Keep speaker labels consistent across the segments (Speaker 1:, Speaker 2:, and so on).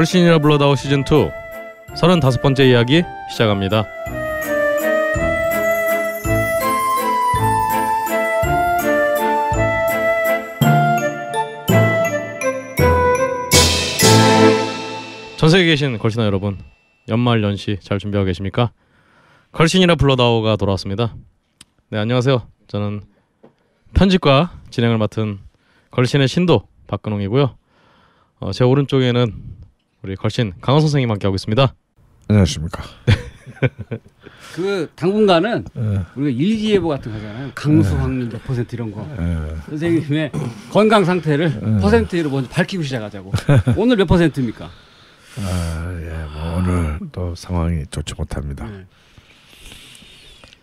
Speaker 1: 걸신이라 불러다오 시즌 2 35번째 이야기 시작합니다. 전 세계에 계신 걸신아 여러분, 연말 연시 잘 준비하고 계십니까? 걸신이라 불러다오가 돌아왔습니다. 네, 안녕하세요. 저는 편집과 진행을 맡은 걸신의 신도 박근홍이고요. 어, 제 오른쪽에는 우리 걸신 강원 선생님 함께 하고 있습니다.
Speaker 2: 안녕하십니까.
Speaker 3: 그 당분간은 에. 예. 우리가 일기예보 같은 거잖아요. 강수 예. 확률
Speaker 2: 몇 퍼센트 이런 거. 에. 예.
Speaker 3: 선생님의 건강 상태를 에. 퍼센트로 먼저 밝히고 시작하자고. 오늘 몇 퍼센트입니까?
Speaker 2: 아, 예, 뭐 오늘 또 상황이 좋지 못합니다. 네.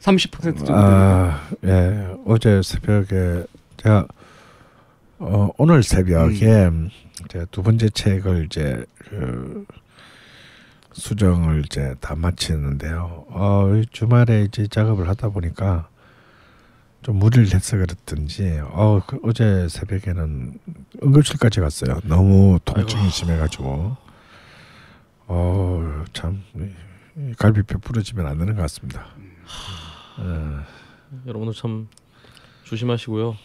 Speaker 2: 30% 정도. 아, 됩니다. 예, 어제 새벽에 제가 어, 오늘 새벽에 음. 이제 두 번째 책을 이제 그 수정을 이제 다 마치는데요. 어, 주말에 이제 작업을 하다 보니까 좀 무리를 해서 그랬든지 어, 그 어제 새벽에는 응급실까지 갔어요. 너무 통증이 아이고. 심해가지고 어, 참 갈비뼈 부러지면 안 되는 것 같습니다. 하... 예.
Speaker 1: 여러분들 참 조심하시고요.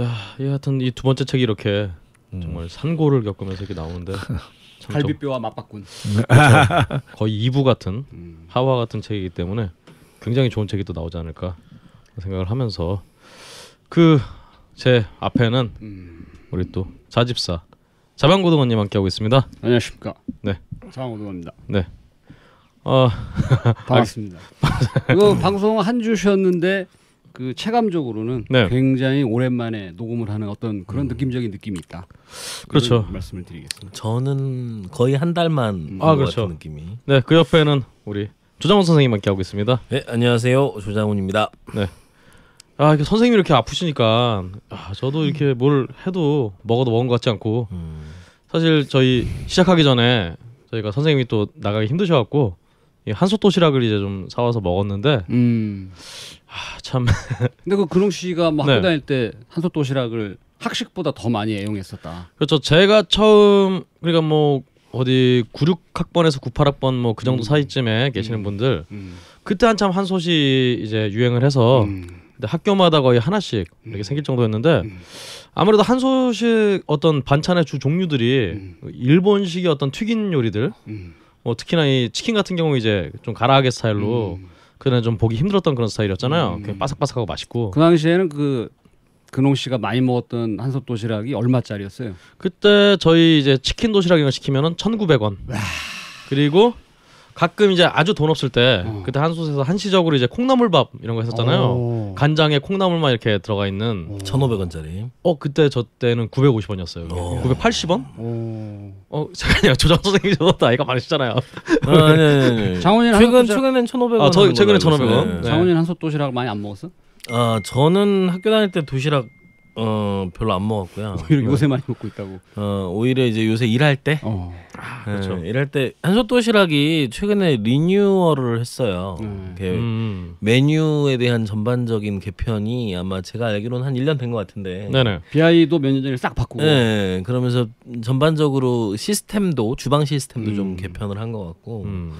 Speaker 1: 야, 하여튼 이 두 번째 책이 이렇게 음. 정말 산고를 겪으면서 이렇게 나오는데 갈비뼈와 맞바꾼 그렇죠. 거의 2부 같은 음. 하와 같은 책이기 때문에 굉장히 좋은 책이 또 나오지 않을까 생각을 하면서 그 제 앞에는 음. 우리 또 자집사 자방고등원님 함께 하고 있습니다. 안녕하십니까. 네.
Speaker 3: 자방고등원입니다.
Speaker 1: 네. 어 반갑습니다. 이거
Speaker 3: 방송 한주쉬는데 그 체감적으로는 네. 굉장히 오랜만에 녹음을 하는 어떤 그런 음. 느낌적인 느낌이 있다.
Speaker 1: 그렇죠.
Speaker 4: 말씀을 드리겠습니다. 저는 거의 한 달만 음. 아 그렇죠. 느낌이.
Speaker 1: 네, 그 옆에는 우리 조장훈 선생님 함께 하고 있습니다. 네, 안녕하세요. 조장훈입니다. 네. 아, 이렇게 선생님이 이렇게 아프시니까 아, 저도 이렇게 음. 뭘 해도 먹어도 먹은 것 같지 않고 음. 사실 저희 시작하기 전에 저희가 선생님이 또 나가기 힘드셔 갖고 한솥 도시락을 이제 좀 사와서 먹었는데 음. 아, 참. 근데 그 근홍 씨가 뭐 학교 네. 다닐 때 한솥 도시락을 학식보다 더 많이 애용했었다. 그렇죠. 제가 처음 그러니까 뭐 어디 96학번에서 98학번 뭐 그 정도 음. 사이쯤에 음. 계시는 분들 음. 그때 한참 한솥이 이제 유행을 해서 음. 근데 학교마다 거의 하나씩 이렇게 음. 생길 정도였는데 아무래도 한솥식 어떤 반찬의 주 종류들이 일본식의 어떤 튀긴 요리들 뭐 특히나 이 치킨 같은 경우 이제 좀 가라하게 스타일로 음. 그날 좀 보기 힘들었던 그런 스타일이었잖아요. 음. 그냥 바삭바삭하고 맛있고. 그
Speaker 3: 당시에는 그 근홍 씨가 많이 먹었던 한솥 도시락이 얼마짜리였어요?
Speaker 1: 그때 저희 이제 치킨 도시락인가 시키면은 1,900원. 그리고 가끔 이제 아주 돈 없을 때 어. 그때 한솥에서 한시적으로 이제 콩나물밥 이런 거 했었잖아요. 오. 어. 간장에 콩나물만 이렇게 들어가 있는 1,500원짜리. 어. 어 그때 저 때는 950원이었어요. 오. 980원? 오. 어, 어. 잠깐요 조장 선생님 저보다 나이가 많으시잖아요. 아, 네, 네, 네. 장훈이 최근 최근엔 1,500원. 아, 저 최근에 1,500원. 장훈이
Speaker 3: 한솥 도시락 많이 안 먹었어?
Speaker 4: 아 저는 학교 다닐 때 도시락 어 별로 안 먹었고요. 오히려 요새 네. 많이 먹고 있다고. 어 오히려 이제 요새 일할 때. 어. 아, 아 네, 그렇죠. 일할 때 한솥 도시락이 최근에 리뉴얼을 했어요. 음. 음. 메뉴에 대한 전반적인 개편이 아마 제가 알기로는 한 1년 된 것 같은데. 네네. BI도 몇년 전에 싹 바꾸고. 네. 그러면서 전반적으로 시스템도 주방 시스템도 음. 좀 개편을 한 것 같고. 음.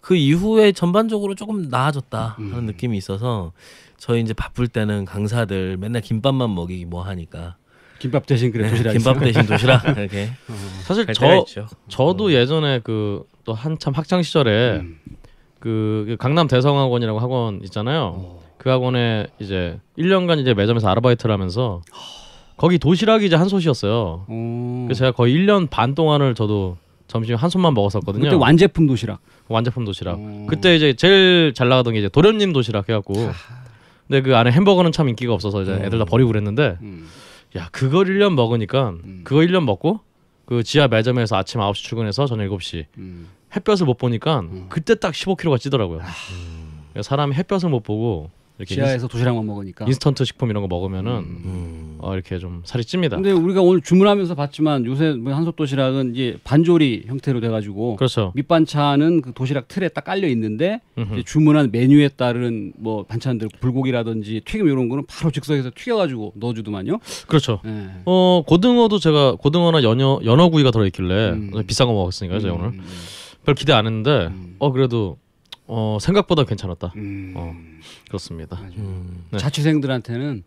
Speaker 4: 그 이후에 전반적으로 조금 나아졌다 하는 음. 느낌이 있어서 저희 이제 바쁠 때는 강사들 맨날 김밥만 먹이기 뭐 하니까 김밥 대신 그래 네, 도시락 김밥 대신 도시락 이렇게 어. 사실 저
Speaker 1: 저도 음. 예전에 그 또 한참 학창 시절에 음. 그 강남 대성학원이라고 학원 있잖아요. 어. 그 학원에 이제 1년간 이제 매점에서 아르바이트를 하면서 거기 도시락이 이제 한 솥이었어요. 어. 그래서 제가 거의 1년 반 동안을 저도 점심 한 손만 먹었었거든요. 그때 완제품 도시락. 완제품 도시락. 오. 어. 그때 이제 제일 잘 나가던 게 이제 도련님 도시락 해갖고 아. 근데 그 안에 햄버거는 참 인기가 없어서 이제 음. 애들 다 버리고 그랬는데 음. 야 그걸 1년 먹으니까 음. 그거 1년 먹고 그 지하 매점에서 아침 9시 출근해서 저녁 7시 햇볕을 못 보니까 그때 딱 15kg가 찌더라고요. 아. 그러니까 사람이 햇볕을 못 보고 이렇게 지하에서 도시락만 먹으니까 인스턴트 식품 이런 거 먹으면은 음. 음. 어, 이렇게 좀 살이 찝니다. 근데
Speaker 3: 우리가 오늘 주문하면서 봤지만 요새 뭐 한솥 도시락은 이제 반조리 형태로 돼가지고 그렇죠. 밑반찬은 그 도시락 틀에 딱 깔려 있는데 주문한 메뉴에 따른 뭐 반찬들 불고기라든지 튀김 이런 거는 바로 즉석에서 튀겨가지고 넣어주더만요. 그렇죠. 네.
Speaker 1: 어 고등어도 제가 고등어나 연어 연어구이가 들어있길래 음. 비싼 거 먹었으니까요, 제가 음. 오늘 음, 음. 별 기대 안 했는데 어 그래도 어 생각보다 괜찮았다. 음. 어, 그렇습니다. 음. 네.
Speaker 3: 자취생들한테는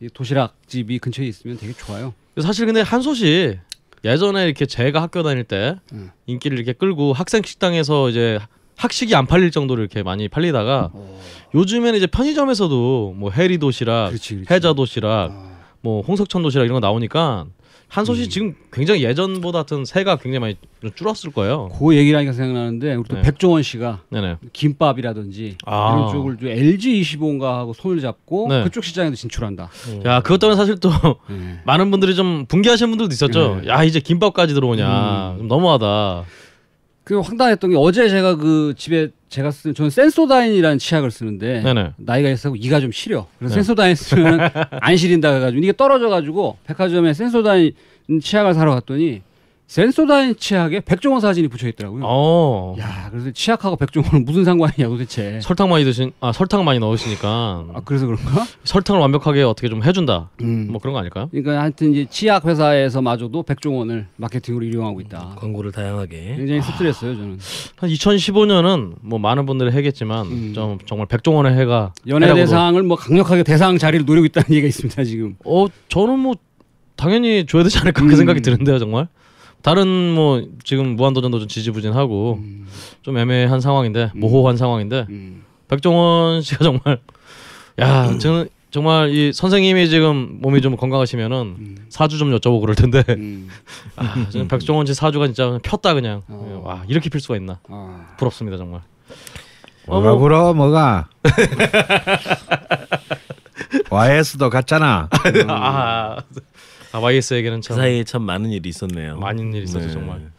Speaker 3: 이 도시락집이 근처에 있으면 되게 좋아요.
Speaker 1: 사실 근데 한솥이 예전에 이렇게 제가 학교 다닐 때 음. 인기를 이렇게 끌고 학생 식당에서 이제 학식이 안 팔릴 정도로 이렇게 많이 팔리다가 오. 어. 요즘에는 이제 편의점에서도 뭐 해리 도시락, 그렇지, 그렇지. 해자 도시락, 아. 뭐 홍석천 도시락 이런 거 나오니까 한소 씨 음. 지금 굉장히 예전보다 하여튼 새가 굉장히 많이 줄었을 거예요.
Speaker 3: 그얘기라니까 생각나는데 우리 또 네. 백종원 씨가 네네. 김밥이라든지
Speaker 1: 아. 이런 쪽을
Speaker 3: 좀 LG 25인가
Speaker 1: 하고 손을 잡고 네. 그쪽
Speaker 3: 시장에도 진출한다. 음.
Speaker 1: 야 그것 때문에 사실 또 네. 많은 분들이 좀 분개하시는 분들도 있었죠. 네. 야 이제 김밥까지 들어오냐 음. 너무하다. 그 황당했던 게 어제 제가
Speaker 3: 그 집에 제가 쓰는 저는 센소다인이라는 치약을 쓰는데 네네. 나이가 있어서 이가 좀 시려. 그래서 네. 센소다인 쓰면 안 시린다 해가지고 이게 떨어져가지고 백화점에 센소다인 치약을 사러 갔더니 센소다인 치약에 백종원 사진이 붙여 있더라고요. 어. 야, 그래서 치약하고 백종원은 무슨 상관이냐 도대체.
Speaker 1: 설탕 많이 드신 아 설탕 많이 넣으시니까. 아 그래서 그런가? 설탕을 완벽하게 어떻게 좀 해준다. 음. 뭐 그런 거 아닐까요? 그러니까 하여튼 이제 치약 회사에서마저도 백종원을 마케팅으로 이용하고 있다. 음, 광고를 다양하게. 굉장히 스트레스예요 저는. 한 2015년은 뭐 많은 분들이 해겠지만 음. 좀 정말 백종원의 해가 연예 대상을 뭐 강력하게
Speaker 3: 대상 자리를 노리고 있다는 얘기가 있습니다 지금. 어 저는 뭐 당연히 줘야 되지 않을까 음. 그 생각이
Speaker 1: 드는데요 정말. 다른 뭐 지금 무한도전도 좀 지지부진하고 음. 좀 애매한 상황인데 음. 모호한 상황인데 음. 백종원 씨가 정말 야 저는 정말 이 선생님이 지금 몸이 좀 건강하시면은 음. 사주 좀 여쭤보고 그럴 텐데 음. 아, 저는 백종원 씨 사주가 진짜 폈다 그냥 어. 예, 와 이렇게 필 수가 있나 어. 부럽습니다 정말
Speaker 2: 뭐가 어, 뭐. 부러워 뭐가
Speaker 1: YS도 갔잖아 아, 음. 아 YS에게는 참그 사이에 참 많은 일이 있었네요. 많은 일이 있었죠 네. 정말.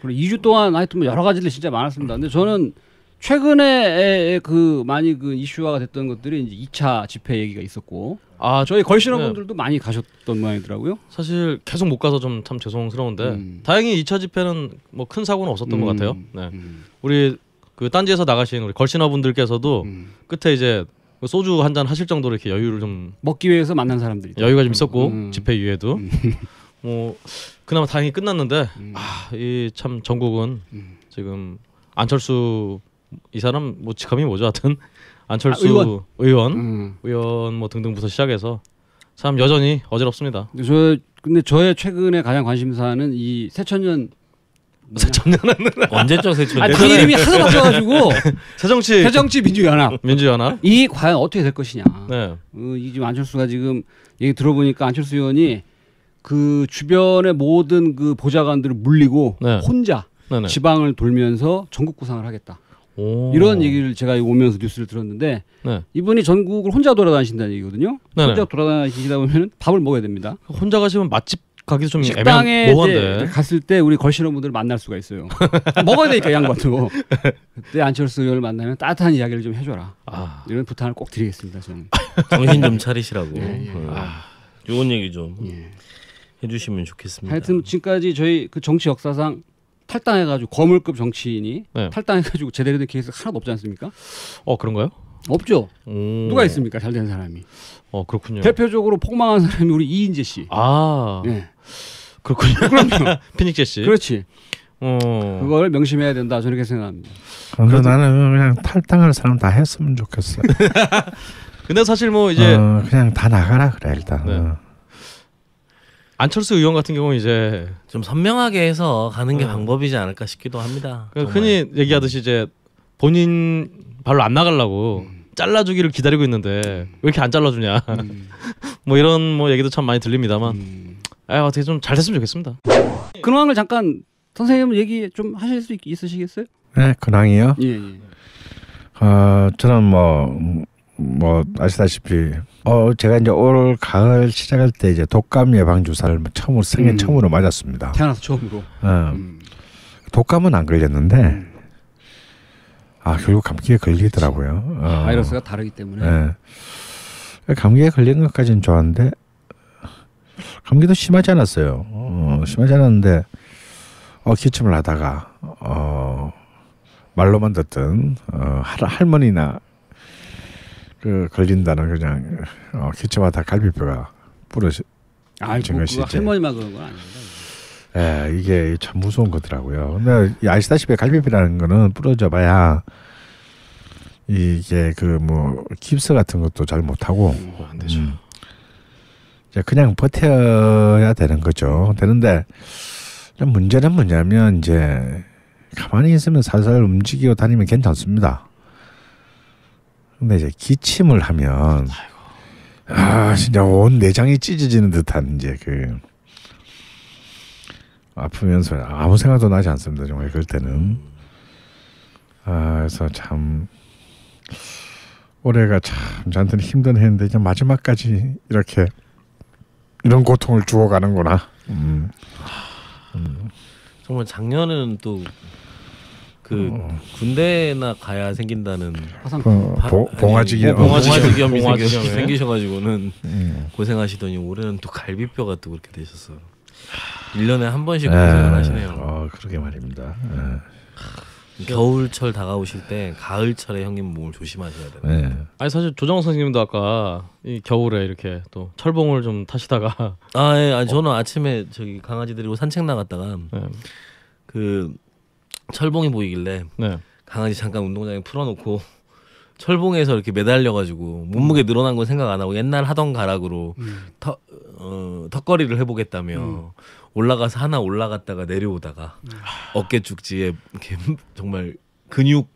Speaker 3: 그리고 2주 동안 하여튼 뭐 여러 가지들 진짜 많았습니다. 근데 저는 최근에 그 많이 그 이슈화가 됐던 것들이 이제 2차 집회
Speaker 1: 얘기가 있었고 아 저희 걸신원분들도 네. 많이 가셨던 모양이더라고요. 사실 계속 못 가서 좀 참 죄송스러운데 음. 다행히 2차 집회는 뭐 큰 사고는 없었던 음. 것 같아요. 네, 음. 우리 그 딴지에서 나가신 우리 걸신어분들께서도 음. 끝에 이제 뭐 소주 한잔 하실 정도로 이렇게 여유를 좀 먹기 위해서 만난 사람들이 여유가 좀 있었고 음. 집회 이후에도 음. 뭐 그나마 다행히 끝났는데 음. 아이 참 전국은 음. 지금 안철수 이 사람 뭐 직함이 뭐죠 하여튼 아, 안철수 아, 의원 의원, 음. 의원 뭐 등등부터 시작해서 참 여전히 어지럽습니다.
Speaker 3: 저 근데 저의 최근에 가장 관심사는 이 새천년 사정연합은 언제적 세정? 아그 이름이 하도 바뀌어가지고 새정치 새정치 민주연합 민주연합 이 과연 어떻게 될 것이냐. 네. 어, 이 지금 안철수가 지금 얘기 들어보니까 안철수 의원이 그 주변의 모든 그 보좌관들을 물리고 네. 혼자 네네. 네. 지방을 돌면서 전국 구상을 하겠다. 오. 이런 얘기를 제가 오면서 뉴스를 들었는데 네. 이분이 전국을 혼자 돌아다니신다는 얘기거든요. 네네. 네. 혼자 돌아다니시다 보면 밥을 먹어야 됩니다. 혼자 가시면 맛집 가기 좀 식당에 애매한, 갔을 때 우리 걸신혼분들 을 만날 수가 있어요. 먹어야 되니까 양반도. 그때 안철수 의원을 만나면 따뜻한 이야기를 좀 해줘라.
Speaker 4: 아. 이런 부탁을 꼭 드리겠습니다. 저는 정신 좀 차리시라고. 예, 예. 예. 아. 좋은 아, 얘기 좀 예. 해주시면 좋겠습니다.
Speaker 3: 하여튼 지금까지 저희 그 정치 역사상 탈당해가지고 거물급 정치인이 네. 탈당해가지고 제대로 된 케이스 하나도 없지 않습니까? 어 그런가요? 없죠. 오. 누가 있습니까? 잘된 사람이. 어 그렇군요. 대표적으로 폭망한 사람이 우리 이인재 씨. 아. 네. 그렇군요. 그럼요. 피닉 제시. 그렇지. 어. 그걸 명심해야 된다. 저렇게 생각합니다.
Speaker 2: 그래서 그렇죠. 나는 그냥 탈당할 사람 다 했으면 좋겠어.
Speaker 1: 근데 사실 뭐 이제 어,
Speaker 2: 그냥 다 나가라 그래 일단. 네. 어.
Speaker 1: 안철수 의원 같은 경우는 이제 좀 선명하게 해서 가는 게 어. 방법이지 않을까 싶기도 합니다. 그 흔히 얘기하듯이 이제 본인 발로 안 나가려고 음. 잘라주기를 기다리고 있는데 왜 이렇게 안 잘라주냐. 음. 뭐 이런 뭐 얘기도 참 많이 들립니다만. 음. 아, 어떻게 좀 잘 됐으면 좋겠습니다.
Speaker 3: 근황을 잠깐 선생님 얘기 좀 하실 수 있, 있으시겠어요?
Speaker 2: 네, 근황이요. 예. 예. 어, 저는 뭐뭐 뭐 아시다시피 어 제가 이제 올 가을 시작할 때 이제 독감 예방 주사를 뭐 처음으로 생애 음. 처음으로 맞았습니다. 태어나서 처음으로. 어, 음. 독감은 안 걸렸는데 음. 아 결국 감기에 걸리더라고요. 어, 바이러스가 다르기 때문에. 예. 감기에 걸리 것까지는 좋았는데 감기도 심하지 않았어요. 어, 심하지 않았는데 어, 기침을 하다가 어, 말로만 듣던 어, 할, 할머니나 그 걸린다는 그냥 어, 기침하다 갈비뼈가 부러지. 아이고, 것이 뭐
Speaker 3: 할머니만 그런 건아닙니
Speaker 2: 예, 이게 참 무서운 거더라고요. 근데 아시다시피 갈비뼈라는 거는 부러져봐야 이게 그뭐 깁스 같은 것도 잘 못하고 음, 안 되죠. 음. 이제 그냥 버텨야 되는 거죠. 되는데 문제는 뭐냐면 이제 가만히 있으면 살살 움직이고 다니면 괜찮습니다. 근데 이제 기침을 하면 아 진짜 온 내장이 찢어지는 듯한 이제 그 아프면서 아무 생각도 나지 않습니다. 정말 그럴 때는 아 그래서 참 올해가 참 저한테는 힘든 해인데 이제 마지막까지 이렇게 이런 고통을 주어가는구나. 음. 음.
Speaker 4: 정말 작년에 또. 그 어. 군대나 가야 생긴다는 봉화지겸 어, 봉화지겸이 생기셔가지고는 음. 고생하시더니 올해는 또 갈비뼈가 또 그렇게 되셨어. 1년에 한 번씩 네. 고생을 하시네요. 어, 그러게 말입니다. 에 네. 그렇죠. 겨울철 다가오실 때 가을철에 형님 몸을 조심하셔야 돼요. 네. 아니 사실 조정호 선생님도 아까
Speaker 1: 이 겨울에 이렇게 또 철봉을 좀 타시다가
Speaker 4: 아 예, 아니, 저는 어. 아침에 저기 강아지 데리고 산책 나갔다가 네. 그 철봉이 보이길래 네. 강아지 잠깐 운동장에 풀어놓고 철봉에서 이렇게 매달려가지고 몸무게 음. 늘어난 건 생각 안 하고 옛날 하던 가락으로 음. 터, 어, 턱걸이를 해보겠다며 음. 올라가서 하나 올라갔다가 내려오다가 음. 어깨 죽지에 이렇게 정말 근육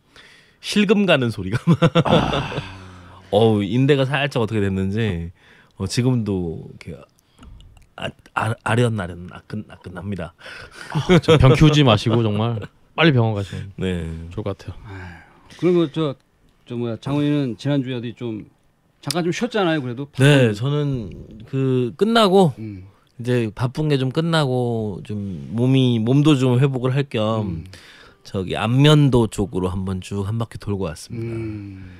Speaker 4: 실금 가는 소리가 막 아. 어우 인대가 살짝 어떻게 됐는지 어, 지금도 이렇게 아, 아, 련아련 아끈아끈합니다.
Speaker 1: 아, 병 키우지 마시고 정말 빨리 병원 가시면 네. 좋을 것 같아요. 아,
Speaker 3: 그리고 저저 뭐야 장훈이는 지난주에 어디 좀 잠깐 좀 쉬었잖아요. 그래도 네, 음.
Speaker 4: 저는 그 끝나고 음. 이제 바쁜 게 좀 끝나고 좀 몸이 몸도 좀 회복을 할겸 음. 저기 안면도 쪽으로 한번 쭉 한 바퀴 돌고 왔습니다. 음.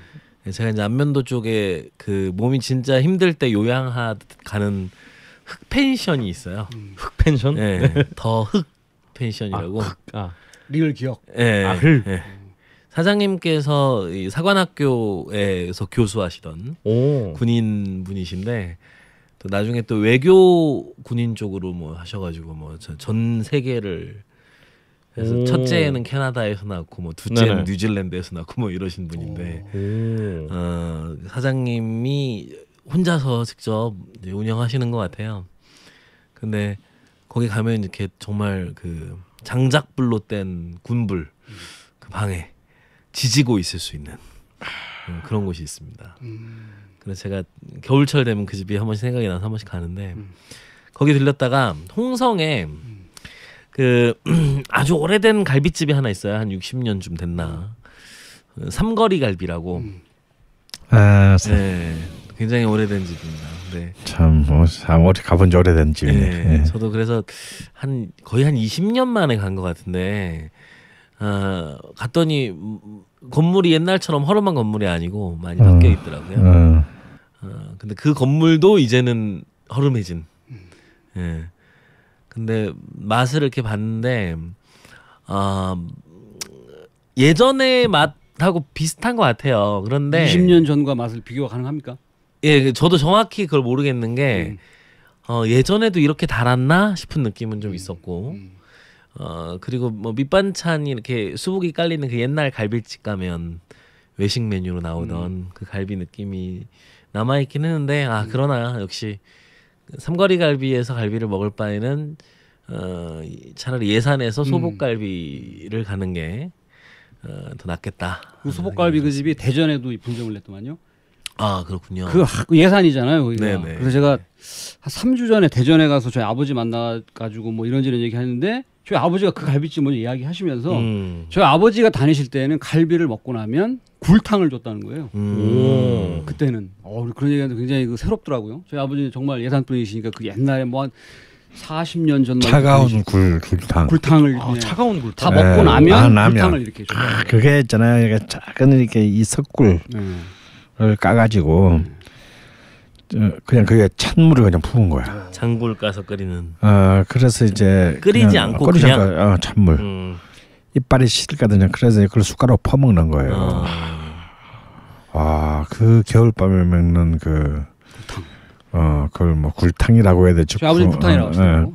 Speaker 4: 제가 이제 안면도 쪽에 그 몸이 진짜 힘들 때 요양하 가는 흑 펜션이 있어요. 흑 음. 펜션? 네, 더흑 펜션이라고. 아, 아. 리얼 기억. 네, 아, 네. 사장님께서 이 사관학교에서 교수하시던 오. 군인 분이신데 또 나중에 또 외교 군인 쪽으로 뭐 하셔가지고 뭐 전 세계를 그래서 첫째는 캐나다에서 낳고 뭐 둘째는 네네. 뉴질랜드에서 낳고 뭐 이러신 분인데 어, 사장님이 혼자서 직접 운영하시는 것 같아요. 근데 거기 가면 이렇게 정말 그 장작불로 뗀 군불 그 방에 지지고 있을 수 있는 음, 그런 곳이 있습니다. 그래서 제가 겨울철 되면 그 집이 한 번씩 생각이 나서 한 번씩 가는데 음. 거기 들렸다가 홍성에 그 아주 오래된 갈비집이 하나 있어요. 한 60년쯤 됐나. 그 삼거리 갈비라고. 음. 아, 네. 굉장히 오래된 집입니다. 네.
Speaker 2: 참, 뭐, 참 어디 가본 지 오래된 집이네. 네. 네.
Speaker 4: 저도 그래서 한 거의 한 20년 만에 간 것 같은데 아, 갔더니 건물이 옛날처럼 허름한 건물이 아니고 많이 음. 바뀌어 있더라고요. 음. 어, 근데 그 건물도 이제는 허름해진. 예. 근데 맛을 이렇게 봤는데 어, 예전의 맛하고 비슷한 것 같아요. 그런데 20년
Speaker 3: 전과 맛을 비교가 가능합니까?
Speaker 4: 예, 그 저도 정확히 그걸 모르겠는 게 음. 어, 예전에도 이렇게 달았나 싶은 느낌은 좀 음. 있었고. 음. 어 그리고 뭐 밑반찬이 이렇게 수북이 깔리는 그 옛날 갈비집 가면 외식 메뉴로 나오던 음. 그 갈비 느낌이 남아 있긴 했는데 아 음. 그러나 역시 삼거리 갈비에서 갈비를 먹을 바에는 어 차라리 예산에서 소복갈비를 음. 가는 게 어, 더 낫겠다.
Speaker 3: 그 소복갈비 그 집이 대전에도 분점을 냈더만요.
Speaker 4: 아 그렇군요. 그, 그
Speaker 3: 예산이잖아요. 거기가. 그래서 제가 한 3주 전에 대전에 가서 저희 아버지 만나 가지고 뭐 이런저런 얘기했는데 저희 아버지가 그 갈비찜을 이야기하시면서 음. 저희 아버지가 다니실 때는 갈비를 먹고 나면 굴탕을 줬다는 거예요. 음. 그때는 음. 어, 그런 얘기하는데 굉장히 그 새롭더라고요. 저희 아버지는 정말 예산분이시니까 그 옛날에 뭐 한 40년 전
Speaker 5: 차가운
Speaker 2: 굴 굴탕
Speaker 3: 굴탕을 아, 차가운 굴탕 다 먹고 네. 나면, 아, 라면. 굴탕을 이렇게 줘. 아,
Speaker 2: 그게 있잖아요. 작은 이렇게 이 석굴을 네. 까가지고 네. 그냥 그게 찬물을 그냥 부은 거야. 아.
Speaker 4: 장굴 까서 끓이는.
Speaker 2: 어 그래서 이제 끓이지 않고 끓이지 그냥, 그냥 어, 찬물. 음. 이빨이 시들거든요. 그래서 그걸 숟가락 퍼먹는 거예요. 아그 아, 겨울 밤에 먹는 그. 탕. 어 그걸 뭐 굴탕이라고 해야 되죠. 아버지 굴탕이라고 어, 예. 하시고.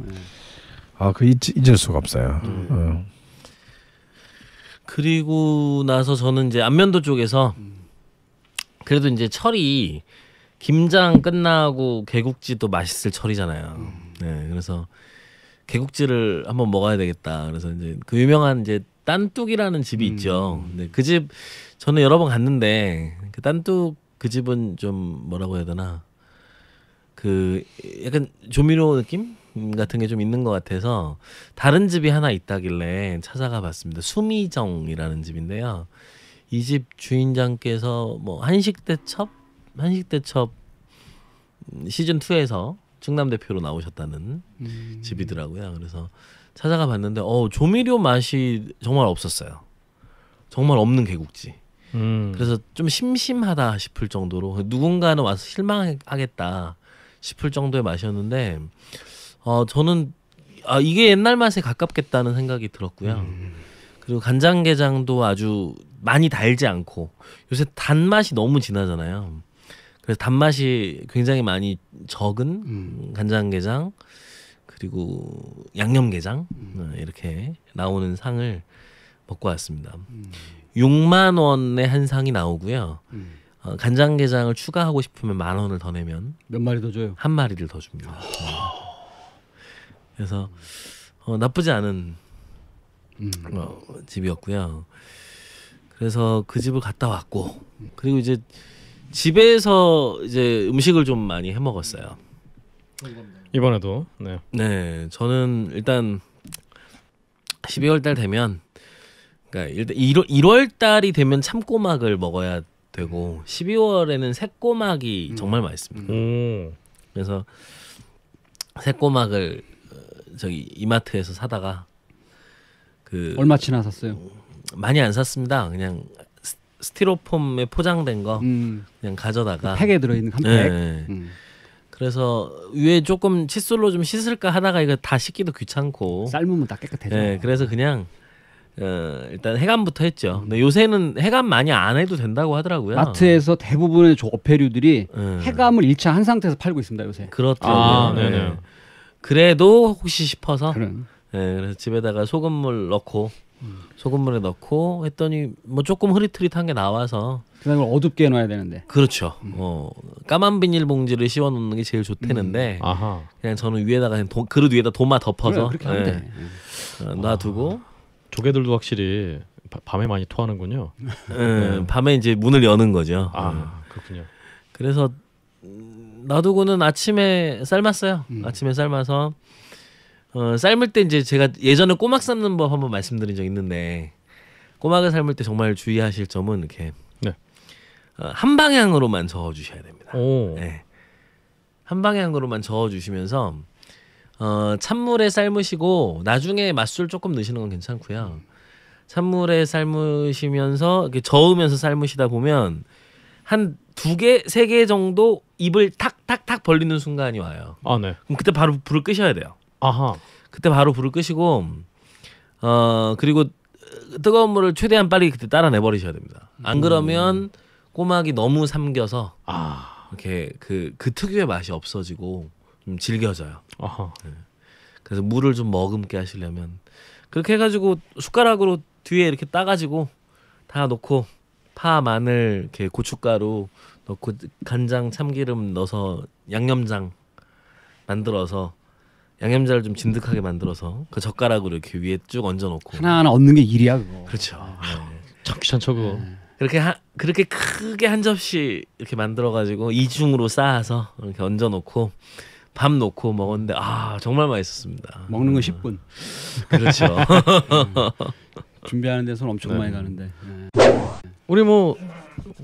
Speaker 2: 아그 잊을 수가 없어요. 음. 어. 그리고
Speaker 4: 나서 저는 이제 안면도 쪽에서 음. 그래도 이제 철이 김장 끝나고 개국지도 맛있을 철이잖아요. 음. 네, 그래서 개국지를 한번 먹어야 되겠다. 그래서 이제 그 유명한 이제 딴뚝이라는 집이 음. 있죠. 근그집 네, 저는 여러 번 갔는데 그 딴뚝 그 집은 좀 뭐라고 해야 되나 그 약간 조미료 느낌 같은 게 좀 있는 것 같아서 다른 집이 하나 있다길래 찾아가 봤습니다. 수미정이라는 집인데요. 이 집 주인장께서 뭐 한식 대첩 한식 대첩 시즌 2에서 충남 대표로 나오셨다는 음. 집이더라고요. 그래서 찾아가 봤는데 어 조미료 맛이 정말 없었어요. 정말 없는 개국지. 음. 그래서 좀 심심하다 싶을 정도로 누군가는 와서 실망하겠다 싶을 정도의 맛이었는데 어 저는 아 이게 옛날 맛에 가깝겠다는 생각이 들었고요. 음. 그리고 간장게장도 아주 많이 달지 않고 요새 단맛이 너무 진하잖아요. 그래서 단맛이 굉장히 많이 적은 음. 간장게장 그리고 양념게장 음. 어, 이렇게 나오는 상을 먹고 왔습니다. 음. 6만 원에 한 상이 나오고요. 음. 어, 간장게장을 추가하고 싶으면 만 원을 더 내면 몇 마리 더 줘요? 한 마리를 더 줍니다. 아. 음. 그래서 어, 나쁘지 않은 음. 어, 집이었고요. 그래서 그 집을 갔다 왔고 그리고 이제 집에서 이제 음식을 좀 많이 해 먹었어요. 이번에도 네. 네, 저는 일단 12월 달 되면 그러니까 일단 1월, 1월 달이 되면 참꼬막을 먹어야 되고 12월에는 새꼬막이 음. 정말 맛있습니다. 음. 그래서 새꼬막을 어, 저기 이마트에서 사다가 그 얼마치나 샀어요? 많이 안 샀습니다. 그냥 스티로폼에 포장된 거 음. 그냥 가져다가 그 팩에 들어있는 한 팩. 네,
Speaker 5: 네. 음.
Speaker 4: 그래서 위에 조금 칫솔로 좀 씻을까 하다가 이거 다 씻기도 귀찮고 삶으면 다 깨끗해져. 네, 그래서 그냥 어, 일단 해감부터 했죠. 근데 요새는 해감 많이 안 해도 된다고 하더라고요. 마트에서
Speaker 3: 대부분의 조 어패류들이 네. 해감을 1차 한 상태에서 팔고 있습니다 요새. 그렇더라고요. 아, 네.
Speaker 4: 그래도 혹시 싶어서 그럼. 네, 그래서 집에다가 소금물 넣고 소금물에 넣고 했더니 뭐 조금 흐릿흐릿한 게 나와서 그다음에 어둡게 해놔야 되는데 그렇죠. 음. 어 까만 비닐봉지를 씌워 놓는 게 제일 좋대는데 음. 그냥 저는 위에다가 그냥 도, 그릇 위에다 도마 덮어서 그래, 그렇게
Speaker 1: 예. 어, 놔두고 아, 조개들도 확실히 바, 밤에 많이 토하는군요. 예, 밤에 이제 문을 여는 거죠. 아 예. 그렇군요.
Speaker 4: 그래서 음, 놔두고는 아침에 삶았어요. 음. 아침에 삶아서 어, 삶을 때 이제 제가 예전에 꼬막 삶는 법 한번 말씀드린 적 있는데 꼬막을 삶을 때 정말 주의하실 점은 이렇게 네. 어, 한 방향으로만 저어 주셔야 됩니다. 오. 네. 한 방향으로만 저어 주시면서 어, 찬물에 삶으시고 나중에 맛술 조금 넣으시는 건 괜찮고요. 찬물에 삶으시면서 이렇게 저으면서 삶으시다 보면 한 두 개, 세 개 정도 입을 탁탁탁 벌리는 순간이 와요. 아, 네. 그럼 그때 바로 불을 끄셔야 돼요. 아하. 그때 바로 불을 끄시고 어 그리고 뜨거운 물을 최대한 빨리 그때 따라내 버리셔야 됩니다. 안 음. 그러면 꼬막이 너무 삼겨서 아. 이렇게 그그 그 특유의 맛이 없어지고 좀 질겨져요. 아하. 네. 그래서 물을 좀 머금게 하시려면 그렇게 해가지고 숟가락으로 뒤에 이렇게 따가지고 다 넣고 파 마늘 이렇게 고춧가루 넣고 간장 참기름 넣어서 양념장 만들어서 양념장을 좀 진득하게 만들어서 그 젓가락으로 이렇게 위에 쭉 얹어놓고
Speaker 3: 하나하나 얻는 게 일이야 그거. 그렇죠. 참 아, 귀찮죠
Speaker 4: 네. 그거. 네. 그렇게 하, 그렇게 크게 한 접시 이렇게 만들어가지고 이중으로 쌓아서 이렇게 얹어놓고 밥 넣고 먹었는데 아 정말 맛있었습니다. 먹는 거 10분. 음.
Speaker 1: 그렇죠. 음. 준비하는 데서 엄청 네. 많이 가는데. 네. 우리 뭐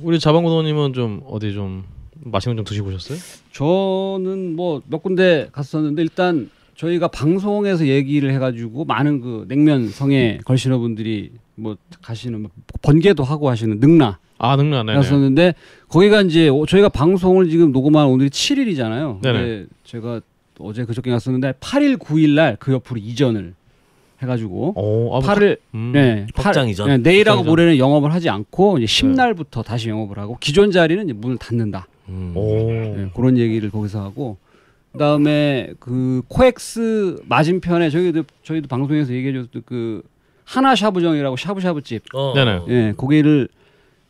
Speaker 1: 우리 자방고도님은 좀 어디 좀 맛있는 좀 드시고 오셨어요?
Speaker 3: 저는 뭐 몇 군데 갔었는데 일단 저희가 방송에서 얘기를 해가지고 많은 그 냉면 성에 걸신어 분들이 뭐 가시는 뭐 번개도 하고 하시는 능라 아 능라 네 갔었는데 거기가 이제 저희가 방송을 지금 녹음한 오늘이 7일이잖아요. 네네. 제가 어제 그저께 갔었는데 8일 9일 날 그 옆으로 이전을 해가지고 오, 어, 아, 8일 뭐 음, 네, 확장 이전 네, 내일하고 확장 모레는 영업을 하지 않고 이제 10날부터 네. 다시 영업을 하고 기존 자리는 문을 닫는다. 음. 네, 그런 얘기를 거기서 하고 그다음에 그 코엑스 맞은편에 저희도 저희도 방송에서 얘기해줬던 그 하나 샤브정이라고 샤브샤브 집. 어. 네네. 예, 거기를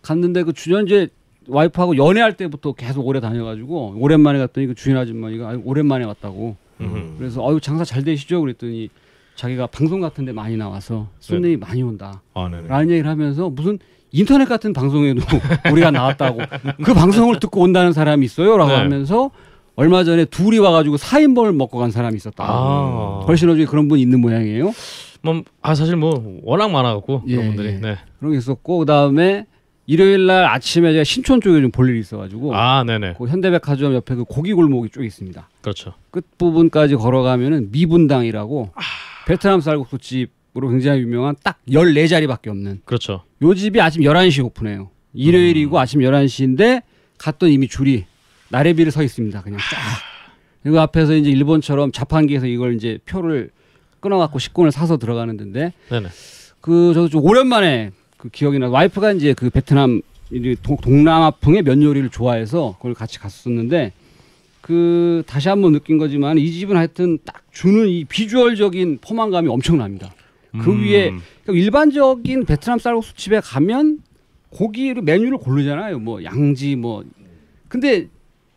Speaker 3: 갔는데 그 주전제 와이프하고 연애할 때부터 계속 오래 다녀가지고 오랜만에 갔더니 그 주인 아줌마가 오랜만에 왔다고. 음흠. 그래서 아유 장사 잘 되시죠? 그랬더니 자기가 방송 같은데 많이 나와서 손님이 네 많이 온다. 아, 라는 얘기를 하면서 무슨 인터넷 같은 방송에도 우리가 나왔다고 그 방송을 듣고 온다는 사람이 있어요라고 네. 하면서 얼마 전에 둘이 와가지고 4인범을 먹고 간 사람이 있었다. 아. 훨씬 어중에 그런 분 있는 모양이에요. 뭐, 아 사실 뭐 워낙 많아갖고 예, 그런 분들이. 예. 네. 그런 게 있었고 그다음에 일요일 날 아침에 제가 신촌 쪽에 좀 볼 일이 있어가지고 아 네네. 그 현대백화점 옆에 그 고기 골목이 쪽에 있습니다. 그렇죠. 끝 부분까지 걸어가면은 미분당이라고 아. 베트남 쌀국수집으로 굉장히 유명한 딱 14자리밖에 없는. 그렇죠. 요 집이 아침 11시 오픈해요. 일요일이고 음. 아침 11시인데 갔던 이미 줄이 나래비를 서 있습니다. 그냥 쫙. 그리고 앞에서 이제 일본처럼 자판기에서 이걸 이제 표를 끊어갖고 식권을 사서 들어가는 데인데 네네. 그 저도 좀 오랜만에 그 기억이 나. 와이프가 이제 그 베트남 동남아풍의 면 요리를 좋아해서 그걸 같이 갔었는데 그 다시 한번 느낀 거지만 이 집은 하여튼 딱 주는 이 비주얼적인 포만감이 엄청납니다. 그 음. 위에 그러니까 일반적인 베트남 쌀국수 집에 가면 고기 메뉴를 고르잖아요. 뭐 양지 뭐 근데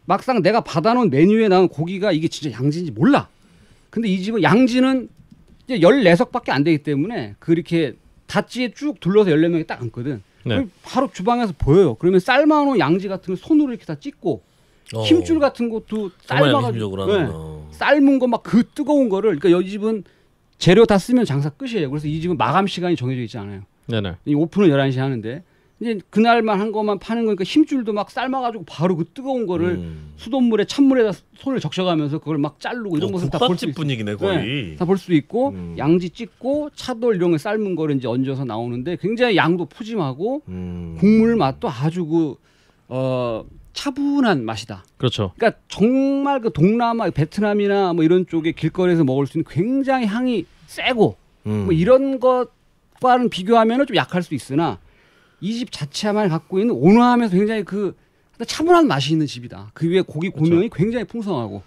Speaker 3: 막상 내가 받아놓은 메뉴에 나온 고기가 이게 진짜 양지인지 몰라. 근데 이 집은 양지는 이제 14석밖에 안 되기 때문에 그렇게 닷지에 쭉 둘러서 14명이 딱 앉거든. 네. 바로 주방에서 보여요. 그러면 삶아놓은 양지 같은 거 손으로 이렇게 다 찍고 어. 힘줄 같은 것도 삶아가지고 네. 삶은 거막그 뜨거운 거를 그러니까 이 집은 재료 다 쓰면 장사 끝이에요. 그래서 이 집은 마감 시간이 정해져 있지 않아요. 네네. 이 오픈을 11시 하는데 이제 그날만 한 것만 파는 거니까 힘줄도 막 삶아가지고 바로 그 뜨거운 거를 음. 수돗물에 찬물에다 손을 적셔가면서 그걸 막 자르고 이런 것모 어, 다볼 수 분위기네 거의 네, 다볼 수 있고 음. 양지 찍고 차돌 이런 거 삶은 거를 이제 얹어서 나오는데 굉장히 양도 푸짐하고 음. 국물 맛도 아주 그 어, 차분한 맛이다. 그렇죠. 그러니까 정말 그 동남아 베트남이나 뭐 이런 쪽에 길거리에서 먹을 수 있는 굉장히 향이 세고 뭐 음. 이런 것과는 비교하면은 좀 약할 수 있으나 이집 자체만 갖고 있는 온화하면서 굉장히 그 차분한 맛이 있는 집이다. 그 위에 고기 고명이 그렇죠. 굉장히 풍성하고.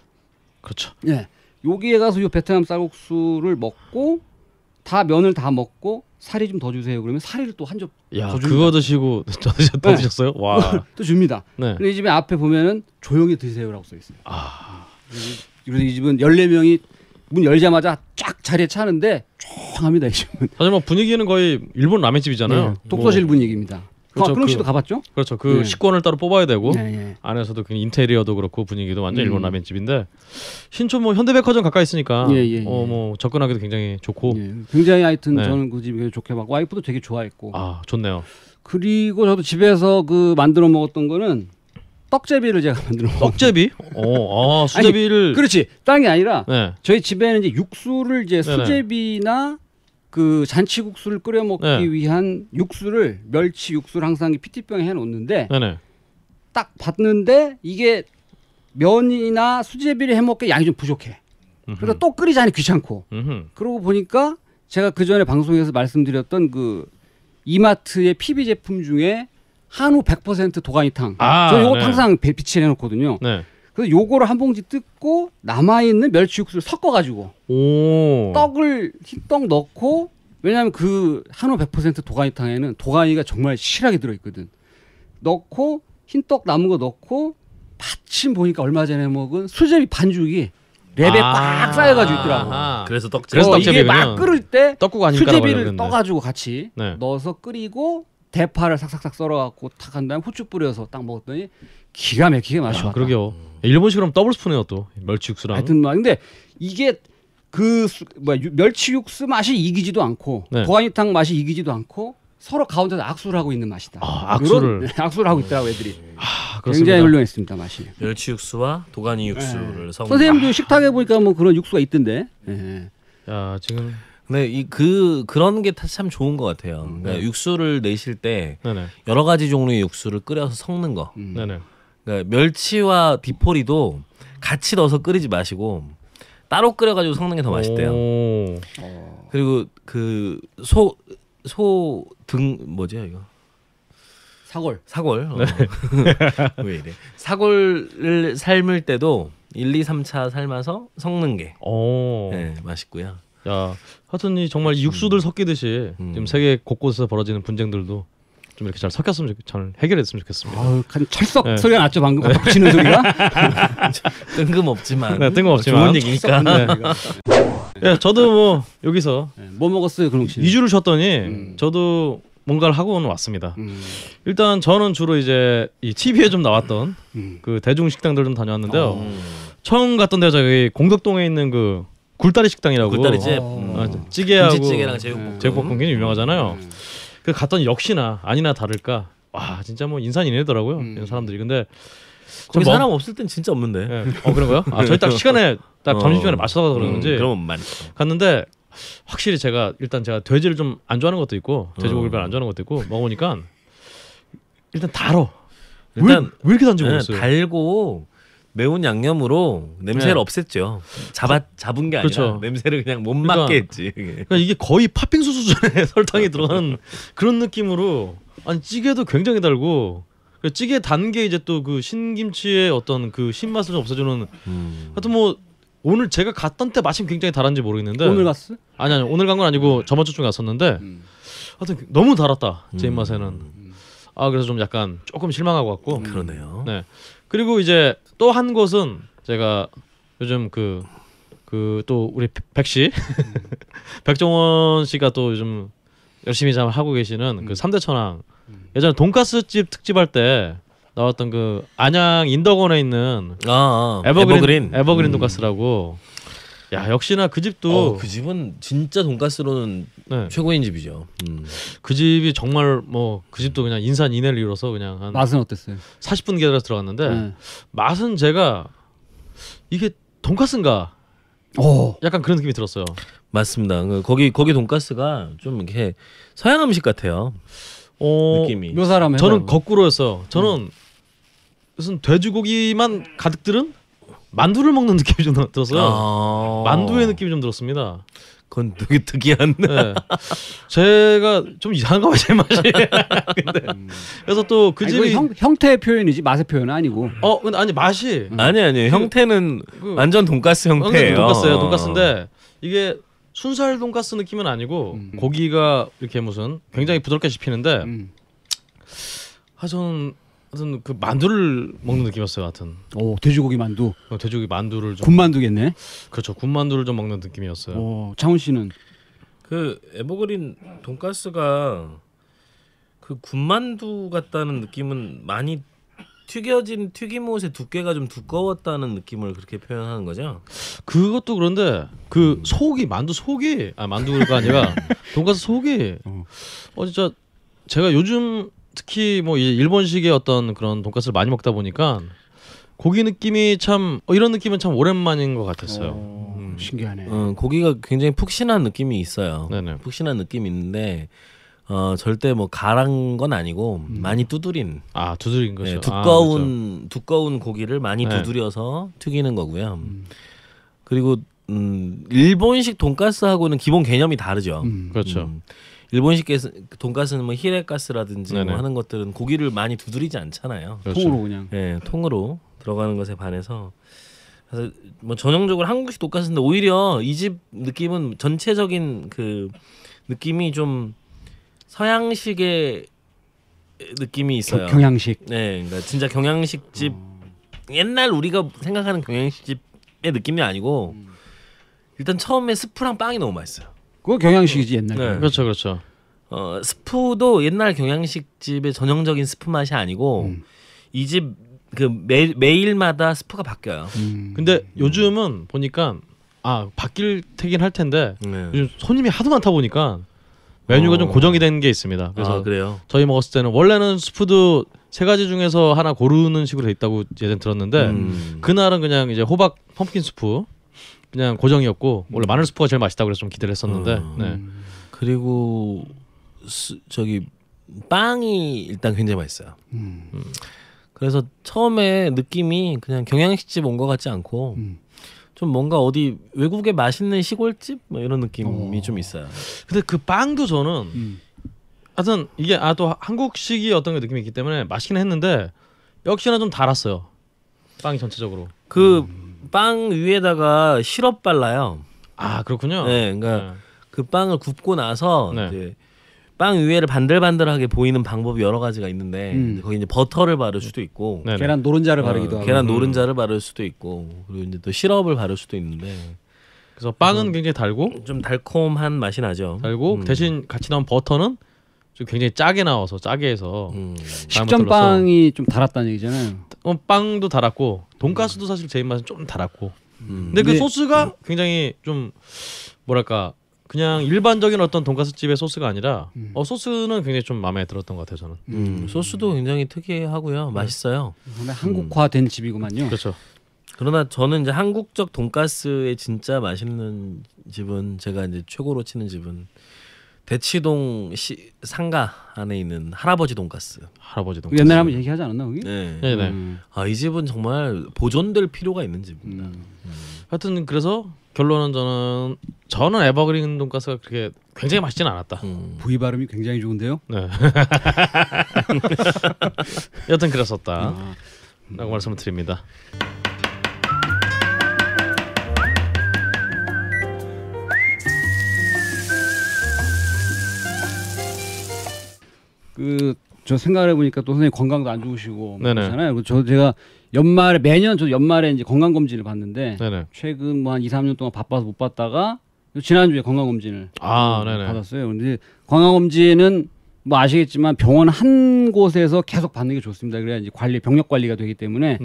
Speaker 3: 그렇죠. 예. 여기에 가서 요 베트남 쌀국수를 먹고 다 면을 다 먹고 사리 좀 더 주세요. 그러면 사리를 또 한 접. 야더 그거
Speaker 1: 드시고 더, 드셨, 더 네. 드셨어요? 와. 또 줍니다. 네.
Speaker 3: 근데 이 집에 앞에 보면은 조용히 드세요라고 써 있어요. 아. 그래서 이 집은 열네 명이 문 열자마자 쫙 자리에 차는데
Speaker 1: 조용합니다 이집은. 사실 뭐 분위기는 거의 일본 라면집이잖아요. 네, 독서실
Speaker 3: 뭐. 분위기입니다.
Speaker 1: 그 그렇죠. 아, 그 씨도 가봤죠? 그렇죠. 그 네. 식권을 따로 뽑아야 되고 네, 네. 안에서도 그 인테리어도 그렇고 분위기도 완전 음. 일본 라면집인데 신촌 뭐 현대백화점 가까이 있으니까 예, 예, 어, 예. 어뭐 접근하기도 굉장히 좋고 예, 굉장히 하여튼 네. 저는 그 집이 좋게 봤고 와이프도 되게 좋아했고 아 좋네요.
Speaker 3: 그리고 저도 집에서 그 만들어 먹었던 거는 떡제비를 제가 만들어 먹어요. 떡제비?
Speaker 5: 어, 아, 수제비를 아니, 그렇지.
Speaker 3: 땅이 아니라 네. 저희 집에는 이제 육수를 이제 네, 네. 수제비나 그 잔치국수를 끓여 먹기 네. 위한 육수를 멸치 육수를 항상 피티병에 해 놓는데 네, 딱 봤는데 이게 면이나 수제비를 해 먹게 양이 좀 부족해. 음흠. 그래서 또 끓이자니 귀찮고. 음흠. 그러고 보니까 제가 그 전에 방송에서 말씀드렸던 그 이마트의 PB 제품 중에 한우 100% 도가니탕. 아, 저 요거 네. 항상 배 비치해 놓거든요. 네. 그래서 요거를 한 봉지 뜯고 남아 있는 멸치 육수를 섞어 가지고 떡을 흰떡 넣고 왜냐하면 그 한우 100% 도가니탕에는 도가니가 정말 실하게 들어 있거든. 넣고 흰떡 남은 거 넣고 마침 보니까 얼마 전에 먹은 수제비 반죽이 랩에 아꽉 쌓여가지고 있더라고. 아
Speaker 4: 그래서 떡 어, 그래서, 그 이게 막 끓을
Speaker 3: 때 떡국 아닙니 수제비를 떠가지고 같이 네. 넣어서 끓이고 대파를 싹싹싹 썰어갖고 탁한 다음에 후추 뿌려서 딱 먹었더니
Speaker 1: 기가 막히게 맛이 야, 왔다. 그러게요. 음. 일본식으로 더블 스푼이요 또 멸치육수랑. 하여튼
Speaker 3: 막 뭐, 근데 이게 그뭐 멸치육수 맛이 이기지도 않고 네. 도가니탕 맛이 이기지도 않고 서로 가운데서 악수를 하고 있는 맛이다. 아, 악수를 네,
Speaker 4: 악수를 하고 있더라고 애들이. 음.
Speaker 3: 아, 굉장히 훌륭했습니다 맛이.
Speaker 4: 멸치 육수와 도가니 육수를 네. 선생님도 아. 식탁에 보니까 뭐 그런 육수가 있던데. 네. 야 지금 근데 네, 이 그 그런 게 참 좋은 것 같아요. 음, 그러니까 네. 육수를 내실 때 네네. 여러 가지 종류의 육수를 끓여서 섞는 거. 음. 그러니까 멸치와 디포리도 같이 넣어서 끓이지 마시고 따로 끓여가지고 섞는 게 더 맛있대요. 오. 그리고 그 소 소 등 뭐지 이거? 사골. 사골. 어. 네. 왜 이래? 사골을 삶을 때도 1, 2, 3차 삶아서 섞는 게
Speaker 1: 오. 네, 맛있고요. 야, 하여튼 이 정말 육수들 섞이듯이 음. 지금 세계 곳곳에서 벌어지는 분쟁들도 좀 이렇게 잘 섞였으면 좋, 잘 해결했으면 좋겠습니다. 아 철썩 네. 소리가 났죠 방금 네. 치는 소리가 뜬금없지만 네, 뜬금없지만 좋은 얘기니까. 네. 네. 예, 저도 뭐 여기서 네, 뭐 먹었어요, 그럼 씨? 2주를 쉬었더니 음. 저도 뭔가를 하고는 왔습니다. 음. 일단 저는 주로 이제 이 TV에 좀 나왔던 음. 그 대중 식당들 좀 다녀왔는데요. 오. 어. 처음 갔던 데가 저기 공덕동에 있는 그 굴다리 식당이라고. 굴다리집. 어. 음. 찌개하고 김치찌개랑 제육볶음. 제육볶음이 유명하잖아요. 음. 그 갔더니 역시나 아니나 다를까 와 진짜 뭐인산인해더라고요 음. 이런 사람들이 근데 거기 뭐? 사람 없을 땐 진짜 없는데 예. 어 그런 거요? 아 저희 딱 시간에 딱 어. 점심시간에 맞춰서 그러는지 음, 그럼 많이 갔는데 확실히 제가 일단 제가 돼지를 좀 안 좋아하는 것도 있고 돼지고기를 별로 안 어. 좋아하는 것도 있고 먹으니까 일단 달어
Speaker 4: 일단 왜, 왜 이렇게 단지 모르겠어요 예,
Speaker 1: 달고 매운 양념으로 냄새를 네. 없앴죠.
Speaker 4: 잡아 아, 잡은 게 그렇죠. 아니라 냄새를 그냥 못 그러니까, 맡게 했지.
Speaker 1: 그러니까 이게 거의 팥빙수 수준의 설탕이 들어간 그런 느낌으로 아니 찌개도 굉장히 달고 그 찌개 단게 이제 또 그 신김치의 어떤 그 신맛을 좀 없애주는 음. 하여튼 뭐 오늘 제가 갔던 때 마침 굉장히 달았는지 모르겠는데 오늘 갔어? 아니 아니 오늘 간 건 아니고 저번 주쯤 갔었는데 음. 하여튼 너무 달았다 제 음. 입맛에는 음. 아 그래서 좀 약간 조금 실망하고 왔고 그러네요. 네 그리고 이제 또 한 곳은 제가 요즘 그그또 우리 백씨 음. 백종원 씨가 또 요즘 열심히 잘 하고 계시는 그삼대 음. 천왕 음. 예전에 돈까스집 특집할 때 나왔던 그 안양 인덕원에 있는 아,
Speaker 4: 아. 에버그린 에버그린,
Speaker 1: 에버그린 음. 돈까스라고 야 역시나 그 집도 어, 그 집은 진짜 돈가스로는 네. 최고인 집이죠. 음. 그 집이 정말 뭐 그 집도 그냥 인산인해를 이뤄서 그냥 한 맛은 어땠어요? 40분 기다려 들어갔는데 네. 맛은 제가 이게 돈가스인가? 오. 약간 그런 느낌이 들었어요.
Speaker 4: 맞습니다. 그 거기 거기 돈가스가 좀 이렇게 서양 음식 같아요. 어, 느낌이. 저는
Speaker 1: 거꾸로였어요. 저는 음. 무슨 돼지고기만 가득 들은 만두를 먹는 느낌이 좀 들었어요. 아~ 만두의 느낌이 좀 들었습니다. 그건 되게 특이한. 네. 제가 좀 이상한가 봐제 맛이. 근데 그래서 또 그 집이 형,
Speaker 3: 형태의 표현이지 맛의 표현은 아니고.
Speaker 1: 어, 근데 아니 맛이. 음. 아니 아니
Speaker 3: 그
Speaker 4: 형태는 그, 완전 돈가스 형태예요. 돈가스예요. 돈가스인데
Speaker 1: 어. 이게 순살 돈가스 느낌은 아니고 음. 고기가 이렇게 무슨 굉장히 부드럽게 씹히는데. 음. 하전 아, 하여튼 그 만두를 먹는 느낌이었어요. 하여튼 오 돼지고기 만두. 어, 돼지고기 만두를 좀 군만두겠네. 그렇죠. 군만두를 좀 먹는 느낌이었어요. 오 창훈 씨는
Speaker 4: 그 에버그린 돈가스가 그 군만두 같다는 느낌은 많이 튀겨진 튀김옷의 두께가 좀 두꺼웠다는
Speaker 1: 느낌을 그렇게 표현하는 거죠. 그것도 그런데 그 속이 만두 속이 아 만두가 아니라 돈가스 속이 어. 어 진짜 제가 요즘 특히 뭐 일본식의 어떤 그런 돈까스를 많이 먹다 보니까 고기 느낌이 참 어, 이런 느낌은 참 오랜만인 것 같았어요.
Speaker 5: 오, 어, 음. 신기하네.
Speaker 1: 어, 고기가 굉장히 푹신한 느낌이
Speaker 4: 있어요. 네네. 푹신한 느낌이 있는데 어, 절대 뭐 가란 건 아니고 음. 많이 두드린. 아 두드린 네, 거죠. 네, 두꺼운 아, 그렇죠. 두꺼운 고기를 많이 네. 두드려서 튀기는 거고요. 음. 그리고 음, 일본식 돈까스하고는 기본 개념이 다르죠. 음. 그렇죠. 음. 일본식에서 돈가스는 뭐 히레가스라든지 뭐 하는 것들은 고기를 많이 두드리지 않잖아요. 그렇죠. 통으로 그냥. 예, 네, 통으로 들어가는 것에 반해서 그래서 뭐 전형적으로 한국식 돈가스인데 오히려 이 집 느낌은 전체적인 그 느낌이 좀 서양식의 느낌이 있어요. 경양식. 네, 그러니까 진짜 경양식 집 어... 옛날 우리가 생각하는 경양식 집의 느낌이 아니고 음. 일단 처음에 스프랑 빵이 너무 맛있어요. 그거 경양식이지 옛날. 네. 그렇죠, 그렇죠. 어 스프도 옛날 경양식 집의 전형적인 스프 맛이 아니고 음. 이집 그 매일마다 스프가 바뀌어요.
Speaker 1: 음. 근데 요즘은 보니까 아 바뀔 테긴 할 텐데 네. 요즘 손님이 하도 많다 보니까 메뉴가 어. 좀 고정이 된 게 있습니다. 아, 그래서 아, 저희 먹었을 때는 원래는 스프도 세 가지 중에서 하나 고르는 식으로 돼 있다고 예전 들었는데 음. 그날은 그냥 이제 호박 펌킨 스프 그냥 고정이었고 원래 음. 마늘 스프가 제일 맛있다고 그래서 좀 기대를 했었는데 음. 네. 그리고 수, 저기 빵이 일단
Speaker 4: 굉장히 맛있어요. 음. 음. 그래서 처음에 느낌이 그냥 경양식집 온 것 같지 않고 음. 좀 뭔가 어디 외국의 맛있는 시골집 뭐 이런 느낌이 오. 어. 좀
Speaker 1: 있어요. 근데 그 빵도 저는 음. 하여튼 이게 아 또 한국식이 어떤 게 느낌이 있기 때문에 맛있긴 했는데 역시나 좀 달았어요. 빵이 전체적으로. 그 음. 빵 위에다가 시럽 발라요. 아 그렇군요. 네, 그러니까 네.
Speaker 4: 그 빵을 굽고 나서 네. 이제 빵 위에를 반들반들하게 보이는 방법이 여러 가지가 있는데 음. 거기 이제 버터를 바를 수도 있고 네네. 계란 노른자를 어, 바르기도 어, 하고 계란 음. 노른자를 바를 수도 있고
Speaker 1: 그리고 이제 또 시럽을 바를 수도 있는데 그래서 빵은 음, 굉장히 달고 좀 달콤한 맛이 나죠. 달고 음. 대신 같이 나온 버터는 좀 굉장히 짜게 나와서 짜게 해서 음. 식전빵이
Speaker 3: 좀 달았다는 얘기잖아요.
Speaker 1: 어, 빵도 달았고 돈가스도 음. 사실 제 입맛은 좀 달았고.
Speaker 5: 음. 근데 그 소스가
Speaker 1: 음. 굉장히 좀 뭐랄까 그냥 일반적인 어떤 돈가스 집의 소스가 아니라 음. 어 소스는 굉장히 좀 마음에 들었던 것 같아요 저는. 음. 음. 소스도 굉장히 특이하고요, 네. 맛있어요.
Speaker 4: 한국화된
Speaker 3: 집이구만요. 그렇죠.
Speaker 4: 그러나 저는 이제 한국적 돈가스의 진짜 맛있는 집은 제가 이제 최고로 치는 집은 대치동 시, 상가 안에 있는 할아버지 돈가스.
Speaker 1: 할아버지 돈가스. 옛날에
Speaker 4: 한번 얘기하지 않았나 거기? 네.
Speaker 1: 네네. 네. 음. 아이 집은 정말 보존될 필요가 있는 집입니다. 음. 음. 하여튼 그래서 결론은 저는 저는 에버그린 돈가스가 그렇게 굉장히 맛있진 않았다. 음. 부위 발음이 굉장히 좋은데요? 네. 여튼 그랬었다. 아. 라고 말씀을 드립니다.
Speaker 3: 그저 생각해 을 보니까 또 선생님 건강도 안 좋으시고 뭐 그렇잖아요. 그저 제가 연말에 매년 저 연말에 이제 건강 검진을 받는데 네네. 최근 뭐한 2, 3년 동안 바빠서 못받다가 지난주에 건강 검진을 아, 받았어요. 근데 건강 검진은 뭐 아시겠지만 병원 한 곳에서 계속 받는 게 좋습니다. 그래야 이제 관리 병력 관리가 되기 때문에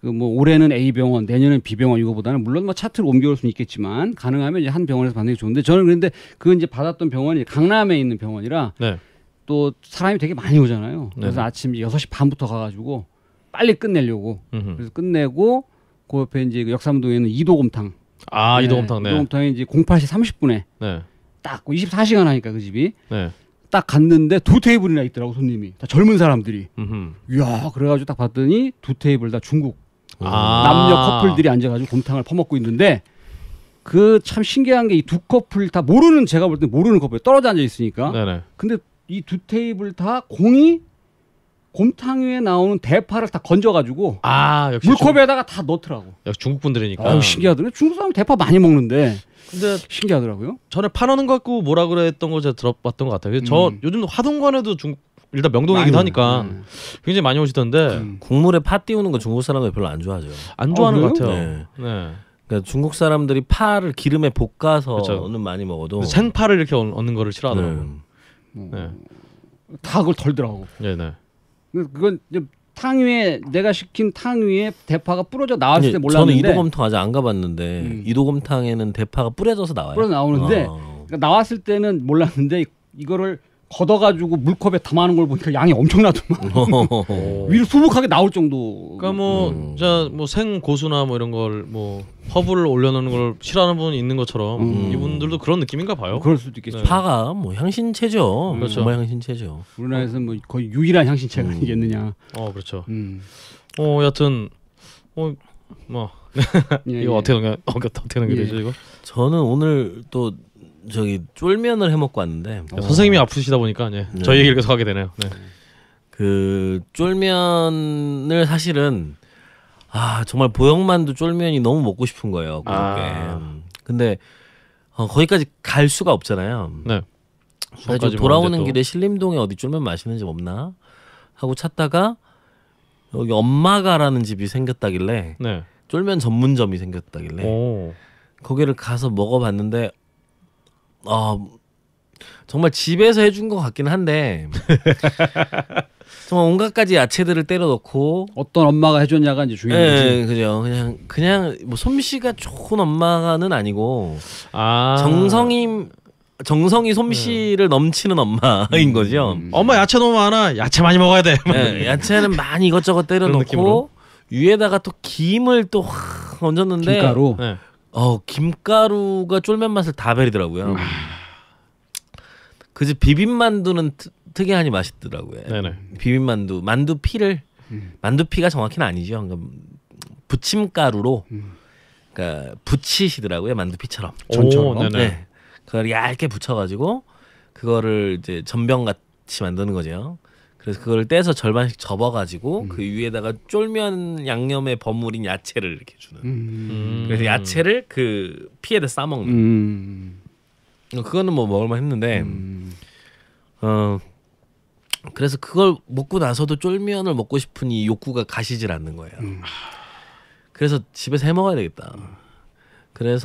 Speaker 3: 그뭐 올해는 A 병원, 내년은 B 병원 이거보다는 물론 뭐 차트를 옮겨올 수는 있겠지만 가능하면 이제 한 병원에서 받는 게 좋은데 저는 그런데 그 이제 받았던 병원이 강남에 있는 병원이라 네. 또 사람이 되게 많이 오잖아요. 그래서 네 아침 6시 반부터 가가지고 빨리 끝내려고 음흠. 그래서 끝내고 그 옆에 이제 그 역삼동에 있는 이도곰탕. 아 네, 이도곰탕. 네. 이도곰탕이 이제 08시 30분에 네. 딱 24시간 뭐 하니까 그 집이 네. 딱 갔는데 두 테이블이나 있더라고 손님이 다 젊은 사람들이. 음흠. 이야 그래가지고 딱 봤더니 두 테이블 다 중국
Speaker 1: 아~ 남녀
Speaker 3: 커플들이 앉아가지고 곰탕을 퍼먹고 있는데 그 참 신기한 게 이 두 커플 다 모르는 제가 볼때 모르는 커플 떨어져 앉아 있으니까. 네네. 근데 이두 테이블 다 공이 곰탕 위에 나오는 대파를 다 건져가지고 아 역시 물컵에다가 다 넣더라고. 역시
Speaker 1: 중국 분들이니까. 아
Speaker 3: 신기하더래. 중국 사람 대파 많이 먹는데.
Speaker 1: 근데 신기하더라고요. 전에 파는 것 같고 뭐라 그랬던 거 제가 들어봤던 것 같아요. 음. 요즘 화동관에도 중 일단 명동이기도 하니까 네. 굉장히 많이 오시던데 음. 국물에 파 띄우는 거 중국 사람들 별로 안 좋아하죠. 안 좋아하는 어, 것 같아요. 네. 네.
Speaker 4: 그러니까 중국 사람들이 파를 기름에 볶아서는 그렇죠. 많이 먹어도 생파를
Speaker 1: 이렇게 얻는 거를 싫어하더라고요. 네. 네.
Speaker 3: 다 그걸 덜더라고. 네네. 네. 그건 탕 위에 내가 시킨 탕 위에 대파가 뿌려져 나왔을 때 몰랐는데 저는 이도검탕
Speaker 4: 아직 안 가봤는데 음. 이도검탕에는 대파가 뿌려져서 나와요. 뿌려 나오는데
Speaker 3: 어. 그러니까 나왔을 때는 몰랐는데 이거를 걷어가지고 물컵에 담아놓은 걸 보니까 양이 엄청나더만
Speaker 1: 어. 위로
Speaker 3: 수북하게 나올 정도.
Speaker 1: 그러니까 뭐자 음. 뭐생 고수나 뭐 이런 걸 뭐 허브를 올려놓는 걸 싫어하는 분 있는 것처럼 음. 이분들도 그런 느낌인가 봐요. 그럴 수도 있겠죠. 네.
Speaker 4: 파가 뭐 향신채죠. 음. 그렇죠. 정말 향신채죠. 우리나라에서 뭐 거의 유일한 향신채가 음. 아니겠느냐.
Speaker 1: 어 그렇죠. 음. 어 여튼 어뭐
Speaker 4: 예, 이거 예, 어떻게 넘겨 어떻게 넘겨 예. 되죠 이거? 저는 오늘 또 저기 쫄면을 해 먹고 왔는데 어. 선생님이 아프시다 보니까 네. 네. 저희 얘기를 계속 하게 되네요. 네. 그 쫄면을 사실은 아 정말 보영만두 쫄면이 너무 먹고 싶은 거예요. 그저께. 아. 근데 어, 거기까지 갈 수가 없잖아요. 네. 그래서 돌아오는 길에 신림동에 어디 쫄면 맛있는 집 없나 하고 찾다가 여기 엄마가라는 집이 생겼다길래 네. 쫄면 전문점이 생겼다길래 오. 거기를 가서 먹어봤는데 어, 정말 집에서 해준 것 같긴 한데 정말 온갖 가지 야채들을 때려 넣고 어떤 엄마가 해줬냐가 이제 중요한 네, 거지. 그죠. 그냥 그냥 뭐 솜씨가 좋은 엄마는 아니고 아. 정성이 정성이 솜씨를 네. 넘치는 엄마인 음. 거죠. 음. 엄마 야채 너무 많아. 야채 많이 먹어야 돼. 예, 야채는 많이 이것저것 때려 넣고 위에다가 또 김을 또 얹었는데 김가루. 예. 어 김가루가 쫄면 맛을 다 베리더라고요. 음. 그지 비빔만두는 트, 특이하니 맛있더라고요. 네네. 비빔만두 만두 피를 음. 만두 피가 정확히는 아니죠. 그러니까 부침가루로 음. 그러니까 부치시더라고요 만두 피처럼. 전처럼. 네. 그걸 얇게 부쳐가지고 그거를 이제 전병 같이 만드는 거죠. 그래서 그걸 떼서 절반씩 접어가지고 음. 그 위에다가 쫄면 양념에 버무린 야채를 이렇게
Speaker 5: 주는. 음. 그래서
Speaker 4: 야채를 그 피에다 싸먹는.
Speaker 5: 음.
Speaker 4: 어, 그거는 뭐 먹을만 했는데, 음. 어 그래서 그걸 먹고 나서도 쫄면을 먹고 싶은 이 욕구가 가시질 않는 거예요. 음. 그래서 집에서 해 먹어야 되겠다.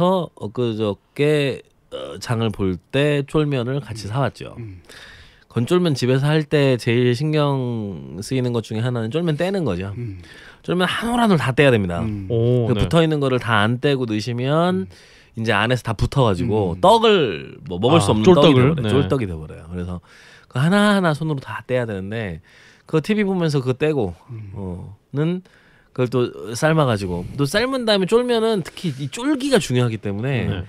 Speaker 4: 그래서 엊그저께 어, 장을 볼 때 쫄면을 같이 음. 사왔죠. 건쫄면 집에서 할 때 제일 신경 쓰이는 것 중에 하나는 쫄면 떼는 거죠. 음. 쫄면 한 올 한 올 다 떼야 됩니다. 음. 오, 그 네. 붙어 있는 거를 다 안 떼고 넣으시면 음. 이제 안에서 다 붙어가지고 음. 떡을 뭐 먹을 아, 수 없는 쫄떡이 돼버려요. 네. 쫄떡이 돼버려요. 그래서 그 하나 하나 손으로 다 떼야 되는데 그 TV 보면서 그거 떼고 음. 어는 그걸 또 삶아가지고 또 삶은 다음에 쫄면은 특히 이 쫄기가 중요하기 때문에 네.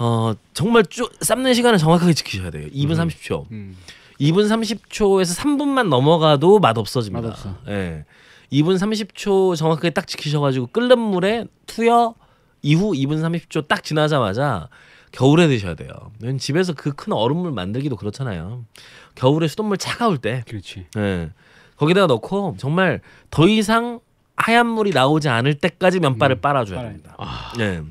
Speaker 4: 어 정말 쪼, 삶는 시간을 정확하게 지키셔야 돼요. 2분 음. 30초. 음. 2분 30초에서 3분만 넘어가도 맛 없어집니다. 맛없어. 예. 2분 30초 정확하게 딱 지키셔가지고 끓는 물에 투여 이후 2분 30초 딱 지나자마자 겨울에 드셔야 돼요. 집에서 그 큰 얼음물 만들기도 그렇잖아요. 겨울에 수돗물 차가울 때. 그렇지. 예. 거기다가 넣고 정말 더 이상 하얀 물이 나오지 않을 때까지 면발을 음, 빨아줘야 됩니다. 아, 예.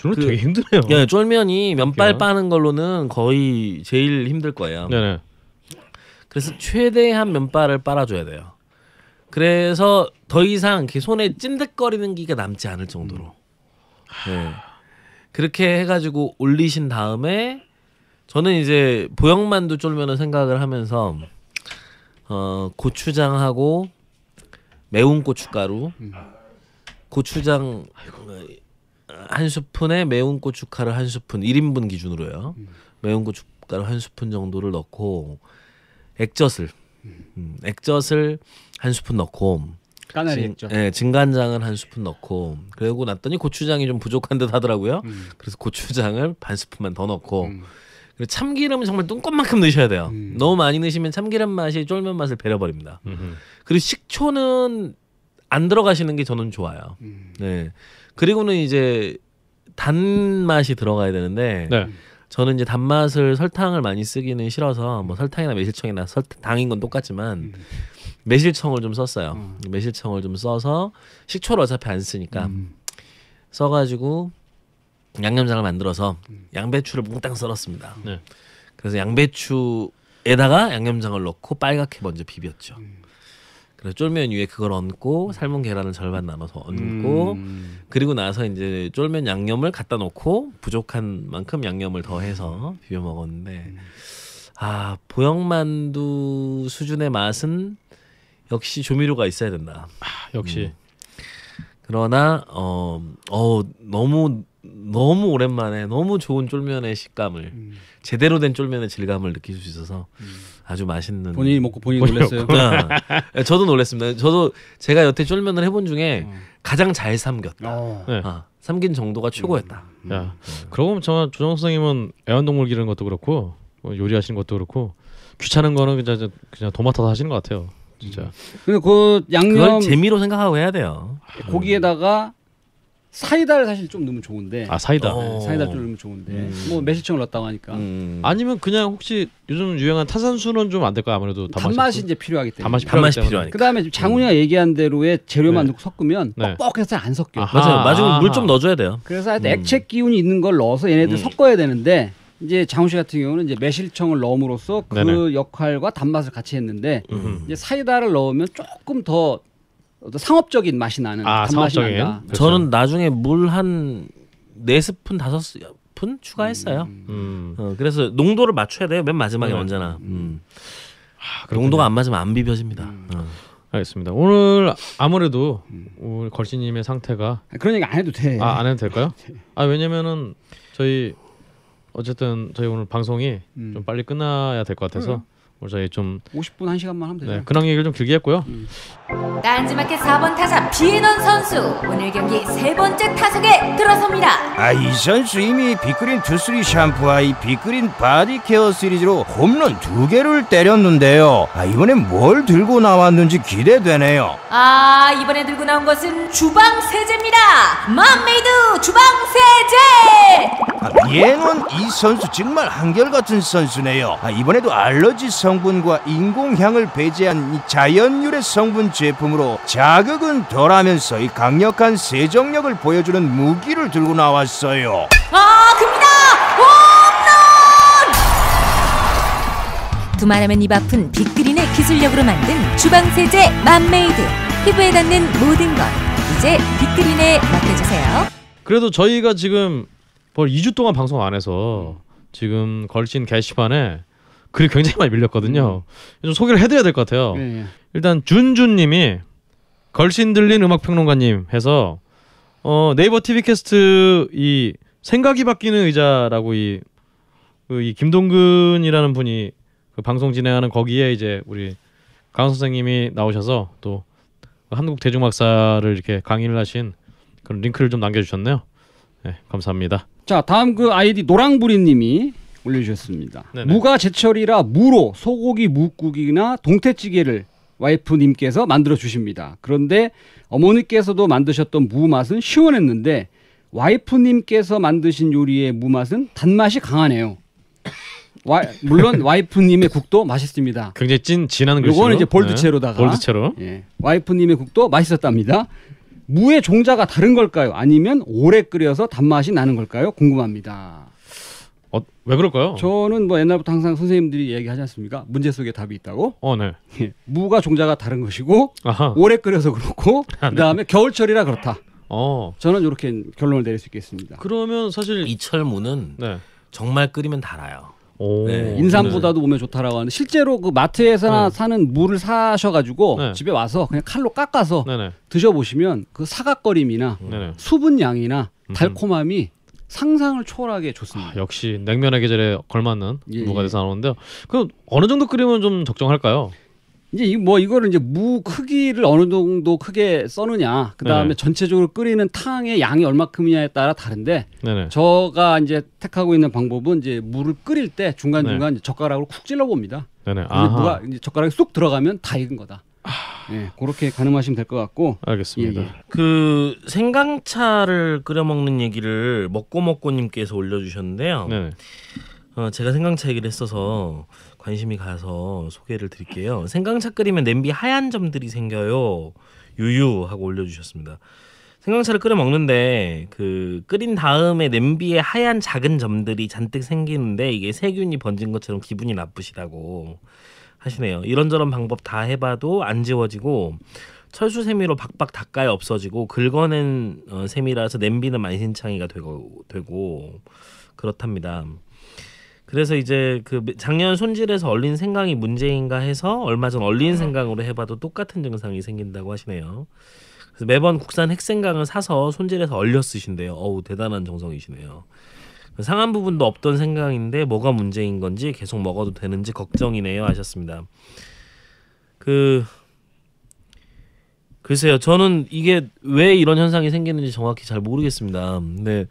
Speaker 4: 저는 그, 되게 힘드네요. 예, 쫄면이 면발 빠는 걸로는 거의 제일 힘들 거예요. 네네. 그래서 최대한 면발을 빨아줘야 돼요. 그래서 더 이상 이렇게 손에 찐득거리는 기가 남지 않을 정도로 음. 네. 그렇게 해가지고 올리신 다음에 저는 이제 보형만두 쫄면을 생각을 하면서 어, 고추장하고 매운 고춧가루 음. 고추장 한 스푼에 매운 고춧가루 한 스푼 1인분 기준으로요 음. 매운 고춧가루 한 스푼 정도를 넣고 액젓을 음, 액젓을 한 스푼 넣고 까나리 진, 액젓. 예, 진간장을 한 스푼 넣고 그러고 났더니 고추장이 좀 부족한 듯 하더라고요. 음. 그래서 고추장을 반 스푼만 더 넣고 음. 그리고 참기름은 정말 뚱껍만큼 넣으셔야 돼요. 음. 너무 많이 넣으시면 참기름 맛이 쫄면 맛을 배려버립니다. 그리고 식초는 안 들어가시는 게 저는 좋아요. 음. 네. 그리고는 이제 단 맛이 들어가야 되는데 네. 저는 이제 단맛을 설탕을 많이 쓰기는 싫어서 뭐 설탕이나 매실청이나 설탕인 건 똑같지만 음. 매실청을 좀 썼어요. 음. 매실청을 좀 써서 식초를 어차피 안 쓰니까 음. 써가지고 양념장을 만들어서 음. 양배추를 몽땅 썰었습니다. 네. 그래서 양배추에다가 양념장을 넣고 빨갛게 먼저 비볐죠. 음. 그래서 쫄면 위에 그걸 얹고 음. 삶은 계란을 절반 나눠서 얹고 음. 그리고 나서 이제 쫄면 양념을 갖다 놓고 부족한 만큼 양념을 더해서 비벼 먹었는데 음. 아 보영만두 수준의 맛은 역시 조미료가 있어야 된다. 아, 역시. 음. 그러나 어, 어 너무 너무 오랜만에 너무 좋은 쫄면의 식감을 음. 제대로 된 쫄면의 질감을 느낄 수 있어서 음. 아주 맛있는 본인이 먹고 본인이 놀랐어요. 네.
Speaker 1: 저도 놀랐습니다. 저도 제가 여태 쫄면을 해본 중에 어. 가장 잘 삼겼다. 어. 아, 네. 어, 삼긴 정도가 최고였다. 음. 음. 야, 그러고 보면 정 조정 선생님은 애완동물 기르는 것도 그렇고 뭐 요리하시는 것도 그렇고 귀찮은 거는 그냥 그냥 도맡아서 하시는 것 같아요. 진짜. 근데 음. 그 양념 재미로 생각하고 해야 돼요.
Speaker 3: 고기에다가 사이다를 사실 좀 넣으면 좋은데.
Speaker 1: 아 사이다. 네, 어. 사이다 좀 넣으면 좋은데. 음. 뭐 매실청을 넣었다고 하니까. 음. 아니면 그냥 혹시 요즘 유행한 탄산수는 좀 안 될까요? 아무래도 단맛이, 단맛이 이제 필요하기 때문에. 단맛이, 단맛이 필요하니까.
Speaker 3: 그다음에 지금 장훈이가 음. 얘기한 대로의 재료만 네. 넣고 섞으면
Speaker 1: 네.
Speaker 4: 뻑뻑해서 안 섞여.
Speaker 1: 아, 아하. 맞아요. 맞으면 물좀
Speaker 3: 넣어줘야
Speaker 4: 돼요. 그래서 하여튼 음. 액체
Speaker 3: 기운이 있는 걸 넣어서 얘네들 음. 섞어야 되는데 이제 장훈 씨 같은 경우는 이제 매실청을 넣음으로써 그 네네. 역할과 단맛을 같이 했는데 이제 사이다를 넣으면 조금 더 어떤 상업적인 맛이 나는 아, 단맛이 그 난다. 그렇죠. 저는
Speaker 4: 나중에 물 한 네 스푼 다섯 스푼 추가했어요. 음. 음. 어, 그래서 농도를
Speaker 1: 맞춰야 돼요. 맨 마지막에 네. 언제나. 음. 음. 아, 농도가 안 맞으면 안 비벼집니다. 음. 어. 알겠습니다. 오늘 아무래도 오늘 음. 걸신님의 상태가 그런 얘기 안 해도 돼. 아, 안 해도 될까요? 네. 아 왜냐면은 저희 어쨌든 저희 오늘 방송이 좀 빨리 끝나야 될 것 같아서. 그래 오늘 뭐 저희 좀 50분
Speaker 3: 1시간만 하면 네, 되죠. 네,
Speaker 1: 근황 얘기를 좀 길게 했고요.
Speaker 2: 음.
Speaker 3: 딴지마켓 4번 타자 비에넌 선수 오늘 경기 세 번째 타석에 들어섭니다.
Speaker 2: 아 이 선수 이미 비그린 투쓰리 샴푸와 이비그린 바디케어 시리즈로 홈런 두 개를 때렸는데요. 아 이번엔 뭘 들고 나왔는지 기대되네요.
Speaker 4: 아 이번에 들고 나온 것은 주방 세제입니다. 맘메이드
Speaker 2: 주방 세제. 아, 비에이 선수 정말 한결같은 선수네요. 아 이번에도 알러지 성분과 인공향을 배제한 자연유래 성분 제품으로 자극은 덜하면서 이 강력한 세정력을 보여주는 무기를 들고 나왔어요. 아, 금니다!
Speaker 4: 홈런! 두말하면 입 아픈 빅그린의 기술력으로 만든 주방 세제 맘메이드 피부에 닿는 모든 것 이제 빅그린에 맡겨주세요.
Speaker 1: 그래도 저희가 지금 벌 2주 동안 방송 안 해서 지금 걸친 게시판에 글이 굉장히 많이 밀렸거든요. 음. 좀 소개를 해드려야 될 것 같아요. 예, 예. 일단 준준님이 걸신 들린 음악평론가님 해서 어, 네이버 TV 캐스트 이 생각이 바뀌는 의자라고 이, 그 이 김동근이라는 분이 그 방송 진행하는 거기에 이제 우리 강 선생님이 나오셔서 또 한국 대중막사를 이렇게 강의를 하신 그런 링크를 좀 남겨주셨네요. 네, 감사합니다.
Speaker 3: 자 다음 그 아이디 노랑부리님이 올려주셨습니다. 네네. 무가 제철이라 무로 소고기 무국이나 동태찌개를 와이프님께서 만들어 주십니다. 그런데 어머니께서도 만드셨던 무 맛은 시원했는데 와이프님께서 만드신 요리의 무 맛은 단맛이 강하네요. 와, 물론 와이프님의 국도 맛있습니다.
Speaker 1: 굉장히 찐 진한 글씨로. 이거는 이제 볼드체로다가. 네, 볼드체로. 예,
Speaker 3: 와이프님의 국도 맛있었답니다. 무의 종자가 다른 걸까요? 아니면 오래 끓여서 단맛이 나는 걸까요? 궁금합니다. 어, 왜 그럴까요? 저는 뭐 옛날부터 항상 선생님들이 얘기하지 않습니까? 문제 속에 답이 있다고.
Speaker 1: 어, 네. 예,
Speaker 3: 무가 종자가 다른 것이고 아하. 오래 끓여서 그렇고 아, 네. 그다음에 겨울철이라 그렇다. 어. 저는 이렇게 결론을 내릴 수 있겠습니다.
Speaker 4: 그러면 사실 이철무는 네. 정말 끓이면 달아요.
Speaker 3: 오, 네. 인삼보다도 몸에 좋다라고 하는데 실제로 그마트에서 네. 사는 무를 사셔가지고 네. 집에 와서 그냥 칼로 깎아서 드셔보시면 그 사각거림이나 수분량이나 달콤함이 상상을 초월하게 좋습니다.
Speaker 1: 아, 역시 냉면의 계절에 걸맞는 예, 예. 무가 돼서 나오는데요. 그 어느 정도 끓이면 좀 적정할까요? 이제 뭐 이거를 이제 무
Speaker 3: 크기를 어느 정도 크게 써느냐, 그 다음에 네. 전체적으로 끓이는 탕의 양이 얼마큼이냐에 따라 다른데, 네네. 저가 이제 택하고 있는 방법은 이제 무를 끓일 때 중간 중간 네. 젓가락으로 쿡 찔러 봅니다.
Speaker 1: 네네. 무가
Speaker 3: 이제 젓가락이 쏙 들어가면 다 익은 거다. 아...
Speaker 4: 네, 그렇게 가늠하시면 될 것 같고.
Speaker 1: 알겠습니다. 예, 예.
Speaker 4: 그 생강차를 끓여 먹는 얘기를 먹고 먹고님께서 올려주셨는데요. 네. 어, 제가 생강차 얘기를 했어서 관심이 가서 소개를 드릴게요. 생강차 끓이면 냄비 하얀 점들이 생겨요. 유유 하고 올려주셨습니다. 생강차를 끓여 먹는데 그 끓인 다음에 냄비에 하얀 작은 점들이 잔뜩 생기는데 이게 세균이 번진 것처럼 기분이 나쁘시다고. 하시네요. 이런저런 방법 다 해봐도 안 지워지고 철수 세미로 박박 닦아야 없어지고 긁어낸 어, 세미라서 냄비는 만신창이가 되고 되고 그렇답니다. 그래서 이제 그 작년 손질에서 얼린 생강이 문제인가 해서 얼마 전 얼린 생강으로 해봐도 똑같은 증상이 생긴다고 하시네요. 그래서 매번 국산 핵생강을 사서 손질해서 얼려 쓰신대요. 어우 대단한 정성이시네요. 상한 부분도 없던 생각인데 뭐가 문제인 건지 계속 먹어도 되는지 걱정이네요 하셨습니다. 그 글쎄요. 저는 이게 왜 이런 현상이 생기는지 정확히 잘 모르겠습니다. 근데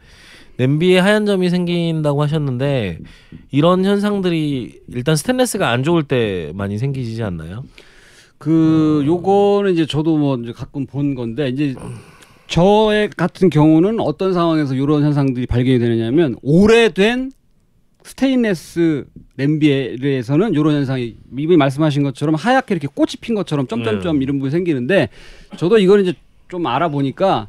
Speaker 4: 냄비에 하얀 점이 생긴다고 하셨는데 이런 현상들이 일단 스테인레스가 안 좋을 때 많이 생기지 않나요? 그
Speaker 3: 요거는 이제 저도 뭐 이제 가끔 본 건데 이제 저의 같은 경우는 어떤 상황에서 이런 현상들이 발견이 되느냐면 오래된 스테인레스 냄비에서는 이런 현상이 이분이 말씀하신 것처럼 하얗게 이렇게 꽃이 핀 것처럼 점점점 네. 이런 부분이 생기는데 저도 이거는 이제 좀 알아보니까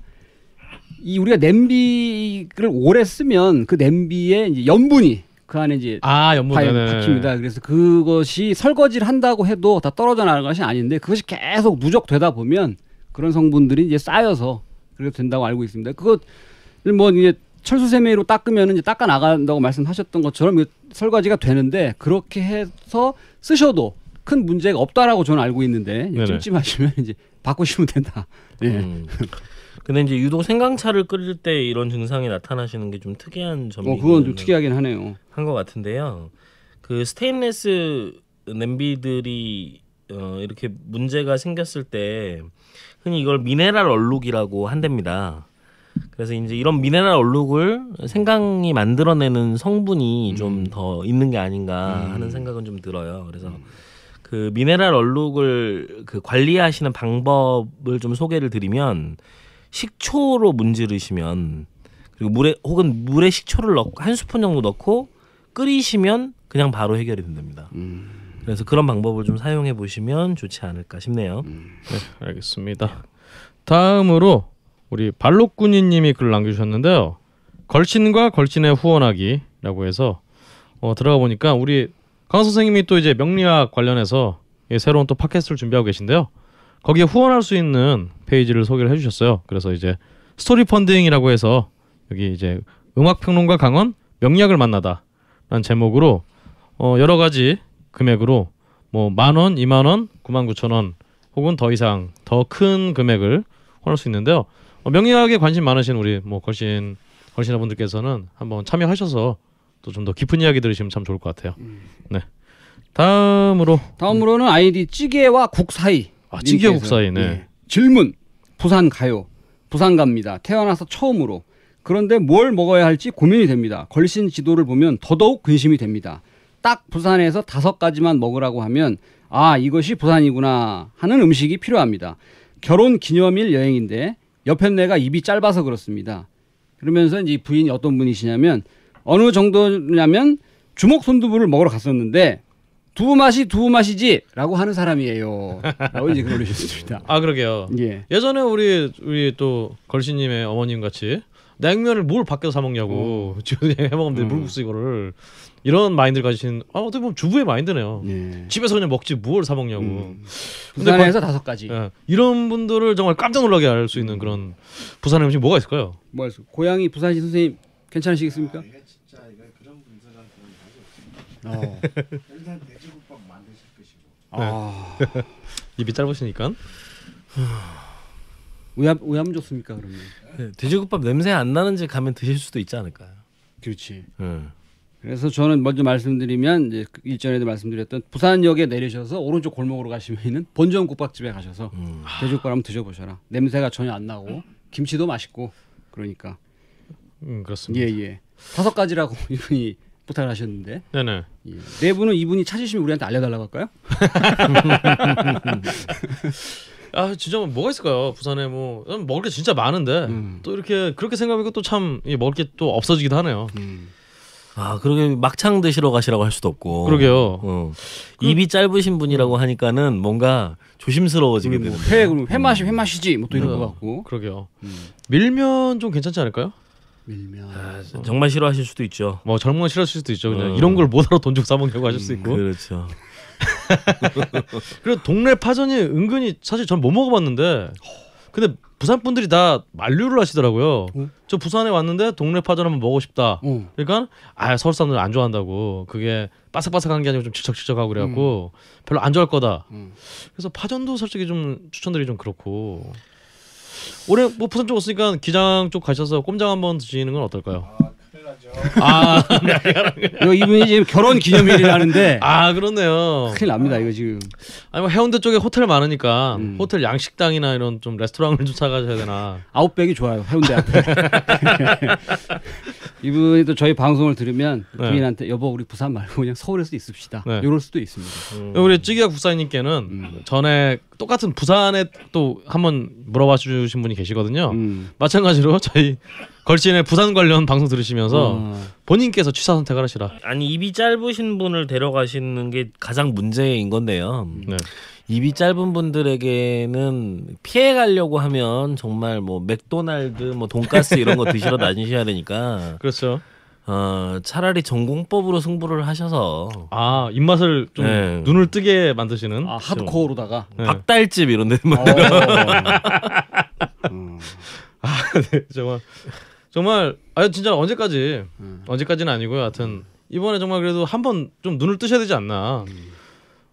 Speaker 3: 이 우리가 냄비를 오래 쓰면 그 냄비에 이제 염분이그 안에 이제 아, 박힙니다. 그래서 그것이 설거지를 한다고 해도 다 떨어져 나가는 것이 아닌데 그것이 계속 누적되다 보면 그런 성분들이 이제 쌓여서 그렇게 된다고 알고 있습니다. 그것 뭐 이제 철수세미로 닦으면 이제 닦아 나간다고 말씀하셨던 것처럼 설거지가 되는데 그렇게 해서 쓰셔도 큰 문제가 없다라고 저는 알고 있는데
Speaker 5: 찜찜하시면
Speaker 3: 이제 바꾸시면 된다. 예. 음.
Speaker 4: 근데 이제 유독 생강차를 끓일 때 이런 증상이 나타나시는 게 좀 특이한 어, 점이 어, 그건 좀 특이하긴 하네요. 한 것 같은데요. 그 스테인레스 냄비들이 어, 이렇게 문제가 생겼을 때 흔히 이걸 미네랄 얼룩이라고 한답니다. 그래서 이제 이런 미네랄 얼룩을 생강이 만들어내는 성분이 음. 좀더 있는 게 아닌가 음. 하는 생각은 좀 들어요. 그래서 그 미네랄 얼룩을 그 관리하시는 방법을 좀 소개를 드리면 식초로 문지르시면 그리고 물에 혹은 물에 식초를 넣고 한 스푼 정도 넣고 끓이시면 그냥 바로 해결이 된답니다. 음. 그래서 그런 방법을 좀 사용해 보시면 좋지 않을까 싶네요. 음.
Speaker 1: 네, 네 알겠습니다. 다음으로 우리 발록군이님이 글 남겨주셨는데요. 걸친과 걸친의 후원하기라고 해서 어, 들어가 보니까 우리 강 선생님이 또 이제 명리학 관련해서 새로운 또 팟캐스트를 준비하고 계신데요. 거기에 후원할 수 있는 페이지를 소개를 해주셨어요. 그래서 이제 스토리 펀딩이라고 해서 여기 이제 음악 평론가 강원 명리학을 만나다라는 제목으로 어, 여러 가지 금액으로 뭐 만 원, 이만 원, 구만구천원 혹은 더 이상 더 큰 금액을 환할 수 있는데요. 어, 명리학에 관심 많으신 우리 뭐 걸신 걸신아분들께서는 한번 참여하셔서 또 좀 더 깊은 이야기 들으시면 참 좋을 것 같아요. 음. 네. 다음으로 다음으로는 아이디 찌개와 국사이. 아, 찌개와 국사이. 네. 예.
Speaker 3: 질문. 부산 가요. 부산 갑니다. 태어나서 처음으로. 그런데 뭘 먹어야 할지 고민이 됩니다. 걸신 지도를 보면 더더욱 근심이 됩니다. 딱 부산에서 다섯 가지만 먹으라고 하면 아 이것이 부산이구나 하는 음식이 필요합니다. 결혼 기념일 여행인데 옆에 내가 입이 짧아서 그렇습니다. 그러면서 이제 부인이 어떤 분이시냐면 어느 정도냐면 주먹 손두부를 먹으러 갔었는데 두부 맛이 두부 맛이지라고 하는 사람이에요. 라고 이제 그러셨습니다.
Speaker 5: 아
Speaker 1: 그러게요. 예. 예전에 우리 우리 또 걸신님의 어머님 같이 냉면을 뭘 밖에서 사 먹냐고 집에서 어. 해 먹으면 음. 물국수 이거를 이런 마인드를 가지신 아, 어떻게 보면 주부의 마인드네요. 예. 집에서 그냥 먹지 뭘 사 먹냐고. 음. 부산에서 다섯 가지. 예, 이런 분들을 정말 깜짝 놀라게 할 수 있는 음. 그런 부산 음식 뭐가 있을까요? 뭐 있어? 고양이 부산시 선생님 괜찮으시겠습니까? 아, 이거 진짜 이거 그런
Speaker 2: 분들한테는 아주 없습니다. 어. 일단 돼지국밥 만드실
Speaker 1: 것이고. 아. 입이 짧으시니까. 오염 오염 좋습니까 그러면? 네, 돼지국밥 냄새 안 나는지
Speaker 3: 가면 드실 수도 있지 않을까요? 그렇지. 음. 그래서 저는 먼저 말씀드리면 이제 그 일전에도 말씀드렸던 부산역에 내리셔서 오른쪽 골목으로 가시면은 본점 국밥집에 가셔서 음. 돼지국밥 한번 드셔보셔라. 냄새가 전혀 안 나고 김치도 맛있고 그러니까. 음 그렇습니다. 예예. 예. 다섯 가지라고 이분이 부탁 하셨는데. 네네. 예. 네 분은 이분이 찾으시면 우리한테 알려달라고 할까요?
Speaker 1: 아 진짜 뭐 뭐가 있을까요? 부산에 뭐 먹을 게 진짜 많은데 음. 또 이렇게 그렇게 생각하니 또참 먹을 게 또 없어지기도 하네요. 음. 아 그러게 막창 드시러 가시라고 할 수도 없고. 그러게요.
Speaker 4: 어. 그... 입이 짧으신 분이라고 하니까는 뭔가 조심스러워지게 되는. 뭐회
Speaker 1: 그럼 회 맛이 회 맛이지 음. 뭐또 이런 거 어, 같고. 그러게요. 음. 밀면 좀 괜찮지 않을까요? 밀면 아, 정말 싫어하실 수도 있죠. 뭐 젊은 건 싫어하실 수도 있죠. 그냥 어. 이런 걸 못 알아 돈 주고 사 먹냐고 하실 수 있고. 그렇죠. 그리고 동네 파전이 은근히 사실 전 못 먹어봤는데 근데 부산 분들이 다 만류를 하시더라고요. 응? 저 부산에 왔는데 동네 파전 한번 먹고 싶다. 응. 그러니까 아 서울 사람들 안 좋아한다고 그게 바삭바삭한 게 아니고 좀 질척질척하고 그래갖고 응. 별로 안 좋아할 거다. 그래서 파전도 솔직히 좀 추천드리기 좀 그렇고 올해 뭐 부산 쪽 왔으니까 기장 쪽 가셔서 꼼장 한번 드시는 건 어떨까요? 아, 아, 네. 이거 이분이 지금 결혼 기념일이라는데아 그렇네요. 큰일 납니다 이거 지금. 아니 뭐 해운대 쪽에 호텔 많으니까 음. 호텔 양식당이나 이런 좀 레스토랑을 좀 찾아가셔야 되나. 아웃백이 좋아요 해운대 앞에.
Speaker 3: 이분이 또 저희 방송을 들으면 네. 부인한테 여보 우리 부산 말고 그냥 서울에서 있읍시다.
Speaker 1: 네. 이럴 수도 있습니다. 음. 우리 찌개야 국사님께는 음. 전에 똑같은 부산에 또 한번 물어봐 주신 분이 계시거든요. 음. 마찬가지로 저희 걸신의 부산 관련 방송 들으시면서 음. 본인께서 취사 선택을 하시라. 아니 입이 짧으신 분을
Speaker 4: 데려가시는 게 가장 문제인 건데요. 네. 입이 짧은 분들에게는 피해 가려고 하면 정말 뭐 맥도날드 뭐 돈가스 이런 거 드시러 다니셔야 되니까. 그렇죠. 어 차라리 전공법으로 승부를 하셔서
Speaker 1: 아 입맛을 좀 네. 눈을 뜨게 만드시는 아, 하드코어로다가 네. 박달집 이런 데만 어. 음. 아 네, 정말 정말 아 진짜 언제까지 음. 언제까지는 아니고요. 하여튼 이번에 정말 그래도 한 번 좀 눈을 뜨셔야 되지 않나. 음.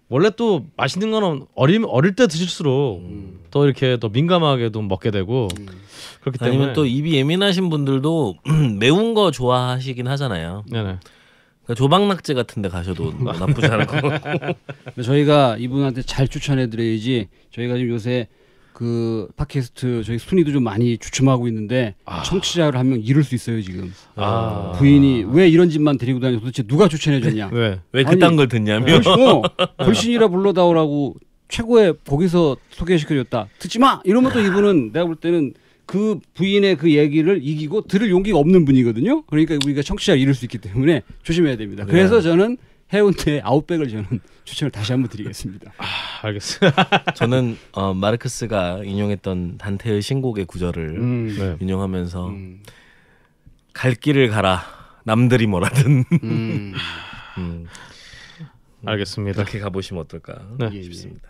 Speaker 1: 원래 또 맛있는 거는 어림 어릴 때 드실수록 음. 더 이렇게 더 민감하게도 먹게 되고 음. 그렇기 때문에 아니면 또 입이 예민하신 분들도
Speaker 4: 매운 거 좋아하시긴 하잖아요. 네네. 그러니까 조박낙지 같은데 가셔도 나쁘지 않을 것 같고. 저희가 이분한테 잘 추천해드려야지. 저희가 지금 요새
Speaker 3: 그 팟캐스트 저희 순위도 좀 많이 주춤하고 있는데 아. 청취자를 한 명 잃을 수 있어요 지금 아. 부인이 왜 이런 집만 데리고 다녀 도대체 누가 추천해줬냐 왜왜 그딴 걸 듣냐며 훨씬, 어, 불신이라 불러다오라고 최고의 거기서 소개시켜줬다 듣지 마 이러면 또 이분은 내가 볼 때는 그 부인의 그 얘기를 이기고 들을 용기가 없는 분이거든요 그러니까 우리가 청취자 잃을 수 있기 때문에 조심해야 됩니다 네. 그래서 저는 해운대 아웃백을 저는 추천을 다시 한번 드리겠습니다. 아,
Speaker 4: 알겠습니다. 저는 어, 마르크스가 인용했던 단테의 신곡의 구절을 음, 네. 인용하면서 음. 갈 길을 가라 남들이 뭐라든 음. 음. 알겠습니다. 이렇게 가보시면 어떨까 네. 예, 예. 싶습니다.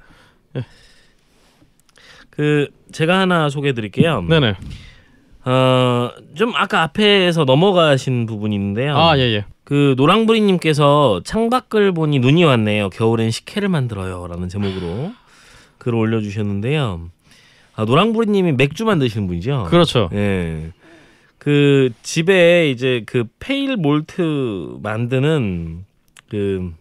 Speaker 4: 예, 그 제가 하나 소개해드릴게요. 네네. 어좀 아까 앞에서 넘어가신 부분인데요. 아 예예. 예. 그 노랑부리님께서 창밖을 보니 눈이 왔네요. 겨울엔 식혜를 만들어요라는 제목으로 글을 올려주셨는데요. 아, 노랑부리님이 맥주 만드시는 분이죠. 그렇죠. 예. 그 집에 이제 그 페일 몰트 만드는 그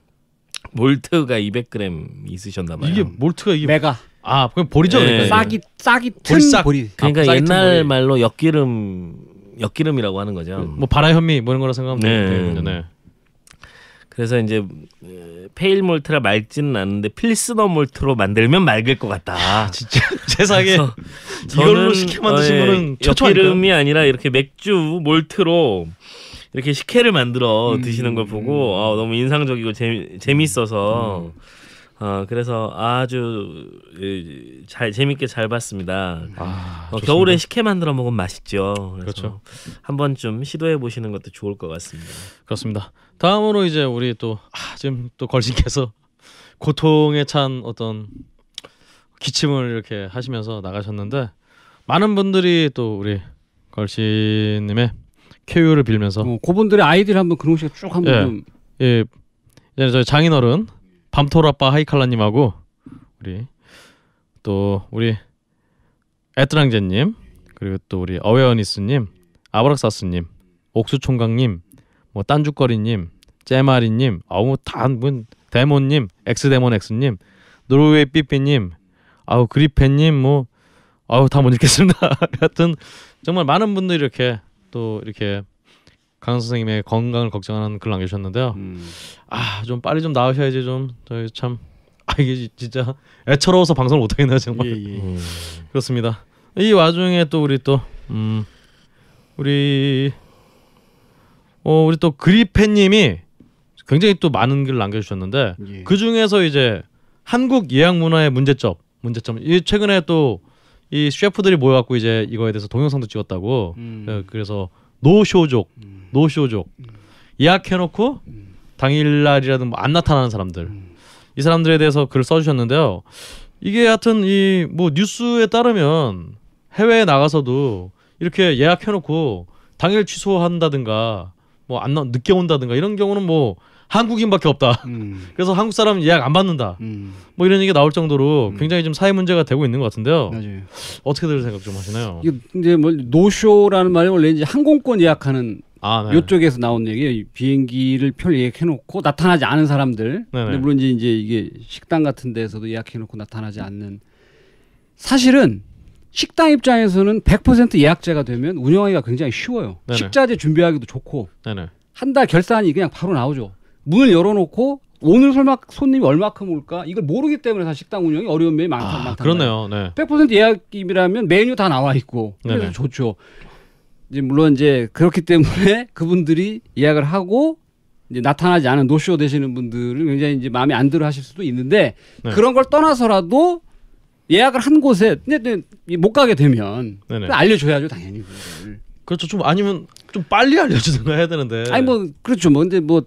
Speaker 4: 몰트가 200g 있으셨나 봐요.
Speaker 1: 이게 몰트가 이게 메가. 아, 그럼
Speaker 4: 보리죠. 네. 그러니까. 싹이 싹이 튼 보리. 그러니까 아, 옛날 말로 엿기름 역기름이라고 하는 거죠. 그 뭐 발화 현미 뭐 이런 거라 생각하면 네. 네. 네. 그래서 이제 페일 몰트라 맑지는 않은데 필스너 몰트로 만들면 맑을 것 같다. 아, 진짜 세상에 이걸로 시켜 만드신 어, 예, 거는 기름이 아니라 이렇게 맥주 몰트로 이렇게 식혜를 만들어 음. 드시는 걸 보고 아, 너무 인상적이고 재미 재밌어서 음. 어 그래서 아주 잘 재밌게 잘 봤습니다. 아, 어, 겨울에 식혜 만들어 먹으면 맛있죠. 그렇죠. 한번
Speaker 1: 좀 시도해 보시는 것도 좋을 것 같습니다. 그렇습니다. 다음으로 이제 우리 또 아, 지금 또 걸신께서 고통에 찬 어떤 기침을 이렇게 하시면서 나가셨는데 많은 분들이 또 우리 걸신님의 쾌유를 빌면서 어, 뭐, 그분들의 아이디를 한번 근홍 씨가 쭉 한번 예, 예. 저희 장인어른 밤토라빠 하이칼라님하고 우리 또 우리 에트랑제님 그리고 또 우리 어웨어니스님 아브락사스님 옥수총각님 뭐 딴죽거리님 째마리님 아우 뭐 다분 뭐 데몬님 엑스데몬 엑스님 노르웨이 삐삐님 아우 그리펜님 뭐 아우 다 못 읽겠습니다 하여튼 정말 많은 분들 이렇게 또 이렇게 강 선생님의 건강을 걱정하는 글 남겨주셨는데요. 음. 아좀 빨리 좀 나으셔야지 좀 저희 참 아, 이게 진짜 애처로워서 방송을 못하겠나 정말. 예, 예. 음. 그렇습니다. 이 와중에 또 우리 또 음, 우리 어 우리 또 그리팬님이 굉장히 또 많은 글 남겨주셨는데 예. 그 중에서 이제 한국 예약 문화의 문제점 문제점 이 최근에 또 이 셰프들이 모여갖고 이제 이거에 대해서 동영상도 찍었다고 음. 그, 그래서 노쇼족, 음. 노쇼족 음. 예약해놓고 음. 당일날이라든 뭐안 나타나는 사람들 이 사람들에 대해서 글을 써주셨는데요. 이게 하여튼 이 뭐 뉴스에 따르면 해외에 나가서도 이렇게 예약해놓고 당일 취소한다든가 뭐안 늦게 온다든가 이런 경우는 뭐 한국인밖에 없다. 음. 그래서 한국 사람 은 예약 안 받는다. 음. 뭐 이런 얘기 나올 정도로 음. 굉장히 좀 사회 문제가 되고 있는 것 같은데요. 맞아요.
Speaker 3: 어떻게들 생각 좀 하시나요? 이게 제뭐 노쇼라는 말이 원래 이제 항공권 예약하는 아, 네. 요쪽에서 나온 얘기예요. 비행기를 표 예약해놓고 나타나지 않은 사람들. 네, 네. 근데 물론 이제, 이제 이게 식당 같은 데에서도 예약해놓고 나타나지 않는 사실은 식당 입장에서는 100% 예약제가 되면 운영하기가 굉장히 쉬워요. 네네. 네. 식자재 준비하기도 좋고 한 달 결산이 그냥 바로 나오죠. 문을 열어놓고 오늘 설마 손님이 얼마큼 올까 이걸 모르기 때문에 사실 식당 운영이 어려운 면이 많다 아, 많다.
Speaker 1: 그렇네요. 네.
Speaker 3: 100% 예약이라면 메뉴 다 나와 있고 그래서 네네. 좋죠. 이제 물론 이제 그렇기 때문에 그분들이 예약을 하고 이제 나타나지 않은 노쇼 되시는 분들은 굉장히 이제 마음에 안 들어 하실 수도 있는데 네. 그런 걸 떠나서라도 예약을 한 곳에 못 가게 되면 알려줘야죠 당연히 그걸. 그렇죠 좀 아니면 좀 빨리 알려주든가 해야 되는데 아니 뭐 그렇죠 뭐 근데 뭐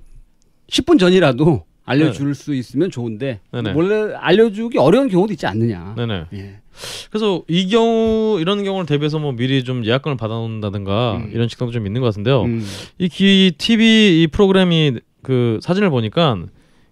Speaker 3: 10분 전이라도 알려줄 네수 있으면 좋은데 네네. 네. 원래 알려주기 어려운 경우도 있지 않느냐.
Speaker 1: 네네. 네. 예. 그래서 이 경우 이런 경우를 대비해서 뭐 미리 좀 예약권을 받아놓는다든가 음. 이런 식당도 좀 있는 것 같은데요. 음. 이, 이 TV 이 프로그램이 그 사진을 보니까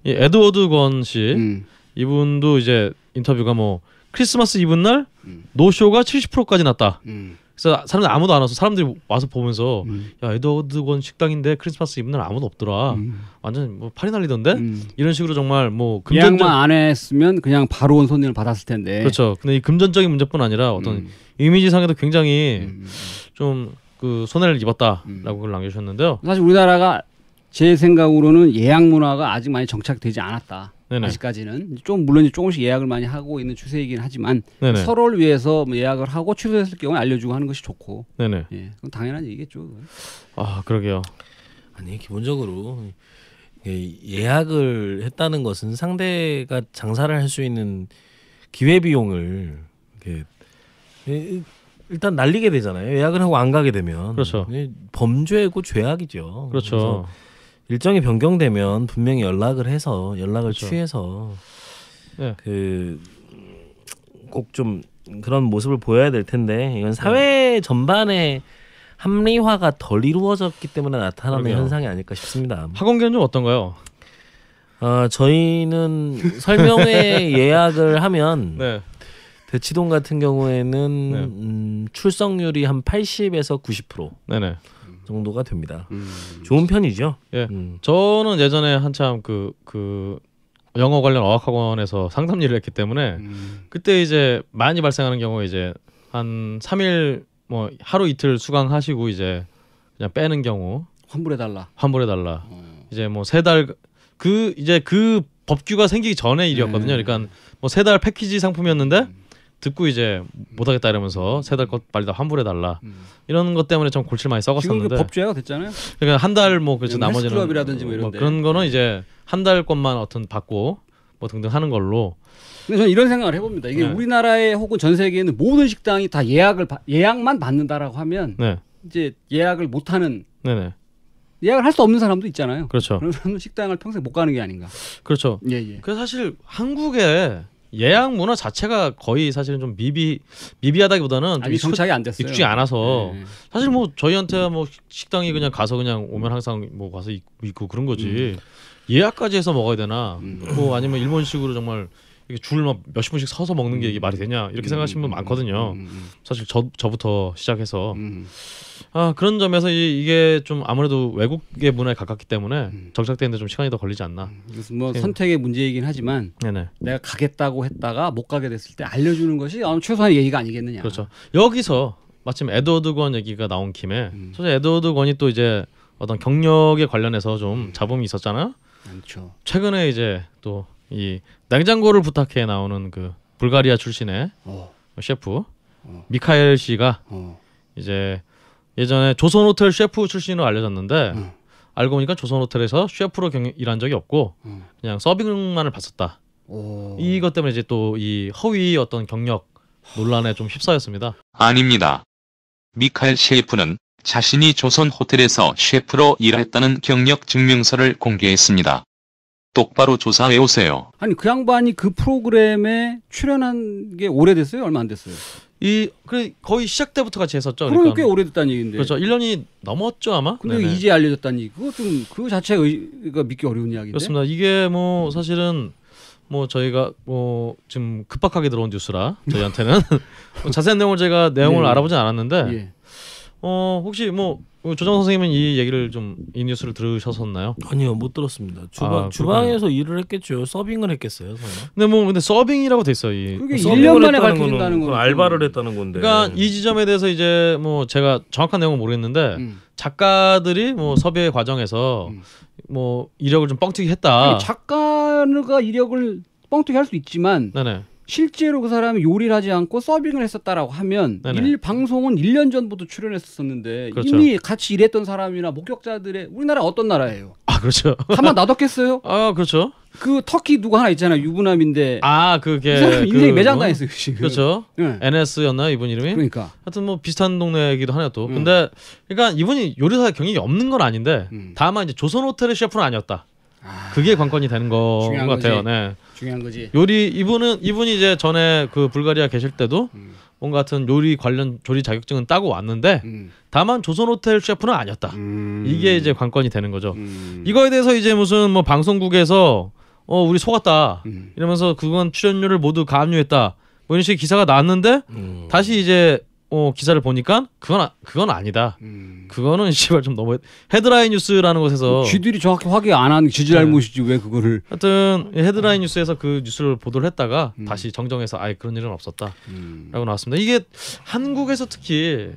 Speaker 1: 이 에드워드 건 씨, 음. 이분도 이제 인터뷰가 뭐 크리스마스 이브날 음. 노쇼가 70%까지 났다. 음. 그래서 사람들 아무도 안 와서 사람들이 와서 보면서 음. 야 에드워드건 식당인데 크리스마스 이브날 아무도 없더라. 음. 완전 뭐 팔이 날리던데 음. 이런 식으로 정말 뭐 금전적
Speaker 3: 만안 했으면 그냥 바로 온 손님을 받았을 텐데. 그렇죠.
Speaker 1: 근데 이 금전적인 문제뿐 아니라 어떤 음. 이미지상에도 굉장히 음. 좀그 손해를 입었다라고 글 음. 남겨주셨는데요. 사실 우리나라가 제 생각으로는 예약 문화가 아직 많이 정착되지
Speaker 3: 않았다. 네네. 아직까지는 좀 물론 조금씩 예약을 많이 하고 있는 추세이긴 하지만 네네. 서로를 위해서 뭐 예약을 하고 취소했을 경우 알려주고 하는 것이 좋고 네네. 예, 그건 당연한 얘기겠죠.
Speaker 4: 아 그러게요. 아니 기본적으로 예약을 했다는 것은 상대가 장사를 할 수 있는 기회 비용을 이렇게 일단 날리게 되잖아요. 예약을 하고 안 가게 되면 그렇죠. 범죄고 죄악이죠. 그렇죠. 일정이 변경되면 분명히 연락을 해서 연락을 그렇 취해서 네. 그꼭 좀 그런 모습을 보여야 될 텐데 이건 사회 전반에 합리화가 덜 이루어졌기 때문에 나타나는 그러게요. 현상이 아닐까 싶습니다. 학원계좀 어떤가요? 아 저희는 설명회 예약을 하면 네. 대치동 같은 경우에는 네. 음, 출석률이 한 80에서 90%. 네네. 정도가 됩니다. 음.
Speaker 1: 좋은 편이죠. 예. 음. 저는 예전에 한참 그그 그 영어 관련 어학학원에서 상담 일을 했기 때문에 음. 그때 이제 많이 발생하는 경우 이제 한 3일 뭐 하루 이틀 수강하시고 이제 그냥 빼는 경우 환불해 달라. 환불해 달라. 어. 이제 뭐 세 달 그 이제 그 법규가 생기기 전에 일이었거든요. 네. 그러니까 뭐 세 달 패키지 상품이었는데 음. 듣고 이제 음. 못하겠다 이러면서 세 달것 음. 빨리 다 환불해 달라 음. 이런 것 때문에 좀 골치를 많이 썩었었는데 그
Speaker 3: 법제화가 됐잖아요.
Speaker 1: 그러니까 한 달 뭐 그래서 그렇죠. 네, 나머지는 클럽이라든지 뭐, 뭐 이런데 뭐 그런 거는 네. 이제 한 달 것만 어떤 받고 뭐 등등 하는 걸로.
Speaker 3: 근데 저는 이런 생각을 해봅니다. 이게 네. 우리나라에 혹은 전 세계에는 모든 식당이 다 예약을 예약만 받는다라고 하면 네. 이제 예약을 못하는 네네. 예약을 할 수 없는 사람도 있잖아요. 그렇죠. 그런 사람은 식당을 평생 못 가는 게 아닌가.
Speaker 1: 그렇죠. 예, 예. 그래서 사실 한국에 예약 문화 자체가 거의 사실은 좀 미비 미비하다기보다는 좀 정착이 안 됐어요. 익지 않아서 네, 네. 사실 뭐 저희한테 뭐 식당이 그냥 가서 그냥 오면 항상 뭐 가서 있고 그런 거지 음. 예약까지 해서 먹어야 되나 음. 뭐 아니면 일본식으로 정말 이게 렇줄막 몇십 분씩 서서 먹는 게 이게 말이 되냐 이렇게 생각하시는 분 음, 음, 많거든요. 음, 사실 저 저부터 시작해서 아 그런 점에서 이, 이게 좀 아무래도 외국의 문화에 가깝기 때문에 음. 정착되는데 좀 시간이 더 걸리지 않나. 음, 그래서 뭐 네. 선택의 문제이긴 하지만 네네. 내가 가겠다고 했다가 못 가게 됐을 때 알려주는 것이 아, 최소한의 예의가 아니겠느냐. 그렇죠. 여기서 마침 에드워드 권 얘기가 나온 김에 음. 사실 에드워드 권이 또 이제 어떤 경력에 관련해서 좀 음. 잡음이 있었잖아. 그렇죠. 최근에 이제 또 이 냉장고를 부탁해 나오는 그 불가리아 출신의 어. 셰프 어. 미카엘 씨가 어. 이제 예전에 조선호텔 셰프 출신으로 알려졌는데 음. 알고 보니까 조선호텔에서 셰프로 경, 일한 적이 없고 음. 그냥 서빙만을 봤었다. 오. 이것 때문에 이제 또 이 허위 어떤 경력 논란에 좀 휩싸였습니다. 아닙니다. 미칼 셰프는 자신이 조선 호텔에서 셰프로 일했다는 경력 증명서를 공개했습니다. 똑바로 조사해 오세요.
Speaker 3: 아니 그 양반이 그 프로그램에 출연한 게 오래됐어요? 얼마 안 됐어요?
Speaker 1: 이 그래 거의 시작 때부터 같이 었죠그러니까꽤 오래됐다는 얘기인데. 그렇죠. 1년이 넘었죠 아마. 근데 네네. 이제 알려졌다는
Speaker 3: 그거 좀그 자체가 그러니까 믿기 어려운 이야기인데.
Speaker 1: 그렇습니다. 이게 뭐 사실은 뭐 저희가 뭐 지금 급박하게 들어온 뉴스라 저희한테는 자세한 내용을 제가 내용을 네. 알아보진 않았는데 예. 어 혹시 뭐 어, 조정 선생님은 이 얘기를 좀 이 뉴스를 들으셨었나요? 아니요 못 들었습니다. 주방 아, 주방에서 일을 했겠죠. 서빙을 했겠어요. 설마? 근데 뭐 근데 서빙이라고 돼 있어. 이 1년 뭐 만에 밝혀진다는 거 알바를 했다는 건데. 그러니까 이 지점에 대해서 이제 뭐 제가 정확한 내용은 모르겠는데 음. 작가들이 뭐 섭외 과정에서 음. 뭐 이력을 좀 뻥튀기 했다.
Speaker 4: 작가가
Speaker 3: 이력을 뻥튀기 할 수 있지만 네네. 실제로 그 사람이 요리를 하지 않고 서빙을 했었다라고 하면 일 방송은 1년 전부터 출연했었는데 그렇죠. 이미 같이 일했던 사람이나 목격자들의 우리나라 어떤 나라예요?
Speaker 5: 아 그렇죠.
Speaker 1: 가만 놔뒀겠어요?
Speaker 3: 아 그렇죠. 그 터키 누가 하나 있잖아 유부남인데
Speaker 1: 아 그게 인생 그, 매장당했어요 뭐? 지금 그렇죠 네. NS였나 이분 이름이 그러니까 하여튼 뭐 비슷한 동네이기도 하네요 또 음. 근데 그러니까 이분이 요리사 경력이 없는 건 아닌데 음. 다만 이제 조선 호텔의 셰프는 아니었다 그게 관건이 되는 거 같아요. 거지. 네. 중요한 거지. 요리 이분은 이분이 이제 전에 그 불가리아 계실 때도 음. 뭔가 같은 요리 관련 조리 자격증은 따고 왔는데 음. 다만 조선 호텔 셰프는 아니었다. 음. 이게 이제 관건이 되는 거죠. 음. 이거에 대해서 이제 무슨 뭐 방송국에서 어 우리 속았다 음. 이러면서 그건 출연료를 모두 가압류했다 뭐 이런 식의 기사가 나왔는데 음. 다시 이제 어, 기사를 보니까 그건 아, 그건 아니다. 음. 그거는 씨발 좀 너무 헤드라인 뉴스라는 곳에서 뭐 쥐들이
Speaker 3: 정확히 확인 안한 지지 잘못이지 네. 왜 그거를
Speaker 1: 하여튼 헤드라인 음. 뉴스에서 그 뉴스를 보도를 했다가 음. 다시 정정해서 아예 그런 일은 없었다라고 음. 나왔습니다. 이게 한국에서 특히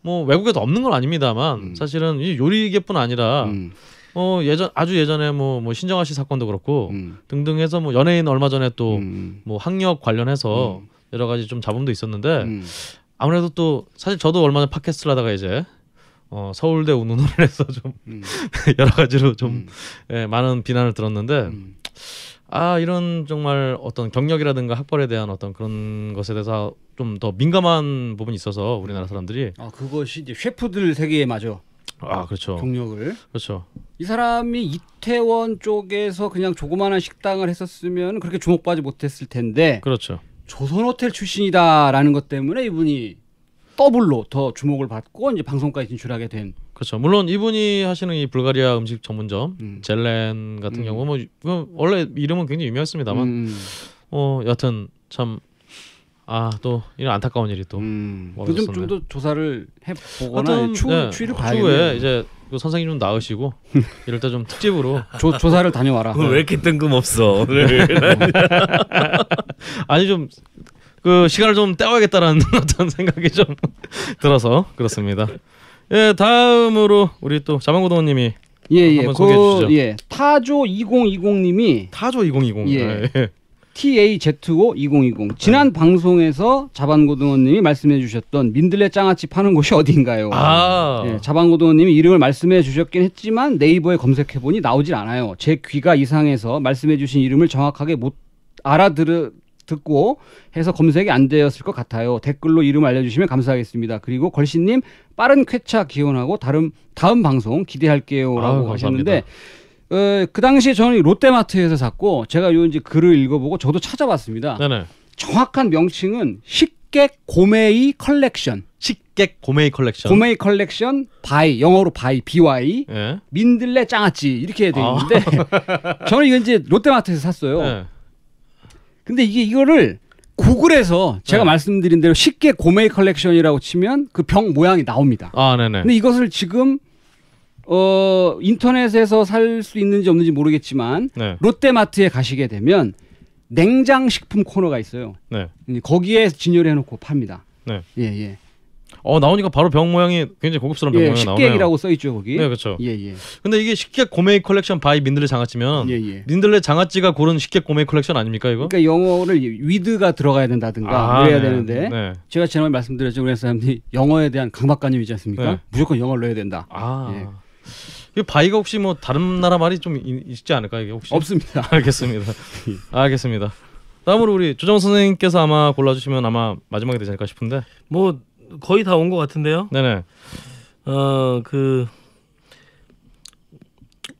Speaker 1: 뭐 외국에도 없는 건 아닙니다만 음. 사실은 이 요리계뿐 아니라 어 예전 아주 예전에 뭐뭐 뭐 신정아 씨 사건도 그렇고 등등해서 뭐 연예인 얼마 전에 또 뭐 학력 관련해서 여러 가지 좀 잡음도 있었는데 음. 아무래도 또 사실 저도 얼마 전에 팟캐스트를 하다가 이제 어, 서울대 운운을 해서 좀 음. 여러 가지로 좀 음. 예, 많은 비난을 들었는데 음. 아 이런 정말 어떤 경력이라든가 학벌에 대한 어떤 그런 것에 대해서 좀 더 민감한 부분이 있어서 우리나라 사람들이 아 그것이 이제 셰프들 세계에 맞아 아 그렇죠 경력을 그렇죠
Speaker 3: 이 사람이 이태원 쪽에서 그냥 조그마한 식당을 했었으면 그렇게 주목받지 못했을 텐데 그렇죠 조선호텔 출신이다라는 것 때문에 이분이 더블로 더 주목을 받고 이제 방송까지 진출하게 된.
Speaker 1: 그렇죠. 물론 이분이 하시는 이 불가리아 음식 전문점 음. 젤렌 같은 음. 경우 뭐, 뭐 원래 이름은 굉장히 유명했습니다만 음. 어 여하튼 참 아또 이런 안타까운 일이 또 음. 요즘
Speaker 3: 좀 더 조사를 해보거나 추후 네. 추이를
Speaker 1: 봐야 추후에 이제 선생님 좀 나으시고 이럴 때 좀 특집으로 조, 조사를 다녀와라. 왜 이렇게 뜬금없어 네. 아니 좀 그 시간을 좀 때워야겠다라는 어떤 생각이 좀 들어서 그렇습니다. 예 다음으로 우리 또 자만고동원님이 예예. 한번 소개해 그, 주시죠. 예.
Speaker 3: 타조 2020님이 타조 2020. 예. 아, 예. TAZ52020. 지난 네. 방송에서 자반고등어님이 말씀해 주셨던 민들레 장아찌 파는 곳이 어딘가요 아. 네, 자반고등어님이 이름을 말씀해 주셨긴 했지만 네이버에 검색해 보니 나오질 않아요. 제 귀가 이상해서 말씀해 주신 이름을 정확하게 못 알아들으 듣고 해서 검색이 안 되었을 것 같아요. 댓글로 이름 알려주시면 감사하겠습니다. 그리고 걸신님 빠른 쾌차 기원하고 다른 다음 방송 기대할게요라고 아, 하셨는데 감사합니다. 어, 그 당시 에 저는 롯데마트에서 샀고 제가 요 이제 글을 읽어보고 저도 찾아봤습니다. 네네. 정확한 명칭은 식객 고메이 컬렉션. 식객
Speaker 1: 고메이 컬렉션. 고메이
Speaker 3: 컬렉션 바이 영어로 바이 BY 예. 민들레 장아찌 이렇게 돼 아. 있는데 아. 저는 이건 이제 롯데마트에서 샀어요. 예. 근데 이게 이거를 구글에서 제가 네. 말씀드린 대로 쉽게 고메이 컬렉션이라고 치면 그 병 모양이 나옵니다.
Speaker 1: 아, 네네. 근데
Speaker 3: 이것을 지금 어 인터넷에서 살 수 있는지 없는지 모르겠지만 네. 롯데마트에 가시게 되면 냉장 식품 코너가 있어요. 네. 거기에 진열해 놓고 팝니다.
Speaker 1: 네. 예, 예. 어 나오니까 바로 병 모양이 굉장히 고급스러운 병 예, 모양이 고 나오네요. 식객이라고 써 있죠 거기. 네 그렇죠. 예예. 예. 근데 이게 식객 고메이 컬렉션 바이 민들레 장아찌면 예예. 예. 민들레 장아찌가 고른 식객 고메이 컬렉션 아닙니까 이거?
Speaker 3: 그러니까 영어를 위드가 들어가야 된다든가 아, 그래야 네. 되는데 네. 제가 지난번에 말씀드렸죠 우리 사람들이 영어에 대한 강박관념이지 않습니까? 네. 무조건 영어를 넣어야 된다. 아.
Speaker 1: 예. 이바위가 혹시 뭐 다른 나라 말이 좀 있지 않을까 이게 혹시 없습니다. 알겠습니다. 알겠습니다. 다음으로 우리 조정 선생님께서 아마 골라주시면 아마 마지막이 되지 않을까 싶은데 뭐 거의 다 온 것 같은데요. 네네. 어그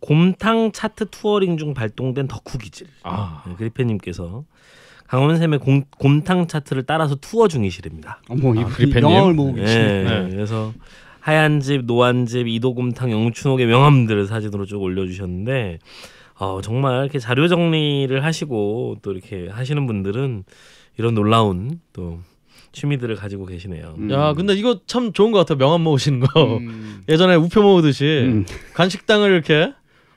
Speaker 4: 곰탕 차트 투어링 중 발동된 덕후기질 아. 네, 그리페님께서 강원샘의 곰, 곰탕 차트를 따라서 투어 중이시랍니다.
Speaker 5: 어머 이 아, 그리페님 영을 모으고 네, 계시네. 네, 네.
Speaker 4: 그래서 하얀 집, 노안 집, 이도곰탕, 영춘옥의 명함들을 사진으로 쭉 올려주셨는데 어, 정말 이렇게 자료 정리를 하시고 또 이렇게 하시는 분들은 이런 놀라운 또 취미들을 가지고 계시네요. 음. 야,
Speaker 1: 근데 이거 참 좋은 것 같아요. 명함 모으시는 거. 음. 예전에 우표 모으듯이 음. 간식당을 이렇게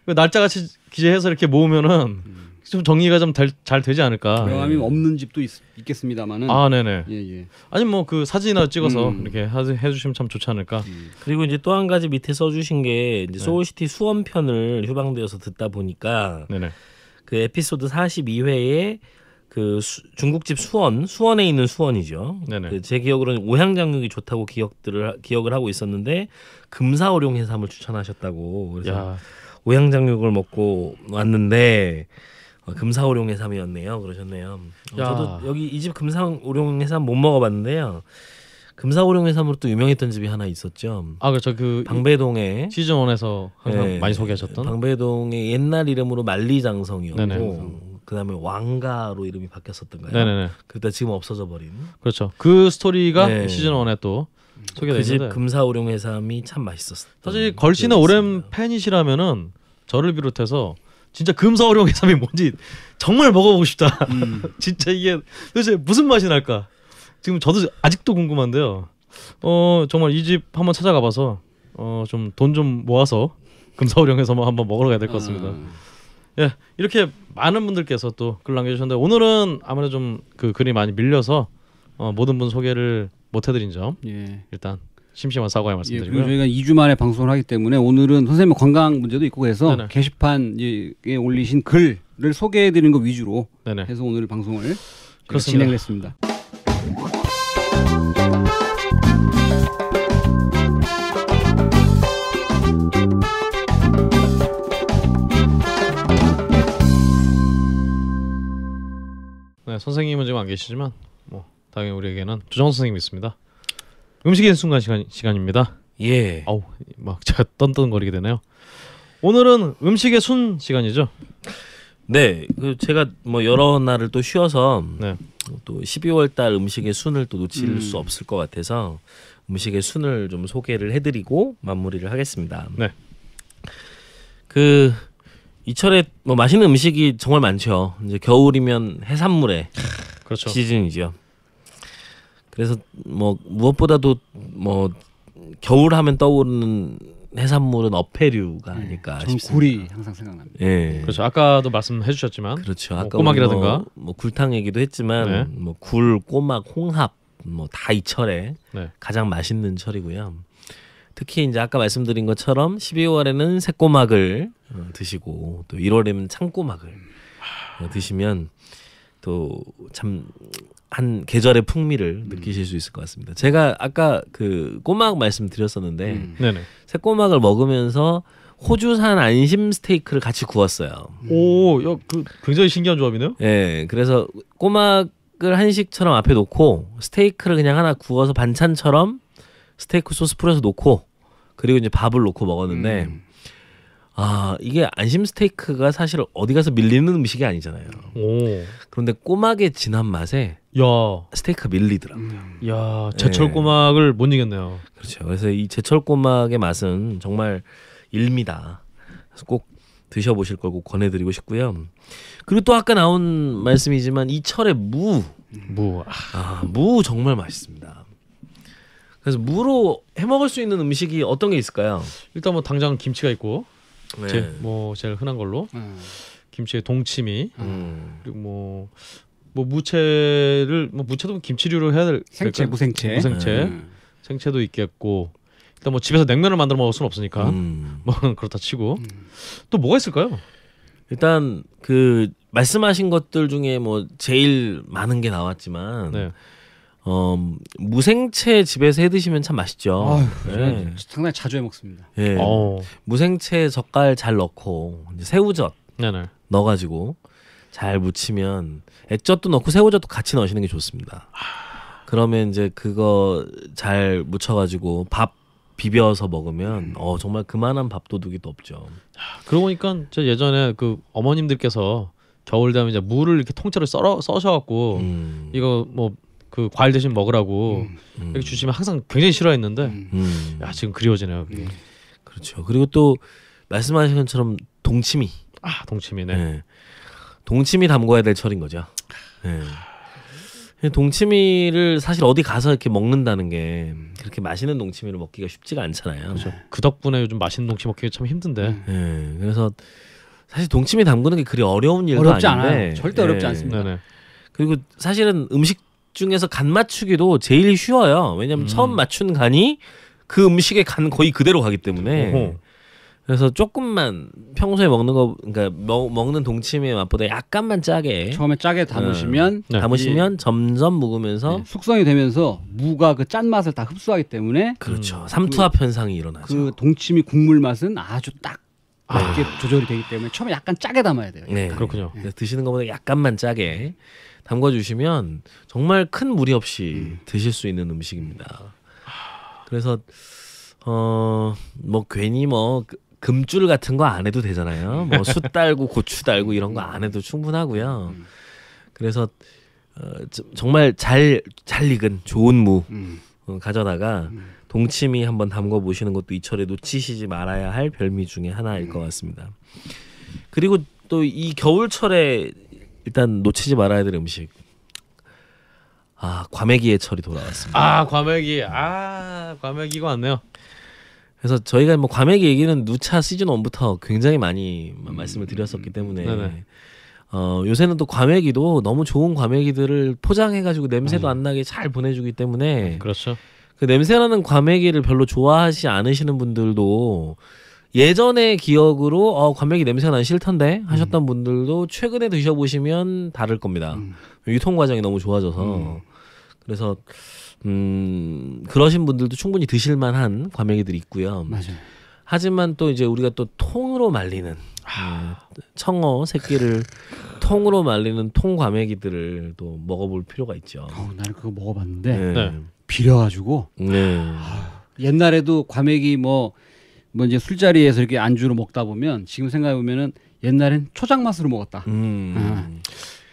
Speaker 1: 날짜같이 기재해서 이렇게 모으면은 음. 좀 정리가 좀잘 되지 않을까. 명함이 네. 없는 집도 있, 겠습니다만은 아, 네네. 예, 예. 아니 뭐그 사진이나 찍어서 음. 이렇게 해주시면 참 좋지 않을까. 음. 그리고 이제 또 한 가지 밑에 써주신
Speaker 4: 게 이제 네. 소울시티 수원편을 휴방되어서 듣다 보니까 네네. 그 에피소드 42회에 그 수, 중국집 수원 수원에 있는 수원이죠. 그 제 기억으로는 오향장육이 좋다고 기억들을 기억을 하고 있었는데 금사오룡 해삼을 추천하셨다고 그래서 야. 오향장육을 먹고 왔는데. 어, 금사오룡 해삼이었네요. 그러셨네요. 어, 저도 여기 이 집 금사오룡 해삼 못 먹어봤는데요. 금사오룡 해삼으로 또 유명했던 집이 하나 있었죠. 아그렇그 방배동에 시즌
Speaker 1: 1에서 항상 네, 많이 소개하셨던
Speaker 4: 방배동의 옛날 이름으로 만리장성이었고 네네. 그다음에 왕가로 이름이 바뀌었었던가요? 네네 그다 지금 없어져 버린.
Speaker 1: 그렇죠. 그 스토리가 네. 시즌 1에 또
Speaker 4: 소개되는데. 그 금사오룡 해삼이 참 맛있었어요.
Speaker 1: 사실 걸씨는 오랜 팬이시라면은 저를 비롯해서 진짜 금사오룡 해삼이 뭔지 정말 먹어보고 싶다. 음. 진짜 이게 도대체 무슨 맛이 날까? 지금 저도 아직도 궁금한데요. 어 정말 이 집 한번 찾아가봐서 어좀 돈좀 좀 모아서 금사오령에서만 뭐 한번 먹으러 가야 될 것 같습니다. 음. 예 이렇게 많은 분들께서 또 글 남겨주셨는데 오늘은 아무래도 좀 그 글이 많이 밀려서 어, 모든 분 소개를 못 해드린 점 예. 일단 심심한 사과의 말씀드리고요. 예, 저희가
Speaker 3: 2주 만에 방송을 하기 때문에 오늘은 선생님 관광 문제도 있고 해서 네네. 게시판에 올리신 글을 소개해드리는 것 위주로 네네. 해서 오늘 방송을
Speaker 1: 진행했습니다. 네, 선생님은 지금 안 계시지만 뭐 당연히 우리에게는 조정 선생님 있습니다. 음식의 순간 시간 시간입니다. 예. 아우 막 제가 떤떤거리게 되네요. 오늘은 음식의 순 시간이죠. 네, 그
Speaker 4: 제가 뭐 여러 날을 또 쉬어서 네. 또 12월 달 음식의 순을 또 놓칠 음. 수 없을 것 같아서 음식의 순을 좀 소개를 해드리고 마무리를 하겠습니다. 네. 그 이철에 뭐 맛있는 음식이 정말 많죠. 이제 겨울이면 해산물의 그렇죠. 시즌이죠. 그래서 뭐 무엇보다도 뭐 겨울 하면 떠오르는 해산물은 어패류가 네, 아닐까 싶습니다. 굴이
Speaker 1: 항상 생각납니다. 예. 네. 그렇죠. 아까도 말씀해 주셨지만 그렇죠.
Speaker 4: 뭐 아까 꼬막이라든가 뭐, 뭐, 굴탕 얘기도 했지만 네. 뭐굴 꼬막 홍합 뭐 다이 철에 네. 가장 맛있는 철이고요. 특히 이제 아까 말씀드린 것처럼 12월에는 새꼬막을 어, 드시고 또 1월에는 창꼬막을 어, 드시면 또참한 계절의 풍미를 음. 느끼실 수 있을 것 같습니다. 제가 아까 그 꼬막 말씀드렸었는데 음. 새꼬막을 먹으면서 호주산 안심 스테이크를 같이 구웠어요.
Speaker 1: 음. 오, 야, 그 굉장히 신기한 조합이네요.
Speaker 4: 예, 그래서 꼬막을 한식처럼 앞에 놓고 스테이크를 그냥 하나 구워서 반찬처럼 스테이크 소스 뿌려서 놓고 그리고 이제 밥을 놓고 먹었는데 음. 아 이게 안심 스테이크가 사실 어디 가서 밀리는 음식이 아니잖아요. 오. 그런데 꼬막의 진한 맛에 야 스테이크 밀리더라고요. 음.
Speaker 1: 야 예. 제철
Speaker 4: 꼬막을 예. 못 이겼네요. 그렇죠. 그래서 이 제철 꼬막의 맛은 정말 일미다. 그래서 꼭 드셔보실 걸꼭 권해드리고 싶고요. 그리고 또 아까 나온 말씀이지만 이 철의 무, 무, 아, 무 정말 맛있습니다.
Speaker 1: 그래서 무로 해 먹을 수 있는 음식이 어떤 게 있을까요? 일단 뭐 당장 김치가 있고 네. 제, 뭐 제일 흔한 걸로 음. 김치의 동치미 음. 그리고 뭐. 뭐 무채를 뭐 무채도 김치류로 해야 될 생채 무생채 무생채 음. 생채도 있겠고 일단 뭐 집에서 냉면을 만들어 먹을 수는 없으니까 음. 뭐 그렇다 치고 음. 또 뭐가 있을까요? 일단 그 말씀하신
Speaker 4: 것들 중에 뭐 제일 많은 게 나왔지만 네. 어 무생채 집에서 해 드시면 참 맛있죠. 아유, 예.
Speaker 3: 상당히 자주 해 먹습니다. 예. 어.
Speaker 4: 무생채 젓갈 잘 넣고 새우젓 네네. 넣어가지고 잘 무치면 액젓도 넣고 새우젓도 같이 넣으시는 게 좋습니다. 그러면 이제 그거 잘 무쳐가지고 밥 비벼서 먹으면 어 정말 그만한 밥도둑이 도 없죠.
Speaker 1: 그러고 보니까 저 예전에 그 어머님들께서 겨울 되면 이제 물을 이렇게 통째로 썰어 써셔갖고 음. 이거 뭐그 과일 대신 먹으라고 음. 이렇게 음. 주시면 항상 굉장히 싫어했는데 음. 음. 야 지금 그리워지네요. 음. 그렇죠. 그리고 또 말씀하신 것처럼 동치미. 아 동치미네. 네. 예. 동치미
Speaker 4: 담궈야 될 철인 거죠. 네. 동치미를 사실 어디 가서 이렇게 먹는다는 게 그렇게 맛있는 동치미를 먹기가 쉽지가 않잖아요. 그렇죠. 그 덕분에 요즘 맛있는 동치미 먹기가 참 힘든데. 네. 그래서 사실 동치미 담그는 게 그리 어려운 일도 어렵지 아닌데. 않아요. 절대 어렵지 않습니다. 네네. 그리고 사실은 음식 중에서 간 맞추기도 제일 쉬워요. 왜냐면 음. 처음 맞춘 간이 그 음식의 간 거의 그대로 가기 때문에. 어허. 그래서 조금만 평소에 먹는 거 그러니까 먹, 먹는 동치미 의 맛보다 약간만 짜게 처음에 짜게 담으시면 네. 네. 담으시면 네. 점점 묵으면서 네. 숙성이 되면서
Speaker 3: 무가 그짠 맛을 다 흡수하기 때문에 그렇죠 음. 삼투압 그 현상이 일어나죠. 그 동치미 국물 맛은 아주 딱
Speaker 4: 아. 맞게 아. 조절이 되기 때문에 처음에
Speaker 3: 약간 짜게 담아야 돼요.
Speaker 4: 네. 약간. 네, 그렇군요. 드시는 것보다 약간만 짜게. 담궈주시면 정말 큰 무리 없이 음. 드실 수 있는 음식입니다. 그래서 어뭐 괜히 뭐 그, 금줄 같은 거 안 해도 되잖아요. 뭐 숯 달고 고추 달고 이런 거 안 해도 충분하고요. 음. 그래서 어, 정말 잘잘 잘 익은 좋은 무 음. 어, 가져다가 음. 동치미 한번 담궈 보시는 것도 이철에 놓치시지 말아야 할 별미 중에 하나일 음. 것 같습니다. 그리고 또 이 겨울철에 일단 놓치지 말아야 될 음식. 아 과메기의 철이 돌아왔습니다.
Speaker 1: 아 과메기 아 과메기가 왔네요.
Speaker 4: 그래서 저희가 뭐 과메기 얘기는 누차 시즌 1부터 굉장히 많이 음, 말씀을 드렸었기 때문에 네 어, 요새는 또 과메기도 너무 좋은 과메기들을 포장해가지고 냄새도 음. 안 나게 잘 보내주기 때문에 그렇죠. 그 냄새나는 과메기를 별로 좋아하지 않으시는 분들도 예전의 기억으로 어, 관백이 냄새가 난 싫던데 음. 하셨던 음. 분들도 최근에 드셔보시면 다를 겁니다. 음. 유통 과정이 너무 좋아져서 음. 그래서 음 그러신 분들도 충분히 드실만한 과메기들이 있고요. 맞아요. 하지만 또 이제 우리가 또 통으로 말리는 아. 음, 청어 새끼를 통으로 말리는 통 과메기들을 또 먹어볼 필요가 있죠. 어, 나는 그거 먹어봤는데 네.
Speaker 3: 비려가지고 네. 아, 옛날에도 과메기 뭐뭐 이제 술자리에서 이렇게 안주로 먹다 보면 지금 생각해 보면은 옛날엔 초장 맛으로 먹었다. 음. 아.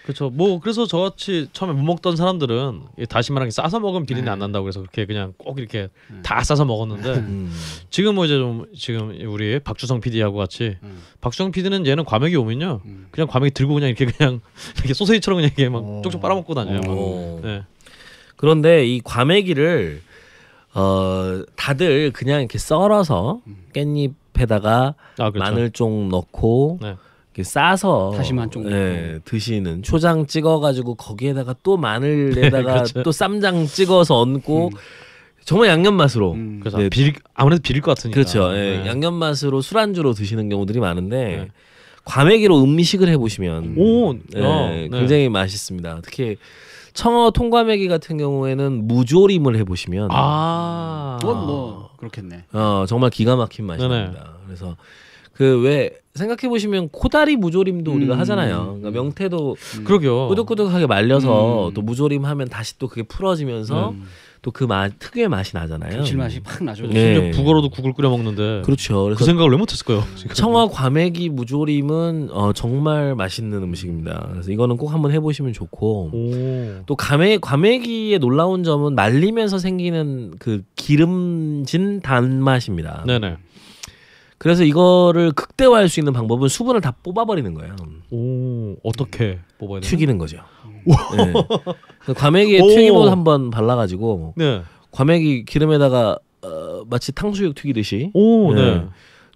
Speaker 1: 그렇죠. 뭐 그래서 저같이 처음에 못 먹던 사람들은 다시마랑 싸서 먹으면 비린내 네. 안 난다고 그래서 그렇게 그냥 꼭 이렇게 네. 다 싸서 먹었는데 네. 음. 지금 뭐 이제 좀 지금 우리 박주성 PD하고 같이 음. 박주성 PD는 얘는 과메기 오면요 음. 그냥 과메기 들고 그냥 이렇게 그냥 이렇게 소세지처럼 그냥 이렇게 막 오. 어. 쪽쪽 빨아먹고 다녀요. 막. 어. 네. 그런데 이
Speaker 4: 과메기를 어 다들 그냥 이렇게 썰어서 음. 깻잎에다가 아, 그렇죠. 마늘 쫑 넣고 네. 이렇게 싸서 다시마 쫑 예, 드시는 초장 찍어가지고 거기에다가 또 마늘에다가 네, 그렇죠. 또 쌈장 찍어서 얹고 음. 정말 양념 맛으로 음. 그래서 네. 비릴, 아무래도 비릴 것 같으니까 그렇죠 예, 네. 양념 맛으로 술안주로 드시는 경우들이 많은데 네. 과메기로 음식을 해보시면 오 예, 어, 네. 굉장히 맛있습니다 특히 청어 통과메기 같은 경우에는 무조림을 해보시면 아, 그건 뭐 그렇겠네. 어 정말 기가 막힌 맛이 네네. 니다 그래서 그 왜 생각해 보시면 코다리 무조림도 우리가 음. 하잖아요. 그러니까 음. 명태도 그러게요. 꾸덕꾸덕하게 말려서 음. 또 무조림 하면 다시 또 그게 풀어지면서 음. 또그맛 특유의 맛이 나잖아요. 실맛이 팍 나죠. 네. 심지어
Speaker 1: 북어로도 국을 끓여 먹는데 그렇죠. 그래서 그 생각을 왜 못했을까요?
Speaker 4: 청어 과메기 무조림은 어, 정말 맛있는 음식입니다. 그래서 이거는 꼭 한번 해보시면 좋고 오. 또 과메 과메기의 놀라운 점은 말리면서 생기는 그 기름진 단맛입니다. 네네. 그래서 이거를 극대화할 수 있는 방법은 수분을 다 뽑아버리는 거예요. 오 어떻게 뽑아야 되나? 튀기는 거죠. 네. 그러니까 과메기에 튀김옷 한번 발라가지고 네. 과메기 기름에다가 어, 마치 탕수육 튀기듯이 오, 네. 네.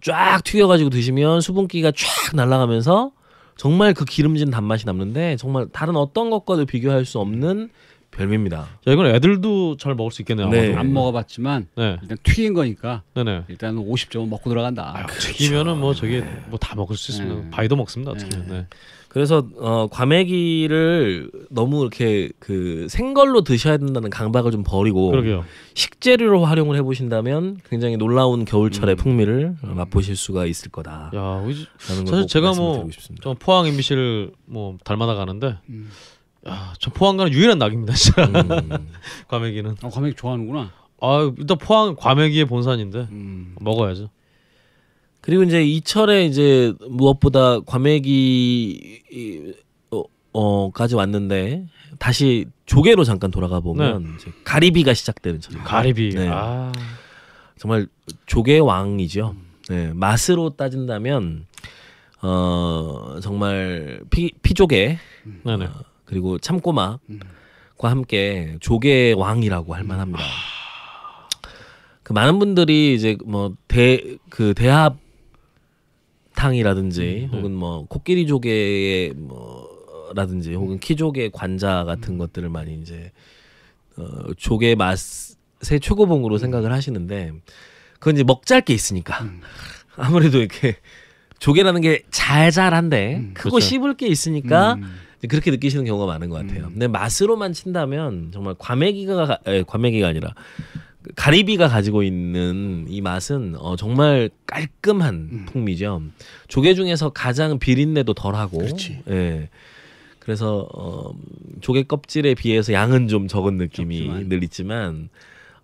Speaker 4: 쫙 튀겨가지고 드시면 수분기가 쫙 날아가면서 정말 그 기름진 단맛이 남는데 정말 다른 어떤 것과도 비교할 수 없는 별미입니다.
Speaker 1: 야, 이건 애들도 잘 먹을 수 있겠네요. 네. 안
Speaker 4: 먹어봤지만
Speaker 3: 네.
Speaker 1: 일단
Speaker 4: 튀긴 거니까 네네. 일단 50점은 먹고 들어간다. 아,
Speaker 3: 그렇죠.
Speaker 1: 튀기면은 뭐 저게 네. 뭐다 먹을 수 있습니다. 네. 바위도 먹습니다. 어떻게 네. 네. 그래서 어,
Speaker 4: 과메기를 너무 이렇게 그 생걸로 드셔야 된다는 강박을 좀 버리고 그러게요. 식재료로 활용을 해보신다면 굉장히 놀라운 겨울철의 음. 풍미를 음. 맛보실 수가 있을 거다. 야, 사실 제가
Speaker 1: 뭐 포항 MBC를 뭐 닮아나 가는데. 음. 아, 저 포항 가는 유일한 낙입니다, 진짜. 음. 과메기는. 아, 과메기 좋아하는구나. 아, 일단 포항 과메기의 본산인데 음. 먹어야죠. 그리고 이제 이철에 이제 무엇보다 과메기 어,
Speaker 4: 어까지 왔는데 다시 조개로 잠깐 돌아가 보면 네. 이제 가리비가 시작되는 철. 가리비. 네. 아. 정말 조개 왕이죠. 음. 네, 맛으로 따진다면 어 정말 피 피조개. 네네. 어, 그리고 참꼬마과 음. 함께 조개 왕이라고 할 만합니다. 그 많은 분들이 이제 뭐 대 그 대합 탕이라든지 음. 네. 혹은 뭐 코끼리 조개의 뭐라든지 혹은 키조개 관자 같은 음. 것들을 많이 이제 어, 조개 맛의 최고봉으로 생각을 하시는데 그건 이제 먹잘 게 있으니까 음. 아무래도 이렇게 조개라는 게 잘잘한데 음, 크고 그렇죠. 씹을 게 있으니까 음. 그렇게 느끼시는 경우가 많은 것 같아요. 음. 근데 맛으로만 친다면 정말 과메기가 에, 과메기가 아니라 그 가리비가 가지고 있는 이 맛은 어, 정말 깔끔한 음. 풍미죠. 조개 중에서 가장 비린내도 덜하고. 그렇지. 예. 그래서 어, 조개 껍질에 비해서 양은 좀 적은 느낌이 적지만. 늘 있지만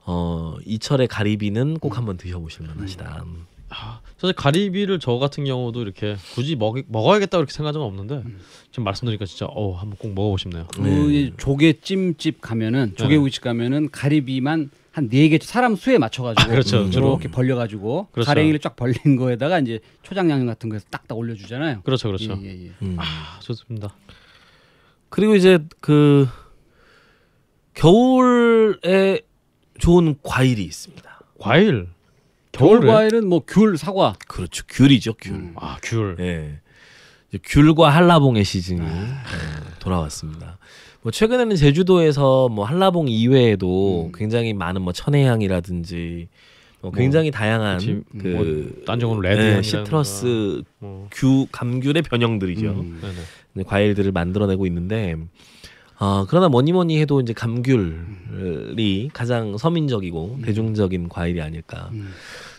Speaker 4: 어, 이철의 가리비는 꼭 음. 한번 드셔보실 만하시다. 음.
Speaker 1: 사실 가리비를 저 같은 경우도 이렇게 굳이 먹, 먹어야겠다 이렇게 생각한 적은 없는데 음. 지금 말씀드리니까 진짜 어 한번 꼭 먹어보고 싶네요. 그 네.
Speaker 3: 조개찜집 가면은 네. 조개구이 가면은 가리비만 한 네개 사람 수에 맞춰가지고 아, 그렇죠. 음. 이렇게 벌려가지고 그렇죠. 가랭이를 쫙 벌린 거에다가 이제 초장 양념 같은 거에서 딱딱 올려주잖아요. 그렇죠, 그렇죠. 예, 예, 예. 음. 아 좋습니다.
Speaker 4: 그리고 이제 그 겨울에 좋은 과일이 있습니다. 과일? 겨울 과일은 뭐 귤, 사과. 그렇죠. 귤이죠, 귤. 음. 아, 귤. 예. 귤과 한라봉의 시즌이 아... 예, 돌아왔습니다. 뭐 최근에는 제주도에서 뭐 한라봉 이외에도 음. 굉장히 많은 뭐 천혜향이라든지 뭐, 뭐 굉장히 뭐, 다양한 그치, 뭐 그 단적으로 레드 네, 시트러스 뭐. 귤 감귤의 변형들이죠. 음. 네, 과일들을 만들어내고 있는데 어, 그러나 뭐니 뭐니 해도 이제 감귤이 음. 가장 서민적이고 음. 대중적인 과일이 아닐까. 음.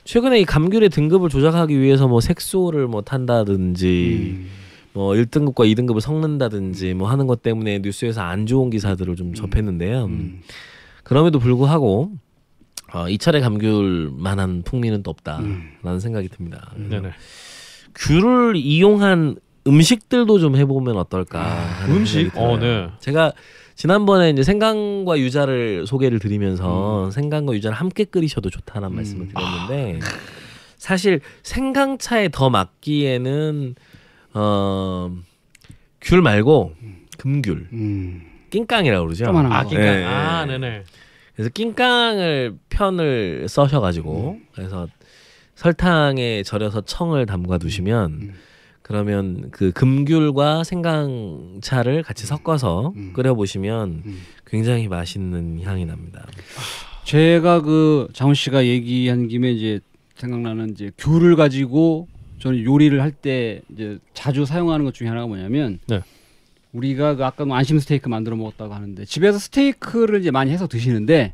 Speaker 4: 최근에 이 감귤의 등급을 조작하기 위해서 뭐 색소를 뭐 탄다든지 음. 뭐 1등급과 2등급을 섞는다든지 뭐 하는 것 때문에 뉴스에서 안 좋은 기사들을 좀 음. 접했는데요. 음. 그럼에도 불구하고 어, 이 차례 감귤만한 풍미는 또 없다라는 생각이 듭니다. 네 귤을 이용한 음식들도 좀 해보면 어떨까. 아, 하 음식? 어, 네. 제가 지난번에 이제 생강과 유자를 소개를 드리면서 음. 생강과 유자를 함께 끓이셔도 좋다는 음. 말씀을 드렸는데 아. 사실 생강차에 더 맞기에는 어귤 말고 금귤, 음. 낑깡이라고 그러죠. 아, 낑깡. 네. 아, 네네. 그래서 낑깡을 편을 써셔가지고 음. 그래서 설탕에 절여서 청을 담가 두시면. 음. 그러면 그 금귤과 생강차를 같이 섞어서 음. 끓여 보시면 음. 굉장히 맛있는 향이 납니다. 제가 그 장훈 씨가 얘기한 김에 이제 생각나는 이제 귤을 가지고
Speaker 3: 저는 요리를 할 때 이제 자주 사용하는 것 중에 하나가 뭐냐면 네. 우리가 그 아까 뭐 안심 스테이크 만들어 먹었다고 하는데 집에서 스테이크를 이제 많이 해서 드시는데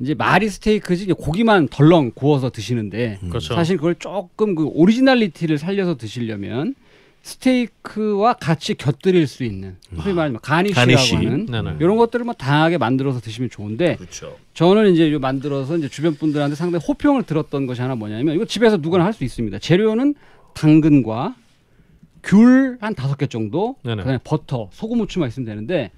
Speaker 3: 이제 마리 스테이크지 고기만 덜렁 구워서 드시는데 음. 그렇죠. 사실 그걸 조금 그 오리지널리티를 살려서 드시려면 스테이크와 같이 곁들일 수 있는 소위 아. 말하면 뭐 가니쉬라고 가니쉬. 하는 네네. 이런 것들을 뭐 다양하게 만들어서 드시면 좋은데 그렇죠. 저는 이제 만들어서 이제 주변 분들한테 상당히 호평을 들었던 것이 하나 뭐냐면 이거 집에서 누구나 할 수 있습니다. 재료는 당근과 귤 한 다섯 개 정도, 그다음에 버터, 소금, 후추만 있으면 되는데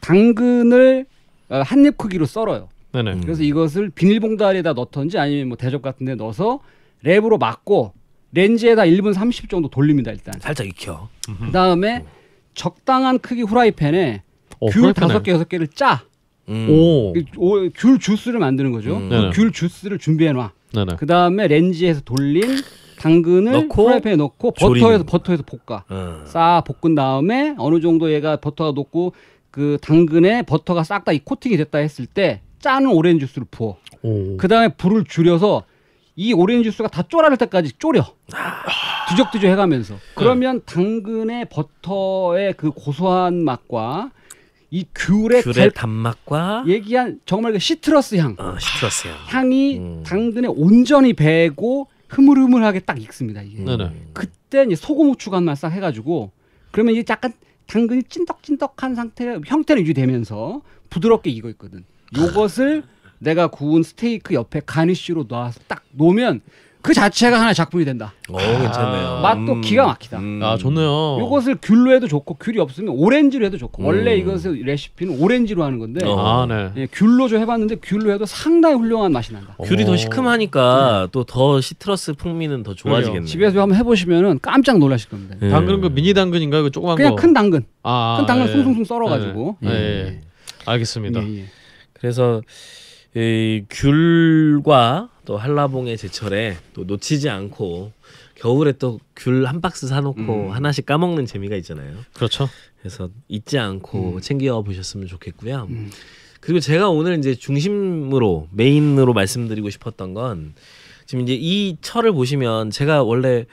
Speaker 3: 당근을 어, 한입 크기로 썰어요. 네네. 음. 그래서 이것을 비닐봉다리에다 넣던지 아니면 뭐 대접 같은 데 넣어서 랩으로 막고 렌즈에다 1분 30 정도 돌립니다 일단. 살짝 익혀. 그다음에 적당한 크기 후라이팬에
Speaker 5: 어, 귤 다섯 개
Speaker 3: 여섯 개를 짜. 음. 오. 오. 귤 주스를 만드는 거죠. 음. 귤 주스를 준비해 놔. 그 다음에 렌즈에서 돌린 당근을 넣고, 프라이팬에 넣고 버터에서 버터에서 볶아. 음. 싸 볶은 다음에 어느 정도 얘가 버터가 녹고 그 당근에 버터가 싹다이 코팅이 됐다 했을 때 짜는 오렌지 주스를 부어. 그 다음에 불을 줄여서 이 오렌지 주스가 다 쪼라를 때까지 졸여. 뒤적뒤적 해가면서. 네. 그러면 네. 당근의 버터의 그 고소한 맛과 이 귤의, 귤의 달... 단맛과 얘기한 정말 그 시트러스 향.
Speaker 5: 어, 시트러스 향.
Speaker 3: 향이 음. 당근에 온전히 배고 흐물흐물하게 딱 익습니다. 이게. 네네. 그때 이제 소금 후추 간만 싹 해가지고 그러면 이제 약간 당근이 찐덕찐덕한 상태 형태로 유지되면서 부드럽게 익어 있거든. 요것을 내가 구운 스테이크 옆에 가니쉬로 놔서 딱 놓으면 그 자체가 하나의 작품이 된다. 오, 어, 괜찮네요. 아, 맛도 음. 기가
Speaker 1: 막히다. 음. 아, 좋네요.
Speaker 3: 이것을 귤로 해도 좋고 귤이 없으면 오렌지로 해도 좋고 음. 원래 이것의 레시피는 오렌지로 하는 건데 어. 아, 네. 예, 귤로 좀 해봤는데 귤로 해도 상당히 훌륭한 맛이 난다. 어. 귤이 더 시큼하니까
Speaker 4: 네. 또더 시트러스 풍미는 더 좋아지겠네요.
Speaker 3: 집에서 한번 해보시면 깜짝 놀라실 겁니다.
Speaker 4: 예.
Speaker 1: 당근 그 미니 당근인가요? 그 조그만 그냥 거. 큰 당근. 아, 큰 당근 아, 예. 숭숭숭 썰어가지고. 예. 예. 예. 알겠습니다. 예, 그래서
Speaker 4: 이 귤과 또 한라봉의 제철에 또 놓치지 않고 겨울에 또 귤 한 박스 사놓고 음. 하나씩 까먹는 재미가 있잖아요. 그렇죠. 그래서 잊지 않고 음. 챙겨 보셨으면 좋겠고요. 음. 그리고 제가 오늘 이제 중심으로 메인으로 말씀드리고 싶었던 건 지금 이제 이 철을 보시면 제가 원래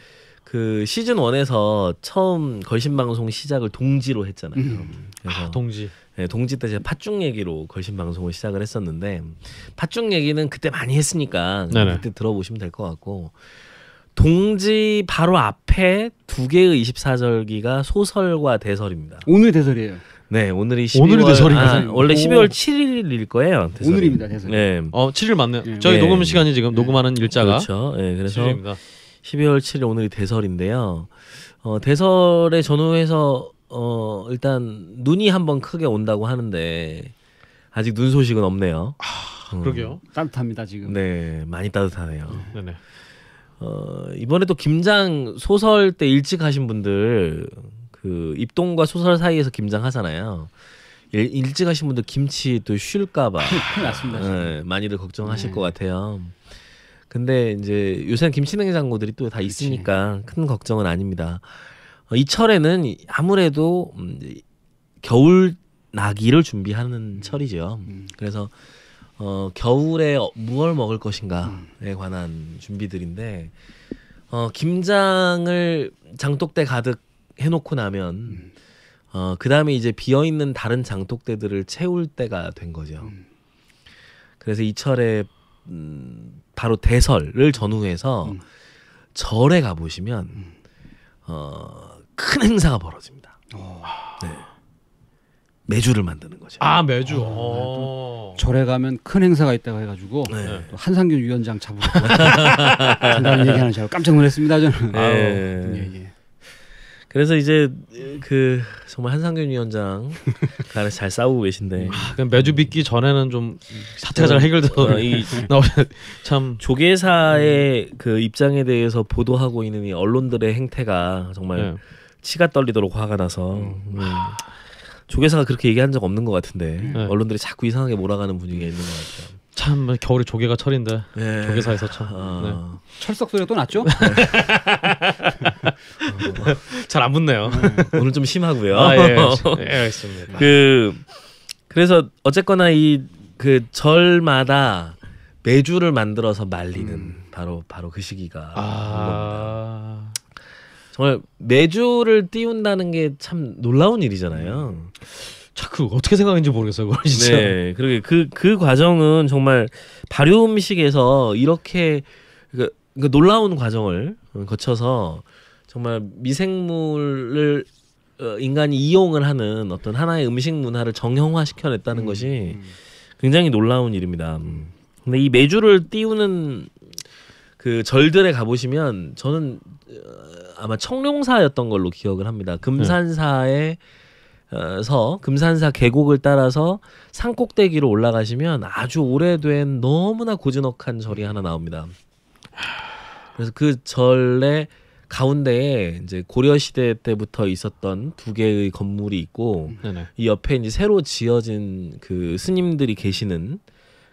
Speaker 4: 그 시즌 원에서 처음 걸신 방송 시작을 동지로 했잖아요. 음. 그래서 아, 동지. 네, 동지 때 제가 팥죽 얘기로 걸신 방송을 시작을 했었는데 팥죽 얘기는 그때 많이 했으니까 네네. 그때 들어보시면 될 것 같고 동지 바로 앞에 두 개의 24절기가 소설과 대설입니다. 오늘 대설이에요.
Speaker 1: 네, 오늘이 12월 대설입니다. 아, 원래 12월
Speaker 4: 7일일 거예요. 대설이. 오늘입니다, 대설. 네.
Speaker 1: 어, 7일 맞네요. 네. 저희 네. 녹음 시간이 지금 네. 녹음하는 일자가 그렇죠. 네, 그래서
Speaker 5: 7일입니다.
Speaker 4: 12월 7일 오늘이 대설인데요. 어, 대설의 전후에서 어 일단 눈이 한 번 크게 온다고 하는데 아직 눈 소식은 없네요. 아, 음. 그러게요.
Speaker 3: 음. 따뜻합니다 지금.
Speaker 4: 네, 많이 따뜻하네요. 네. 네네. 어 이번에 또 김장 소설 때 일찍 하신 분들 그 입동과 소설 사이에서 김장 하잖아요. 일, 일찍 하신 분들 김치 또 쉴까봐 네, 많이들 걱정하실 네. 것 같아요. 근데 이제 요새는 김치냉장고들이 또 다 있으니까 큰 걱정은 아닙니다. 어, 이 철에는 아무래도 음, 겨울 나기를 준비하는 음. 철이죠. 음. 그래서 어, 겨울에 무얼 먹을 것인가에 관한 준비들인데 어, 김장을 장독대 가득 해놓고 나면 어, 그 다음에 이제 비어 있는 다른 장독대들을 채울 때가 된 거죠. 그래서 이 철에 음, 바로 대설을 전후해서 음. 절에 가 보시면 음. 어큰 행사가
Speaker 1: 벌어집니다. 어. 네.
Speaker 4: 매주를 만드는
Speaker 1: 거죠. 아 매주. 아, 어,
Speaker 3: 절에 가면 큰 행사가 있다고 해가지고 네. 또 한상균 위원장 잡으러 간다는 얘기하는 줄알 깜짝 놀랐습니다 저는. 네. 예,
Speaker 4: 네. 예. 그래서 이제 그 정말 한상균 위원장 가를 잘 싸우고 계신데 아, 그냥 매주 믿기 전에는 좀 사태가 잘 해결돼서 아, 이참 조계사의 음. 그 입장에 대해서 보도하고 있는 이 언론들의 행태가 정말 네. 치가 떨리도록 화가 나서 음. 음. 조계사가 그렇게 얘기한 적 없는 것 같은데 네. 네. 언론들이 자꾸 이상하게 몰아가는 분위기가 있는 것 같아요. 참
Speaker 1: 겨울에 조개가 철인데 네. 조개사에서 참 아... 네. 철석 소리가 또 났죠?
Speaker 4: 네.
Speaker 1: 잘안 붙네요. 음. 오늘 좀 심하고요. 아, 예,
Speaker 4: 예, 알겠습니다. 그 그래서 어쨌거나 이 그 절마다 매주를 만들어서 말리는 음. 바로 바로 그 시기가 아... 정말 매주를 띄운다는 게 참 놀라운 일이잖아요. 자그 어떻게 생각했는지 모르겠어 그걸 네, 진짜. 네, 그러게 그그 그 과정은 정말 발효 음식에서 이렇게 그, 그 놀라운 과정을 거쳐서 정말 미생물을 어, 인간이 이용을 하는 어떤 하나의 음식 문화를 정형화 시켜냈다는 음, 것이 굉장히 놀라운 일입니다. 음. 근데 이 매주를 띄우는 그 절들에 가보시면 저는 어, 아마 청룡사였던 걸로 기억을 합니다. 금산사에 어, 서 금산사 계곡을 따라서 산 꼭대기로 올라가시면 아주 오래된 너무나 고즈넉한 절이 하나 나옵니다. 그래서 그 절의 가운데에 이제 고려 시대 때부터 있었던 두 개의 건물이 있고 네네. 이 옆에 이제 새로 지어진 그 스님들이 계시는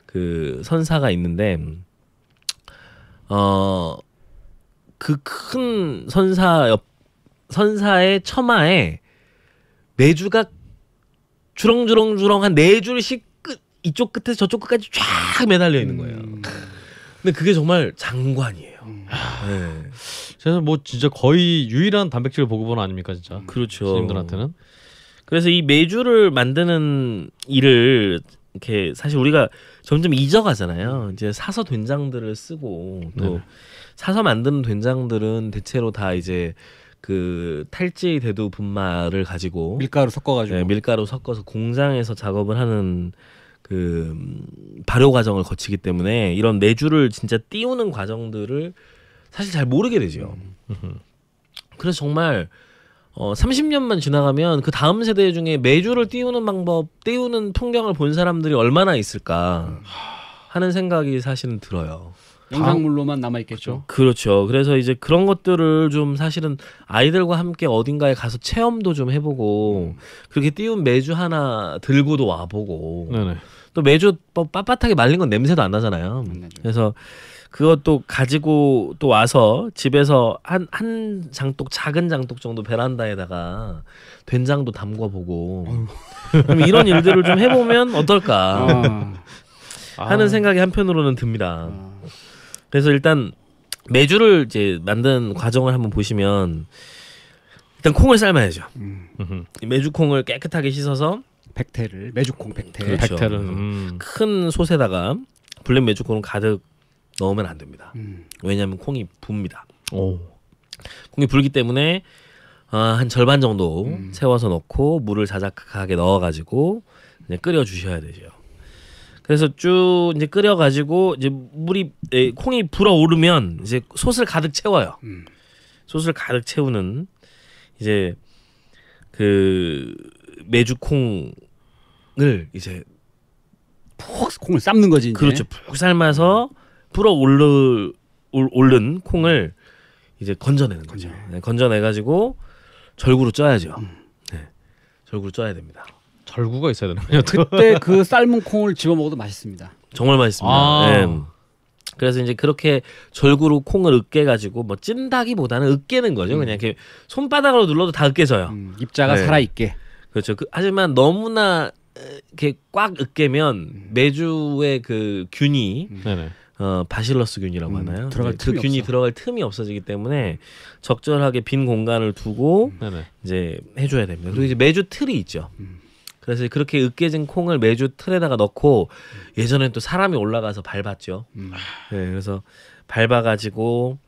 Speaker 4: 그 선사가 있는데 어 그큰 선사 옆 선사의 처마에 네 주가 주렁주렁주렁 한 네 줄씩 끝 이쪽 끝에서 저쪽 끝까지 쫙 매달려 있는 거예요. 음. 근데 그게 정말 장관이에요.
Speaker 1: 음. 아. 네. 그래서 뭐 진짜 거의 유일한 단백질 보급원 아닙니까 진짜? 그렇죠. 스님들한테는. 그래서 이
Speaker 4: 메주를 만드는 일을 이렇게 사실 우리가 점점 잊어가잖아요. 이제 사서 된장들을 쓰고 또 네. 사서 만드는 된장들은 대체로 다 이제 그 탈지 대두 분말을 가지고 밀가루 섞어가지고 네, 밀가루 섞어서 공장에서 작업을 하는 그 음, 발효 과정을 거치기 때문에 이런 내주를 진짜 띄우는 과정들을 사실 잘 모르게 되죠. 음. 그래서 정말 어 30년만 지나가면 그 다음 세대 중에 매주를 띄우는 방법, 띄우는 풍경을 본 사람들이 얼마나 있을까 음. 하는 생각이 사실은 들어요.
Speaker 3: 영상물로만 남아 있겠죠.
Speaker 4: 그렇죠. 그래서 이제 그런 것들을 좀 사실은 아이들과 함께 어딘가에 가서 체험도 좀 해보고 그렇게 띄운 매주 하나 들고도 와보고 네네. 또 매주 뭐 빳빳하게 말린 건 냄새도 안 나잖아요. 음, 그래서 그것도 가지고 또 와서 집에서 한 한 장독 작은 장독 정도 베란다에다가 된장도 담궈 보고 그럼 이런 일들을 좀 해보면 어떨까 아. 하는 아. 생각이 한편으로는 듭니다. 아. 그래서 일단 메주를 이제 만든 과정을 한번 보시면 일단 콩을 삶아야죠. 음. 메주 콩을 깨끗하게 씻어서 백태를 메주콩 백태 그렇죠. 백태는 음. 음. 큰 솥에다가 블랙 메주콩을 가득 넣으면 안 됩니다. 음. 왜냐하면 콩이 붑니다. 오. 콩이 불기 때문에 아, 한 절반 정도 음. 세워서 넣고 물을 자작하게 넣어가지고 끓여 주셔야 되죠. 그래서 쭉 이제 끓여가지고 이제 물이 에, 예, 콩이 불어오르면 이제 솥을 가득 채워요. 음. 솥을 가득 채우는 이제 그 메주콩을 이제 푹 콩을 삶는 거지. 이제. 그렇죠. 푹 삶아서 불어올르 오른 콩을 이제 건져내는 거죠. 건 네, 건져내가지고 절구로 쪄야죠.
Speaker 5: 음. 네,
Speaker 4: 절구로 쪄야 됩니다. 절구가 있어야 되는 거예요. 그때
Speaker 3: 그 삶은 콩을 집어 먹어도 맛있습니다.
Speaker 4: 정말 맛있습니다. 아. 네. 그래서 이제 그렇게 절구로 콩을 으깨 가지고 뭐 찐다기보다는 으깨는 거죠. 음. 그냥 이렇게 손바닥으로 눌러도 다 으깨져요. 음, 입자가 네. 살아 있게. 그렇죠. 그, 하지만 너무나 이렇게 꽉 으깨면 음. 매주의 그 균이 음. 어, 바실러스 균이라고 음, 하나요? 들어갈 네, 그 균이 없어. 들어갈 틈이 없어지기 때문에 적절하게 빈 공간을 두고 네 이제 해줘야 됩니다. 그리고 이제 매주 틀이 있죠. 음. 그래서 그렇게 으깨진 콩을 매주 틀에다가 넣고 예전엔 또 사람이 올라가서 밟았죠. 음. 네, 그래서 밟아가지고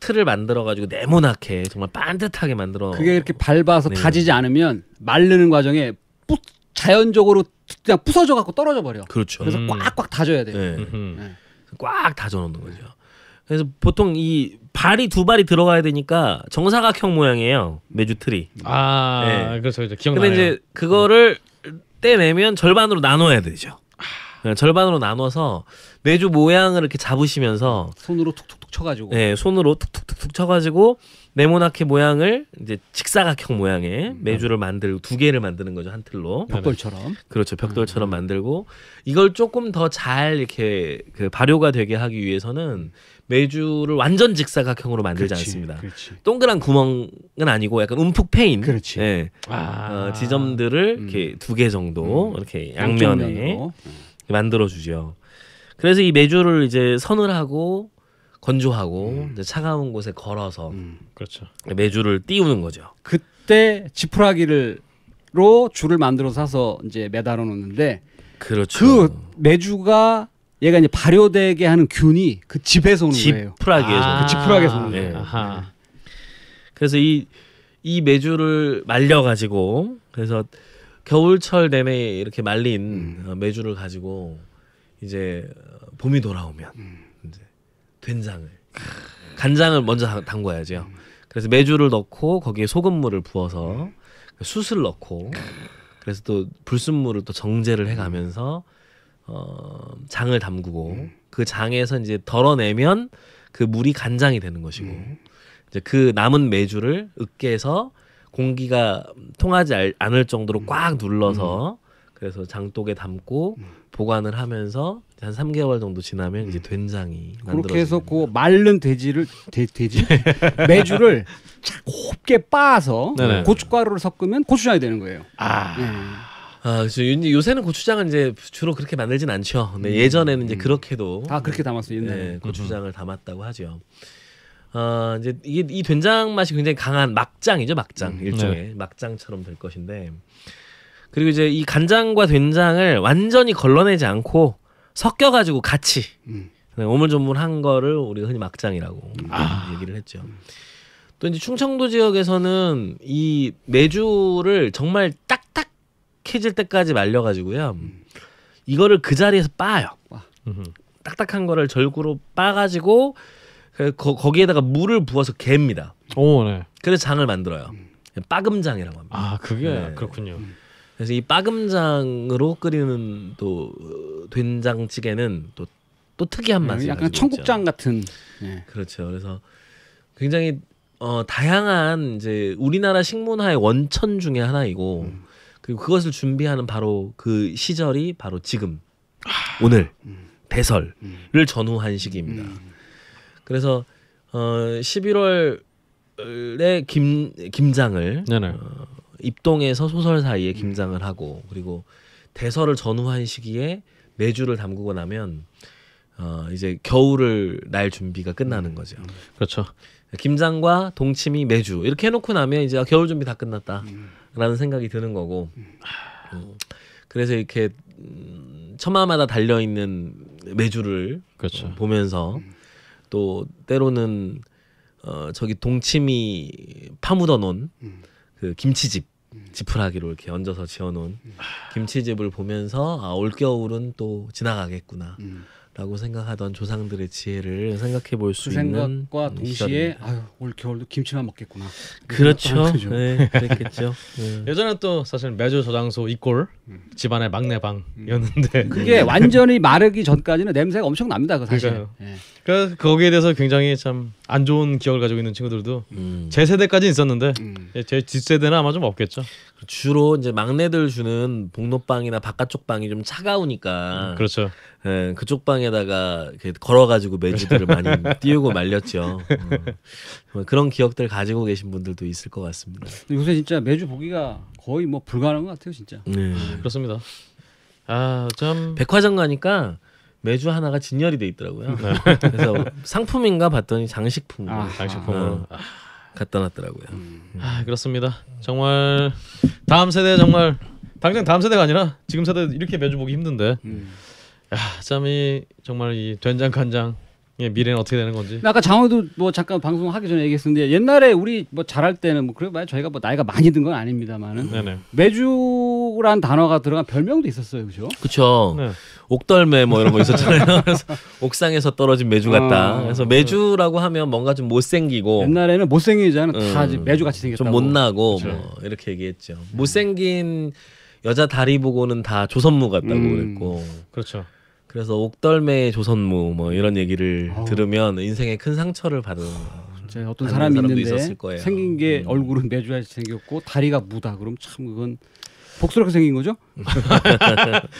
Speaker 4: 틀을 만들어가지고 네모나게 정말 반듯하게 만들어. 그게 이렇게
Speaker 3: 밟아서 네. 다지지 않으면
Speaker 4: 말르는 과정에 뿌, 자연적으로 그냥 부서져 갖고 떨어져 버려. 그렇죠. 그래서 음. 꽉꽉 다져야 돼요. 네. 네. 음. 꽉 다져 놓는 거죠. 그래서 보통 이 발이 두 발이 들어가야 되니까 정사각형 모양이에요 메주 틀이. 아 네. 그렇죠, 그렇죠. 기억나요. 근데 이제 그거를 떼내면 절반으로 나눠야 되죠. 절반으로 나눠서 메주 모양을 이렇게 잡으시면서
Speaker 3: 손으로 툭툭툭 쳐가지고.
Speaker 4: 네, 손으로 툭툭툭툭 쳐가지고 네모나게 모양을 이제 직사각형 모양의 메주를 음. 만들고 두 개를 만드는 거죠 한 틀로. 벽돌처럼. 그렇죠, 벽돌처럼 음. 만들고 이걸 조금 더 잘 이렇게 그 발효가 되게 하기 위해서는. 매주를 완전 직사각형으로 만들지 그렇지, 않습니다. 그렇지. 동그란 구멍은 아니고 약간 움푹 패인 그 아~ 어, 지점들을 음. 이렇게 두 개 정도 음. 이렇게 양면에 음. 만들어 주죠. 그래서 이 메주를 이제 선을 하고 건조하고 음. 차가운 곳에 걸어서 음. 그렇죠. 메주를 띄우는 거죠. 그때 지푸라기를로 줄을
Speaker 3: 만들어 사서 이제 매달아 놓는데 그렇죠. 그 메주가 얘가 이제 발효되게 하는 균이 그 집에서 오는 거예요. 지푸라기에서. 아~ 그 지푸라기에서 오는
Speaker 1: 거예요. 예. 아하. 예.
Speaker 4: 그래서 이 이 메주를 말려 가지고 그래서 겨울철 내내 이렇게 말린 음. 메주를 어, 가지고 이제 어, 봄이 돌아오면 음. 이제 된장을 간장을 먼저 담궈야죠. 음. 그래서 메주를 넣고 거기에 소금물을 부어서 음. 그 숯을 넣고 그래서 또 불순물을 또 정제를 해가면서 음. 어, 장을 담그고 음. 그 장에서 이제 덜어내면 그 물이 간장이 되는 것이고 음. 이제 그 남은 메주를 으깨서 공기가 통하지 않을 정도로 음. 꽉 눌러서 음. 그래서 장독에 담고 음. 보관을 하면서 한 3개월 정도 지나면 이제 된장이 그렇게 해서
Speaker 3: 그말른 돼지를 돼, 돼지 메주를 곱게 빻아서 고춧가루를 섞으면 고추장이 되는 거예요.
Speaker 4: 아. 네. 아, 요새는 고추장은 이제 주로 그렇게 만들진 않죠. 네, 예전에는 이제 음. 그렇게도 다 그렇게 담았어요. 옛날에 네, 고추장을 담았다고 하죠. 어, 이제 이게 이 된장 맛이 굉장히 강한 막장이죠, 막장 음. 일종의 네. 막장처럼 될 것인데 그리고 이제 이 간장과 된장을 완전히 걸러내지 않고 섞여가지고 같이 음. 네, 오물조물한 거를 우리가 흔히 막장이라고 아. 얘기를 했죠. 또 이제 충청도 지역에서는 이 메주를 정말 딱 딱딱해질 때까지 말려가지고요. 음. 이거를 그 자리에서 빻아요. 딱딱한 거를 절구로 빻아가지고 그 거, 기에다가 물을 부어서 갭니다. 오, 네. 그래서 장을 만들어요. 음. 빠금장이라고 합니다. 아, 그게 네. 그렇군요. 음. 그래서 이 빠금장으로 끓이는 또 된장찌개는 또, 또 특이한 네, 맛이 약간 청국장 있죠. 같은. 네. 그렇죠. 그래서 굉장히 어, 다양한 이제 우리나라 식문화의 원천 중의 하나이고 음. 그리고 그것을 준비하는 바로 그 시절이 바로 지금 하... 오늘 음. 대설을 음. 전후한 시기입니다. 음. 그래서 어 11월에 김 김장을 네네. 어, 입동에서 소설 사이에 김장을 하고 그리고 대설을 전후한 시기에 매주를 담그고 나면 어 이제 겨울을 날 준비가 끝나는 거죠. 그렇죠. 김장과 동치미 매주 이렇게 해놓고 나면 이제 아, 겨울 준비 다 끝났다. 라는 생각이 드는 거고 음, 그래서 이렇게 처마마다 음, 달려 있는 매주를 그렇죠. 음, 보면서 또 때로는 어 저기 동치미 파묻어 놓은 그 김치집 지푸라기로 이렇게 얹어서 지어놓은 김치집을 보면서 아 올겨울은 또 지나가겠구나 음. 라고 생각하던 조상들의 지혜를 생각해 볼 수 있는 생각과 동시에
Speaker 3: 아유 올 겨울도 김치만 먹겠구나 그렇죠 아, 네,
Speaker 1: 그랬겠죠 네. 예전에 또 사실 매주 저장소 이꼴 음. 집안의 막내 방이었는데 음. 그게 음.
Speaker 3: 완전히 마르기 전까지는 냄새가 엄청 납니다 그 사실
Speaker 1: 네. 그러니까 거기에 대해서 굉장히 참 안 좋은 기억을 가지고 있는 친구들도 음. 제 세대까지 있었는데 음. 예, 제 뒷세대는 아마 좀 없겠죠. 주로 이제 막내들
Speaker 4: 주는 복로방이나 바깥쪽 방이 좀 차가우니까. 음, 그렇죠. 예, 그쪽 방에다가 걸어가지고 매주들을 많이 띄우고 말렸죠. 어, 뭐 그런 기억들 가지고 계신 분들도 있을 것 같습니다. 요새 진짜 매주 보기가 거의 뭐 불가능한 것 같아요, 진짜. 네. 그렇습니다. 아 참. 백화점 가니까. 매주 하나가 진열이 돼 있더라고요. 네. 그래서 상품인가 봤더니 장식품 아, 장식품으 아. 어, 갖다 놨더라고요. 음.
Speaker 1: 음. 아, 그렇습니다. 정말 다음 세대 정말 당장 다음 세대가 아니라 지금 세대 이렇게 매주 보기 힘든데. 음. 야, 참이 정말 이 된장 간장 예, 미래는 어떻게 되는 건지.
Speaker 3: 아까 장호도 뭐 잠깐 방송 하기 전에 얘기했었는데 옛날에 우리 뭐 자랄 때는 뭐 그래 말 저희가 뭐 나이가 많이 든 건 아닙니다만은 네 매주란 단어가 들어간 별명도 있었어요, 그죠?
Speaker 4: 그렇죠. 옥덜매 뭐 이런 거 있었잖아요. 그래서 옥상에서 떨어진 매주 같다. 어, 그래서 매주라고 하면 뭔가 좀 못생기고 옛날에는
Speaker 3: 못생기자는 음, 다 매주 같이 생겼다고 좀 못나고 뭐 그렇죠.
Speaker 4: 뭐 이렇게 얘기했죠. 못생긴 여자 다리 보고는 다 조선무 같다고 음, 그랬고 그렇죠. 그래서 옥덜매 조선무 뭐 이런 얘기를 어. 들으면 인생에 큰 상처를 받은
Speaker 5: 어떤 사람이 있는데
Speaker 3: 생긴 게 음. 얼굴은 매주같이 생겼고 다리가 무다 그럼 참 그건 복스라고 생긴
Speaker 4: 거죠?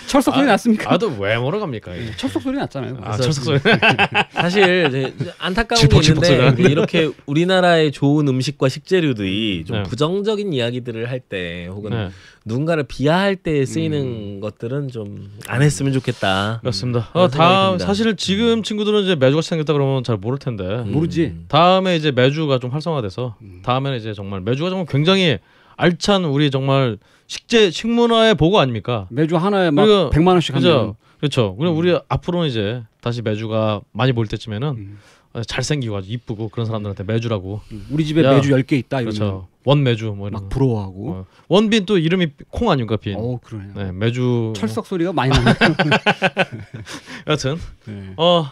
Speaker 1: 철석 소리 아, 났습니까? 아도 외모로 갑니까? 네, 철석 소리 났잖아요. 아,
Speaker 3: 철석 소리.
Speaker 4: 사실 안타까운 게 있는데 이렇게 우리나라의 좋은 음식과 식재료들이 좀 네. 부정적인 이야기들을 할 때 혹은 네. 누군가를 비하할 때 쓰이는 음. 것들은 좀 안
Speaker 1: 했으면 좋겠다. 그렇습니다. 어, 다음 사실 지금 음. 친구들은 이제 매주가 생겼다 그러면 잘 모를 텐데 음. 모르지. 다음에 이제 매주가 좀 활성화돼서 음. 다음에는 이제 정말 매주가 정말 굉장히 알찬 우리 정말 식재 식문화의 보고 아닙니까? 매주 하나에 막 그러니까, 100만 원씩 하죠. 그렇죠. 그냥 음. 우리 앞으로는 이제 다시 매주가 많이 볼 때쯤에는 음. 어, 잘생기고 아주 이쁘고 그런 사람들한테 매주라고. 음. 우리 집에 야, 매주 10개 있다 이러 그렇죠. 원 매주 뭐 이런 막 부러워하고. 어. 원빈 또 이름이 콩 아닙니까, 빈? 어, 그러네요. 네, 매주 철석 소리가 많이 나네. 여튼 네. 어,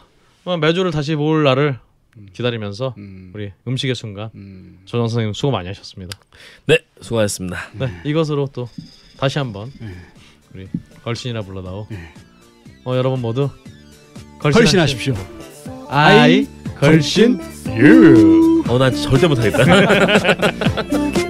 Speaker 1: 뭐 매주를 다시 볼 날을 음. 기다리면서 음. 우리 음식의 순간 음. 조정 선생님 수고 많이 하셨습니다. 네, 수고하셨습니다. 네, 이것으로 또 다시 한번 네. 우리 걸신이라 불러다오. 네. 어, 여러분 모두 걸신 하십시오. 아이 걸신 유. 어나 절대
Speaker 4: 못하겠다.